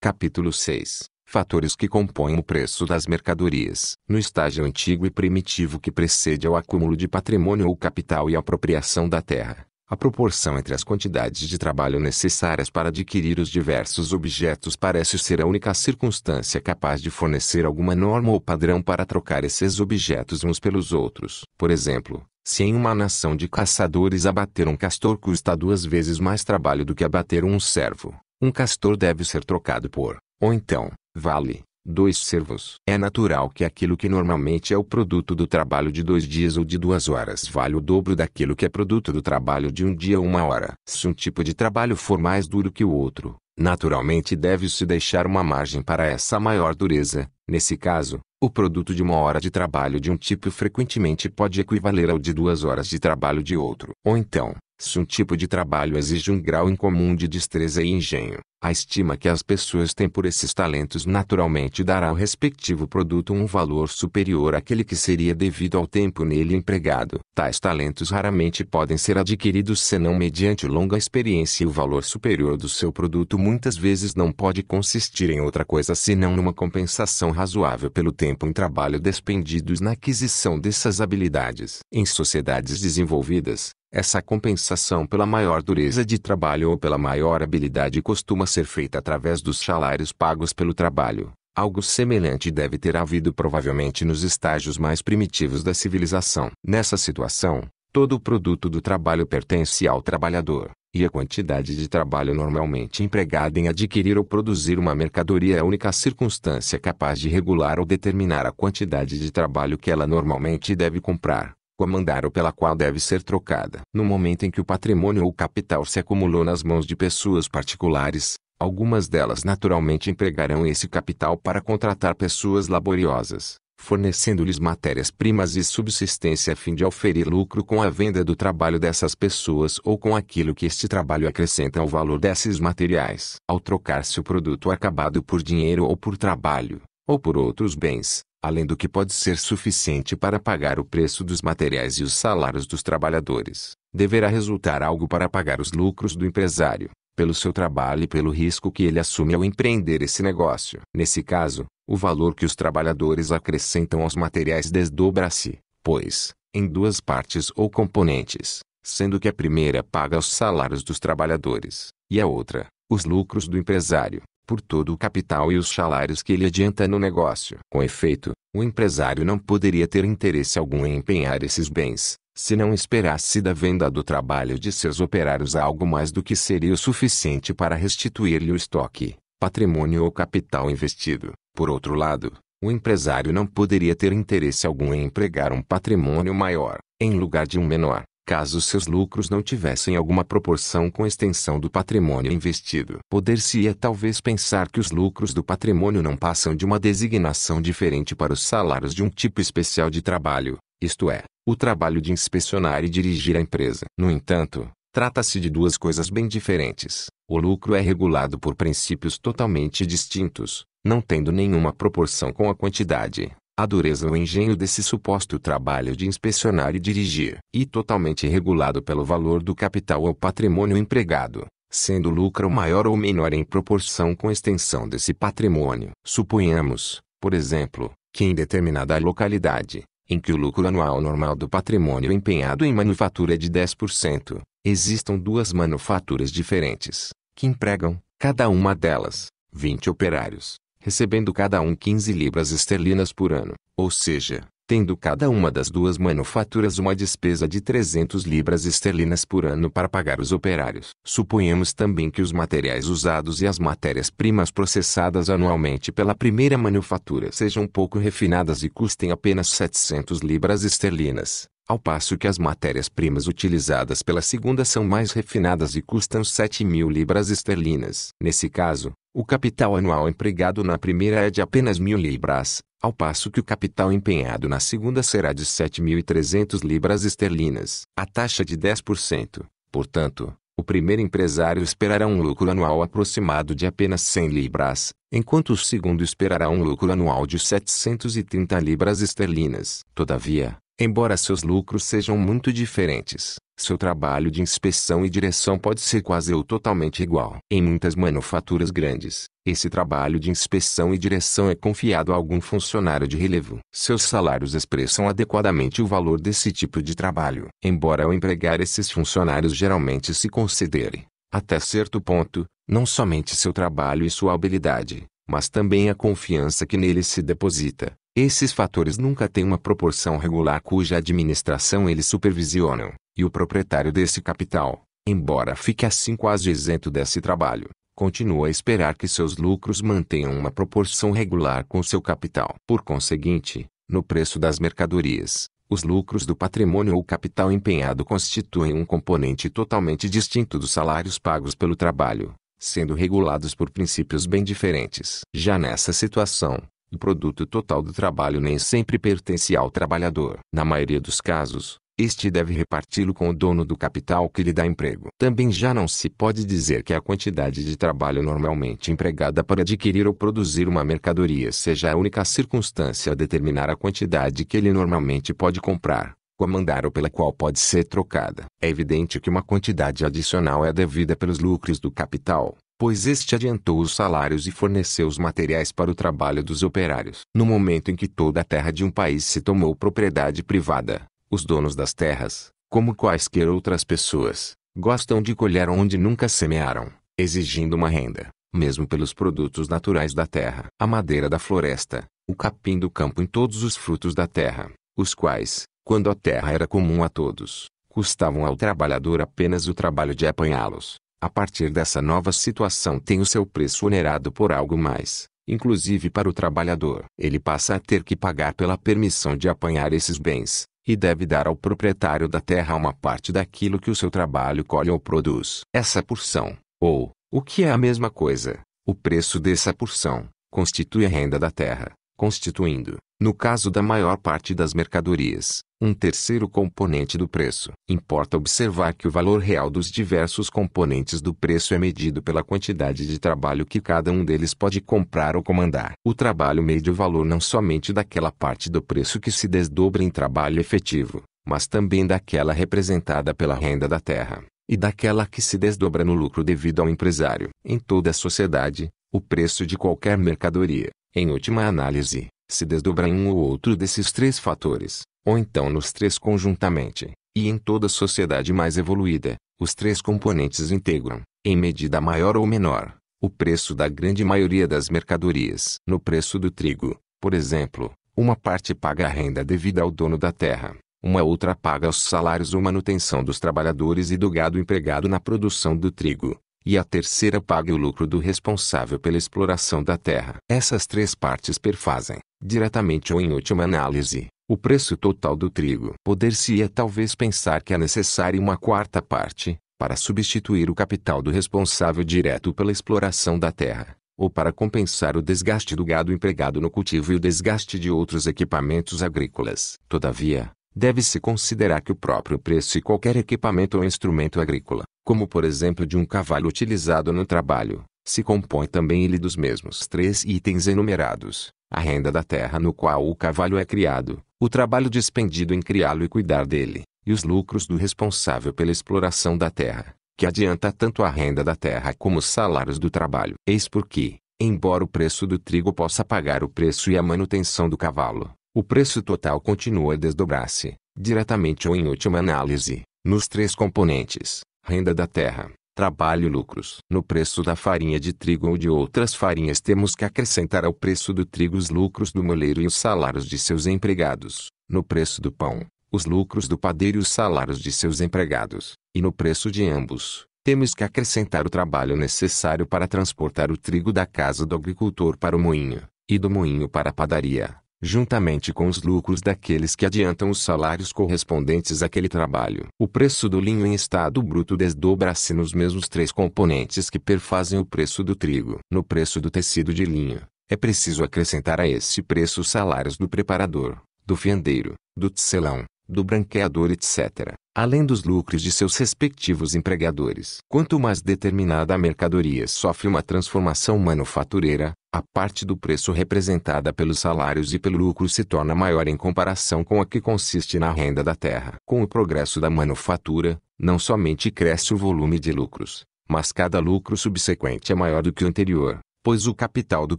Capítulo 6 fatores que compõem o preço das mercadorias. No estágio antigo e primitivo que precede ao acúmulo de patrimônio ou capital e à apropriação da terra, a proporção entre as quantidades de trabalho necessárias para adquirir os diversos objetos parece ser a única circunstância capaz de fornecer alguma norma ou padrão para trocar esses objetos uns pelos outros. Por exemplo, se em uma nação de caçadores abater um castor custa duas vezes mais trabalho do que abater um servo, um castor deve ser trocado por, ou então, vale, dois servos. É natural que aquilo que normalmente é o produto do trabalho de dois dias ou de duas horas vale o dobro daquilo que é produto do trabalho de um dia ou uma hora. Se um tipo de trabalho for mais duro que o outro, naturalmente deve-se deixar uma margem para essa maior dureza. Nesse caso, o produto de uma hora de trabalho de um tipo frequentemente pode equivaler ao de duas horas de trabalho de outro. Ou então, se um tipo de trabalho exige um grau incomum de destreza e engenho, a estima que as pessoas têm por esses talentos naturalmente dará ao respectivo produto um valor superior àquele que seria devido ao tempo nele empregado. Tais talentos raramente podem ser adquiridos senão mediante longa experiência e o valor superior do seu produto muitas vezes não pode consistir em outra coisa senão numa compensação razoável pelo tempo em trabalho despendidos na aquisição dessas habilidades. Em sociedades desenvolvidas, essa compensação pela maior dureza de trabalho ou pela maior habilidade costuma ser feita através dos salários pagos pelo trabalho. Algo semelhante deve ter havido provavelmente nos estágios mais primitivos da civilização. Nessa situação, todo o produto do trabalho pertence ao trabalhador, e a quantidade de trabalho normalmente empregada em adquirir ou produzir uma mercadoria é a única circunstância capaz de regular ou determinar a quantidade de trabalho que ela normalmente deve comprar comandar pela qual deve ser trocada. No momento em que o patrimônio ou capital se acumulou nas mãos de pessoas particulares, algumas delas naturalmente empregarão esse capital para contratar pessoas laboriosas, fornecendo-lhes matérias-primas e subsistência a fim de oferir lucro com a venda do trabalho dessas pessoas ou com aquilo que este trabalho acrescenta ao valor desses materiais. Ao trocar-se o produto acabado por dinheiro ou por trabalho, ou por outros bens, além do que pode ser suficiente para pagar o preço dos materiais e os salários dos trabalhadores, deverá resultar algo para pagar os lucros do empresário, pelo seu trabalho e pelo risco que ele assume ao empreender esse negócio. Nesse caso, o valor que os trabalhadores acrescentam aos materiais desdobra-se, pois, em duas partes ou componentes, sendo que a primeira paga os salários dos trabalhadores, e a outra, os lucros do empresário por todo o capital e os salários que ele adianta no negócio. Com efeito, o empresário não poderia ter interesse algum em empenhar esses bens, se não esperasse da venda do trabalho de seus operários algo mais do que seria o suficiente para restituir-lhe o estoque, patrimônio ou capital investido. Por outro lado, o empresário não poderia ter interesse algum em empregar um patrimônio maior, em lugar de um menor, caso seus lucros não tivessem alguma proporção com a extensão do patrimônio investido. Poder-se-ia talvez pensar que os lucros do patrimônio não passam de uma designação diferente para os salários de um tipo especial de trabalho, isto é, o trabalho de inspecionar e dirigir a empresa. No entanto, trata-se de duas coisas bem diferentes. O lucro é regulado por princípios totalmente distintos, não tendo nenhuma proporção com a quantidade a dureza ou engenho desse suposto trabalho de inspecionar e dirigir, e totalmente regulado pelo valor do capital ou patrimônio empregado, sendo o lucro maior ou menor em proporção com a extensão desse patrimônio. Suponhamos, por exemplo, que em determinada localidade, em que o lucro anual normal do patrimônio empenhado em manufatura é de 10%, existam duas manufaturas diferentes, que empregam, cada uma delas, 20 operários, recebendo cada um 15 libras esterlinas por ano, ou seja, tendo cada uma das duas manufaturas uma despesa de 300 libras esterlinas por ano para pagar os operários. Suponhamos também que os materiais usados e as matérias-primas processadas anualmente pela primeira manufatura sejam pouco refinadas e custem apenas 700 libras esterlinas ao passo que as matérias-primas utilizadas pela segunda são mais refinadas e custam 7 mil libras esterlinas. Nesse caso, o capital anual empregado na primeira é de apenas mil libras, ao passo que o capital empenhado na segunda será de 7.300 libras esterlinas. A taxa de 10%, portanto, o primeiro empresário esperará um lucro anual aproximado de apenas 100 libras, enquanto o segundo esperará um lucro anual de 730 libras esterlinas. Todavia, Embora seus lucros sejam muito diferentes, seu trabalho de inspeção e direção pode ser quase ou totalmente igual. Em muitas manufaturas grandes, esse trabalho de inspeção e direção é confiado a algum funcionário de relevo. Seus salários expressam adequadamente o valor desse tipo de trabalho. Embora ao empregar esses funcionários geralmente se considere, até certo ponto, não somente seu trabalho e sua habilidade, mas também a confiança que nele se deposita. Esses fatores nunca têm uma proporção regular cuja administração eles supervisionam, e o proprietário desse capital, embora fique assim quase isento desse trabalho, continua a esperar que seus lucros mantenham uma proporção regular com seu capital. Por conseguinte, no preço das mercadorias, os lucros do patrimônio ou capital empenhado constituem um componente totalmente distinto dos salários pagos pelo trabalho, sendo regulados por princípios bem diferentes. Já nessa situação, o produto total do trabalho nem sempre pertence ao trabalhador. Na maioria dos casos, este deve reparti-lo com o dono do capital que lhe dá emprego. Também já não se pode dizer que a quantidade de trabalho normalmente empregada para adquirir ou produzir uma mercadoria seja a única circunstância a determinar a quantidade que ele normalmente pode comprar, comandar ou pela qual pode ser trocada. É evidente que uma quantidade adicional é devida pelos lucros do capital, pois este adiantou os salários e forneceu os materiais para o trabalho dos operários. No momento em que toda a terra de um país se tomou propriedade privada, os donos das terras, como quaisquer outras pessoas, gostam de colher onde nunca semearam, exigindo uma renda, mesmo pelos produtos naturais da terra. A madeira da floresta, o capim do campo e todos os frutos da terra, os quais, quando a terra era comum a todos, custavam ao trabalhador apenas o trabalho de apanhá-los. A partir dessa nova situação tem o seu preço onerado por algo mais, inclusive para o trabalhador. Ele passa a ter que pagar pela permissão de apanhar esses bens, e deve dar ao proprietário da terra uma parte daquilo que o seu trabalho colhe ou produz. Essa porção, ou, o que é a mesma coisa, o preço dessa porção, constitui a renda da terra, constituindo, no caso da maior parte das mercadorias, um terceiro componente do preço. Importa observar que o valor real dos diversos componentes do preço é medido pela quantidade de trabalho que cada um deles pode comprar ou comandar. O trabalho mede o valor não somente daquela parte do preço que se desdobra em trabalho efetivo, mas também daquela representada pela renda da terra, e daquela que se desdobra no lucro devido ao empresário. Em toda a sociedade, o preço de qualquer mercadoria, em última análise, se desdobra em um ou outro desses três fatores, ou então nos três conjuntamente, e em toda sociedade mais evoluída, os três componentes integram, em medida maior ou menor, o preço da grande maioria das mercadorias. No preço do trigo, por exemplo, uma parte paga a renda devida ao dono da terra, uma outra paga os salários ou manutenção dos trabalhadores e do gado empregado na produção do trigo, e a terceira pague o lucro do responsável pela exploração da terra. Essas três partes perfazem, diretamente ou em última análise, o preço total do trigo. Poder-se-ia talvez pensar que é necessária uma quarta parte, para substituir o capital do responsável direto pela exploração da terra, ou para compensar o desgaste do gado empregado no cultivo e o desgaste de outros equipamentos agrícolas. Todavia, deve-se considerar que o próprio preço de qualquer equipamento ou instrumento agrícola como por exemplo de um cavalo utilizado no trabalho, se compõe também ele dos mesmos três itens enumerados: a renda da terra no qual o cavalo é criado, o trabalho despendido em criá-lo e cuidar dele, e os lucros do responsável pela exploração da terra, que adianta tanto a renda da terra como os salários do trabalho. Eis porque, embora o preço do trigo possa pagar o preço e a manutenção do cavalo, o preço total continua a desdobrar-se, diretamente ou em última análise, nos três componentes: renda da terra, trabalho e lucros. No preço da farinha de trigo ou de outras farinhas temos que acrescentar ao preço do trigo os lucros do moleiro e os salários de seus empregados. No preço do pão, os lucros do padeiro e os salários de seus empregados. E no preço de ambos, temos que acrescentar o trabalho necessário para transportar o trigo da casa do agricultor para o moinho, e do moinho para a padaria, juntamente com os lucros daqueles que adiantam os salários correspondentes àquele trabalho. O preço do linho em estado bruto desdobra-se nos mesmos três componentes que perfazem o preço do trigo. No preço do tecido de linho, é preciso acrescentar a esse preço os salários do preparador, do fiandeiro, do tecelão, do branqueador, etc., além dos lucros de seus respectivos empregadores. Quanto mais determinada a mercadoria sofre uma transformação manufatureira, a parte do preço representada pelos salários e pelo lucro se torna maior em comparação com a que consiste na renda da terra. Com o progresso da manufatura, não somente cresce o volume de lucros, mas cada lucro subsequente é maior do que o anterior, pois o capital do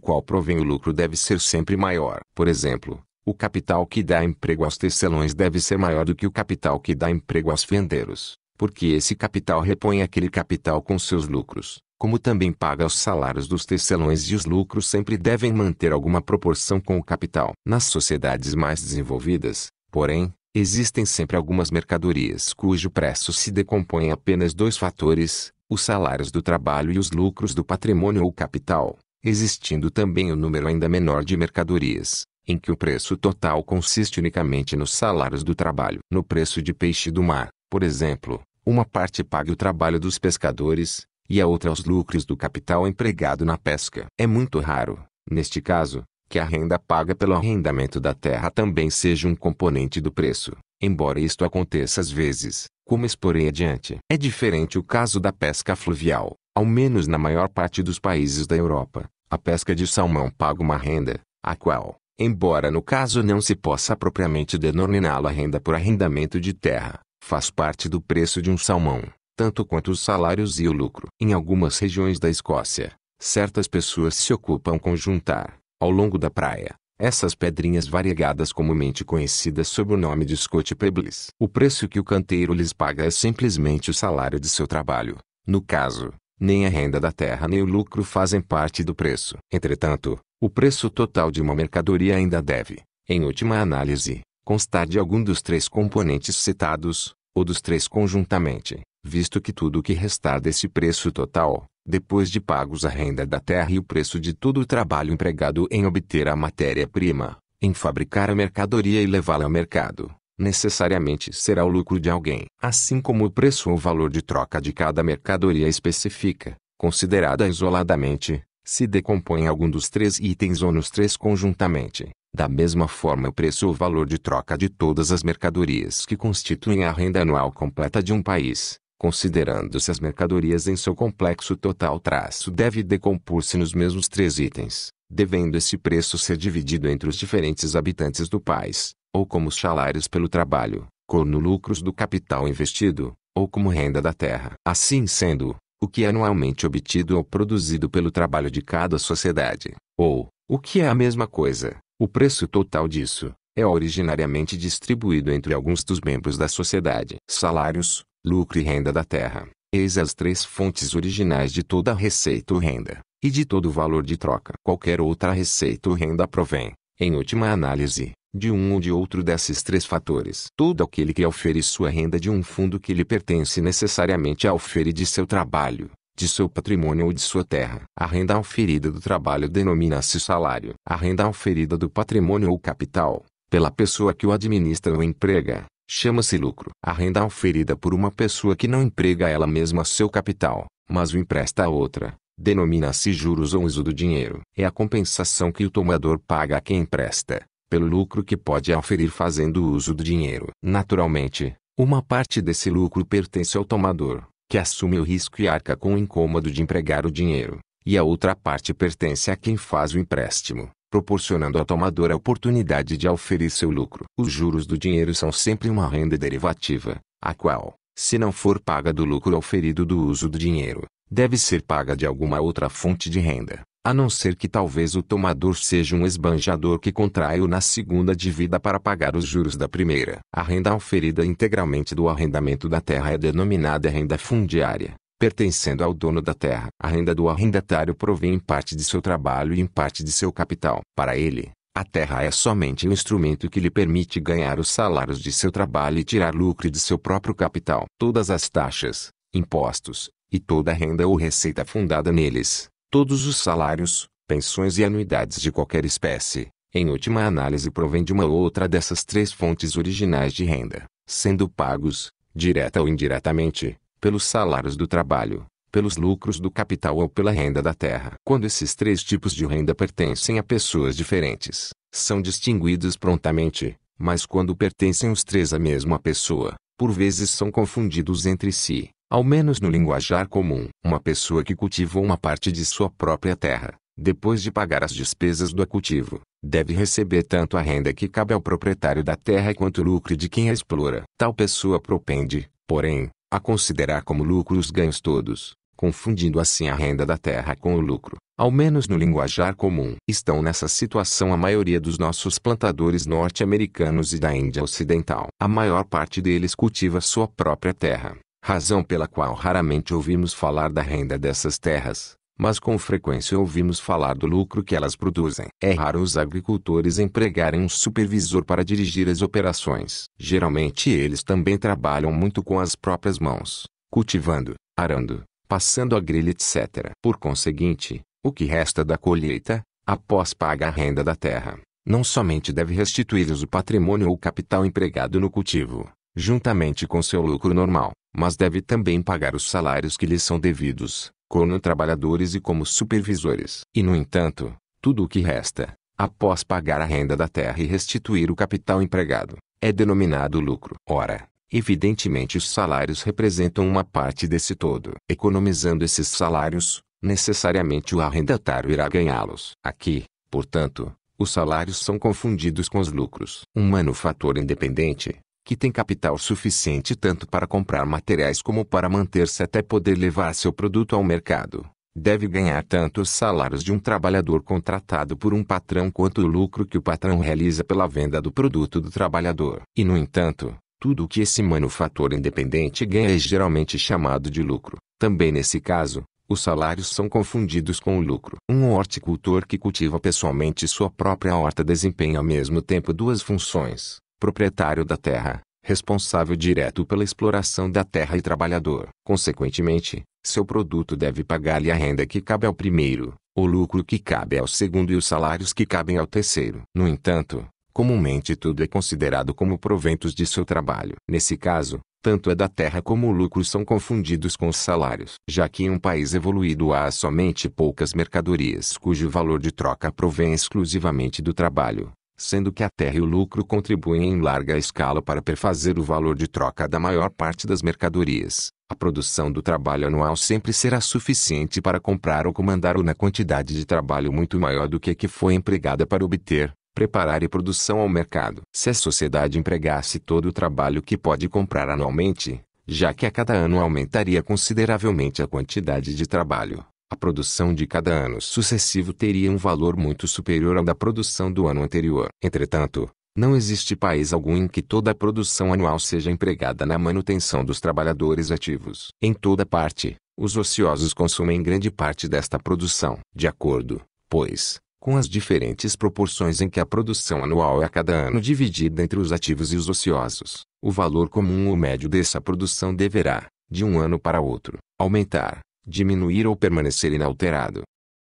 qual provém o lucro deve ser sempre maior. Por exemplo, o capital que dá emprego aos tecelões deve ser maior do que o capital que dá emprego aos vendeiros, porque esse capital repõe aquele capital com seus lucros, como também paga os salários dos tecelões e os lucros sempre devem manter alguma proporção com o capital. Nas sociedades mais desenvolvidas, porém, existem sempre algumas mercadorias cujo preço se decompõe em apenas dois fatores, os salários do trabalho e os lucros do patrimônio ou capital, existindo também o um número ainda menor de mercadorias, em que o preço total consiste unicamente nos salários do trabalho. No preço de peixe do mar, por exemplo, uma parte paga o trabalho dos pescadores, e a outra os lucros do capital empregado na pesca. É muito raro, neste caso, que a renda paga pelo arrendamento da terra também seja um componente do preço, embora isto aconteça às vezes, como exporei adiante. É diferente o caso da pesca fluvial. Ao menos na maior parte dos países da Europa, a pesca de salmão paga uma renda, a qual, embora no caso não se possa propriamente denominá-la renda por arrendamento de terra, faz parte do preço de um salmão, tanto quanto os salários e o lucro. Em algumas regiões da Escócia, certas pessoas se ocupam com juntar, ao longo da praia, essas pedrinhas variegadas comumente conhecidas sob o nome de Scott Pebbles. O preço que o canteiro lhes paga é simplesmente o salário de seu trabalho. No caso, nem a renda da terra nem o lucro fazem parte do preço. Entretanto, o preço total de uma mercadoria ainda deve, em última análise, constar de algum dos três componentes citados, ou dos três conjuntamente, visto que tudo o que restar desse preço total, depois de pagos a renda da terra e o preço de todo o trabalho empregado em obter a matéria-prima, em fabricar a mercadoria e levá-la ao mercado, necessariamente será o lucro de alguém, assim como o preço ou valor de troca de cada mercadoria específica, considerada isoladamente, se decompõe em algum dos três itens ou nos três conjuntamente. Da mesma forma, o preço ou valor de troca de todas as mercadorias que constituem a renda anual completa de um país, considerando-se as mercadorias em seu complexo total, traço deve decompor-se nos mesmos três itens, devendo esse preço ser dividido entre os diferentes habitantes do país, ou como salários pelo trabalho, como lucros do capital investido, ou como renda da terra. Assim sendo, o que é anualmente obtido ou produzido pelo trabalho de cada sociedade, ou, o que é a mesma coisa, o preço total disso, é originariamente distribuído entre alguns dos membros da sociedade. Salários, lucro e renda da terra. Eis as três fontes originais de toda a receita ou renda, e de todo o valor de troca. Qualquer outra receita ou renda provém, em última análise, de um ou de outro desses três fatores. Todo aquele que ofere sua renda de um fundo que lhe pertence necessariamente aufere de seu trabalho, de seu patrimônio ou de sua terra. A renda oferida do trabalho denomina-se salário. A renda oferida do patrimônio ou capital, pela pessoa que o administra ou emprega, chama-se lucro. A renda oferida por uma pessoa que não emprega ela mesma seu capital, mas o empresta a outra, denomina-se juros ou uso do dinheiro. É a compensação que o tomador paga a quem empresta, pelo lucro que pode auferir fazendo uso do dinheiro. Naturalmente, uma parte desse lucro pertence ao tomador, que assume o risco e arca com o incômodo de empregar o dinheiro, e a outra parte pertence a quem faz o empréstimo, proporcionando ao tomador a oportunidade de auferir seu lucro. Os juros do dinheiro são sempre uma renda derivativa, a qual, se não for paga do lucro auferido do uso do dinheiro, deve ser paga de alguma outra fonte de renda. A não ser que talvez o tomador seja um esbanjador que contraiu na segunda dívida para pagar os juros da primeira. A renda oferida integralmente do arrendamento da terra é denominada renda fundiária pertencendo ao dono da terra. A renda do arrendatário provém em parte de seu trabalho e em parte de seu capital. Para ele, a terra é somente um instrumento que lhe permite ganhar os salários de seu trabalho e tirar lucro de seu próprio capital. Todas as taxas, impostos, e toda renda ou receita fundada neles, Todos os salários, pensões e anuidades de qualquer espécie, em última análise, provém de uma ou outra dessas três fontes originais de renda, sendo pagos, direta ou indiretamente, pelos salários do trabalho, pelos lucros do capital ou pela renda da terra. Quando esses três tipos de renda pertencem a pessoas diferentes, são distinguidos prontamente, mas quando pertencem os três à mesma pessoa, por vezes são confundidos entre si, ao menos no linguajar comum, uma pessoa que cultivou uma parte de sua própria terra, depois de pagar as despesas do cultivo, deve receber tanto a renda que cabe ao proprietário da terra quanto o lucro de quem a explora. Tal pessoa propende, porém, a considerar como lucro os ganhos todos, confundindo assim a renda da terra com o lucro. Ao menos no linguajar comum, estão nessa situação a maioria dos nossos plantadores norte-americanos e da Índia Ocidental. A maior parte deles cultiva sua própria terra, razão pela qual raramente ouvimos falar da renda dessas terras, mas com frequência ouvimos falar do lucro que elas produzem. É raro os agricultores empregarem um supervisor para dirigir as operações. Geralmente eles também trabalham muito com as próprias mãos, cultivando, arando, passando a grelha, etc. Por conseguinte, o que resta da colheita, após pagar a renda da terra, não somente deve restituir-lhes o patrimônio ou capital empregado no cultivo, juntamente com seu lucro normal, mas deve também pagar os salários que lhe são devidos, como trabalhadores e como supervisores. E no entanto, tudo o que resta, após pagar a renda da terra e restituir o capital empregado, é denominado lucro. Ora, evidentemente os salários representam uma parte desse todo. Economizando esses salários, necessariamente o arrendatário irá ganhá-los. Aqui, portanto, os salários são confundidos com os lucros. Um manufator independente, que tem capital suficiente tanto para comprar materiais como para manter-se até poder levar seu produto ao mercado, deve ganhar tanto os salários de um trabalhador contratado por um patrão quanto o lucro que o patrão realiza pela venda do produto do trabalhador. E no entanto, tudo o que esse manufator independente ganha é geralmente chamado de lucro. Também nesse caso, os salários são confundidos com o lucro. Um horticultor que cultiva pessoalmente sua própria horta desempenha ao mesmo tempo duas funções proprietário da terra, responsável direto pela exploração da terra e trabalhador. Consequentemente, seu produto deve pagar-lhe a renda que cabe ao primeiro, o lucro que cabe ao segundo e os salários que cabem ao terceiro. No entanto, comumente tudo é considerado como proventos de seu trabalho. Nesse caso, tanto a é da terra como o lucro são confundidos com os salários, já que em um país evoluído há somente poucas mercadorias cujo valor de troca provém exclusivamente do trabalho sendo que a terra e o lucro contribuem em larga escala para perfazer o valor de troca da maior parte das mercadorias. A produção do trabalho anual sempre será suficiente para comprar ou comandar uma quantidade de trabalho muito maior do que a que foi empregada para obter, preparar e produção ao mercado. Se a sociedade empregasse todo o trabalho que pode comprar anualmente, já que a cada ano aumentaria consideravelmente a quantidade de trabalho a produção de cada ano sucessivo teria um valor muito superior ao da produção do ano anterior. Entretanto, não existe país algum em que toda a produção anual seja empregada na manutenção dos trabalhadores ativos. Em toda parte, os ociosos consumem grande parte desta produção. De acordo, pois, com as diferentes proporções em que a produção anual é a cada ano dividida entre os ativos e os ociosos, o valor comum ou médio dessa produção deverá, de um ano para outro, aumentar, diminuir ou permanecer inalterado.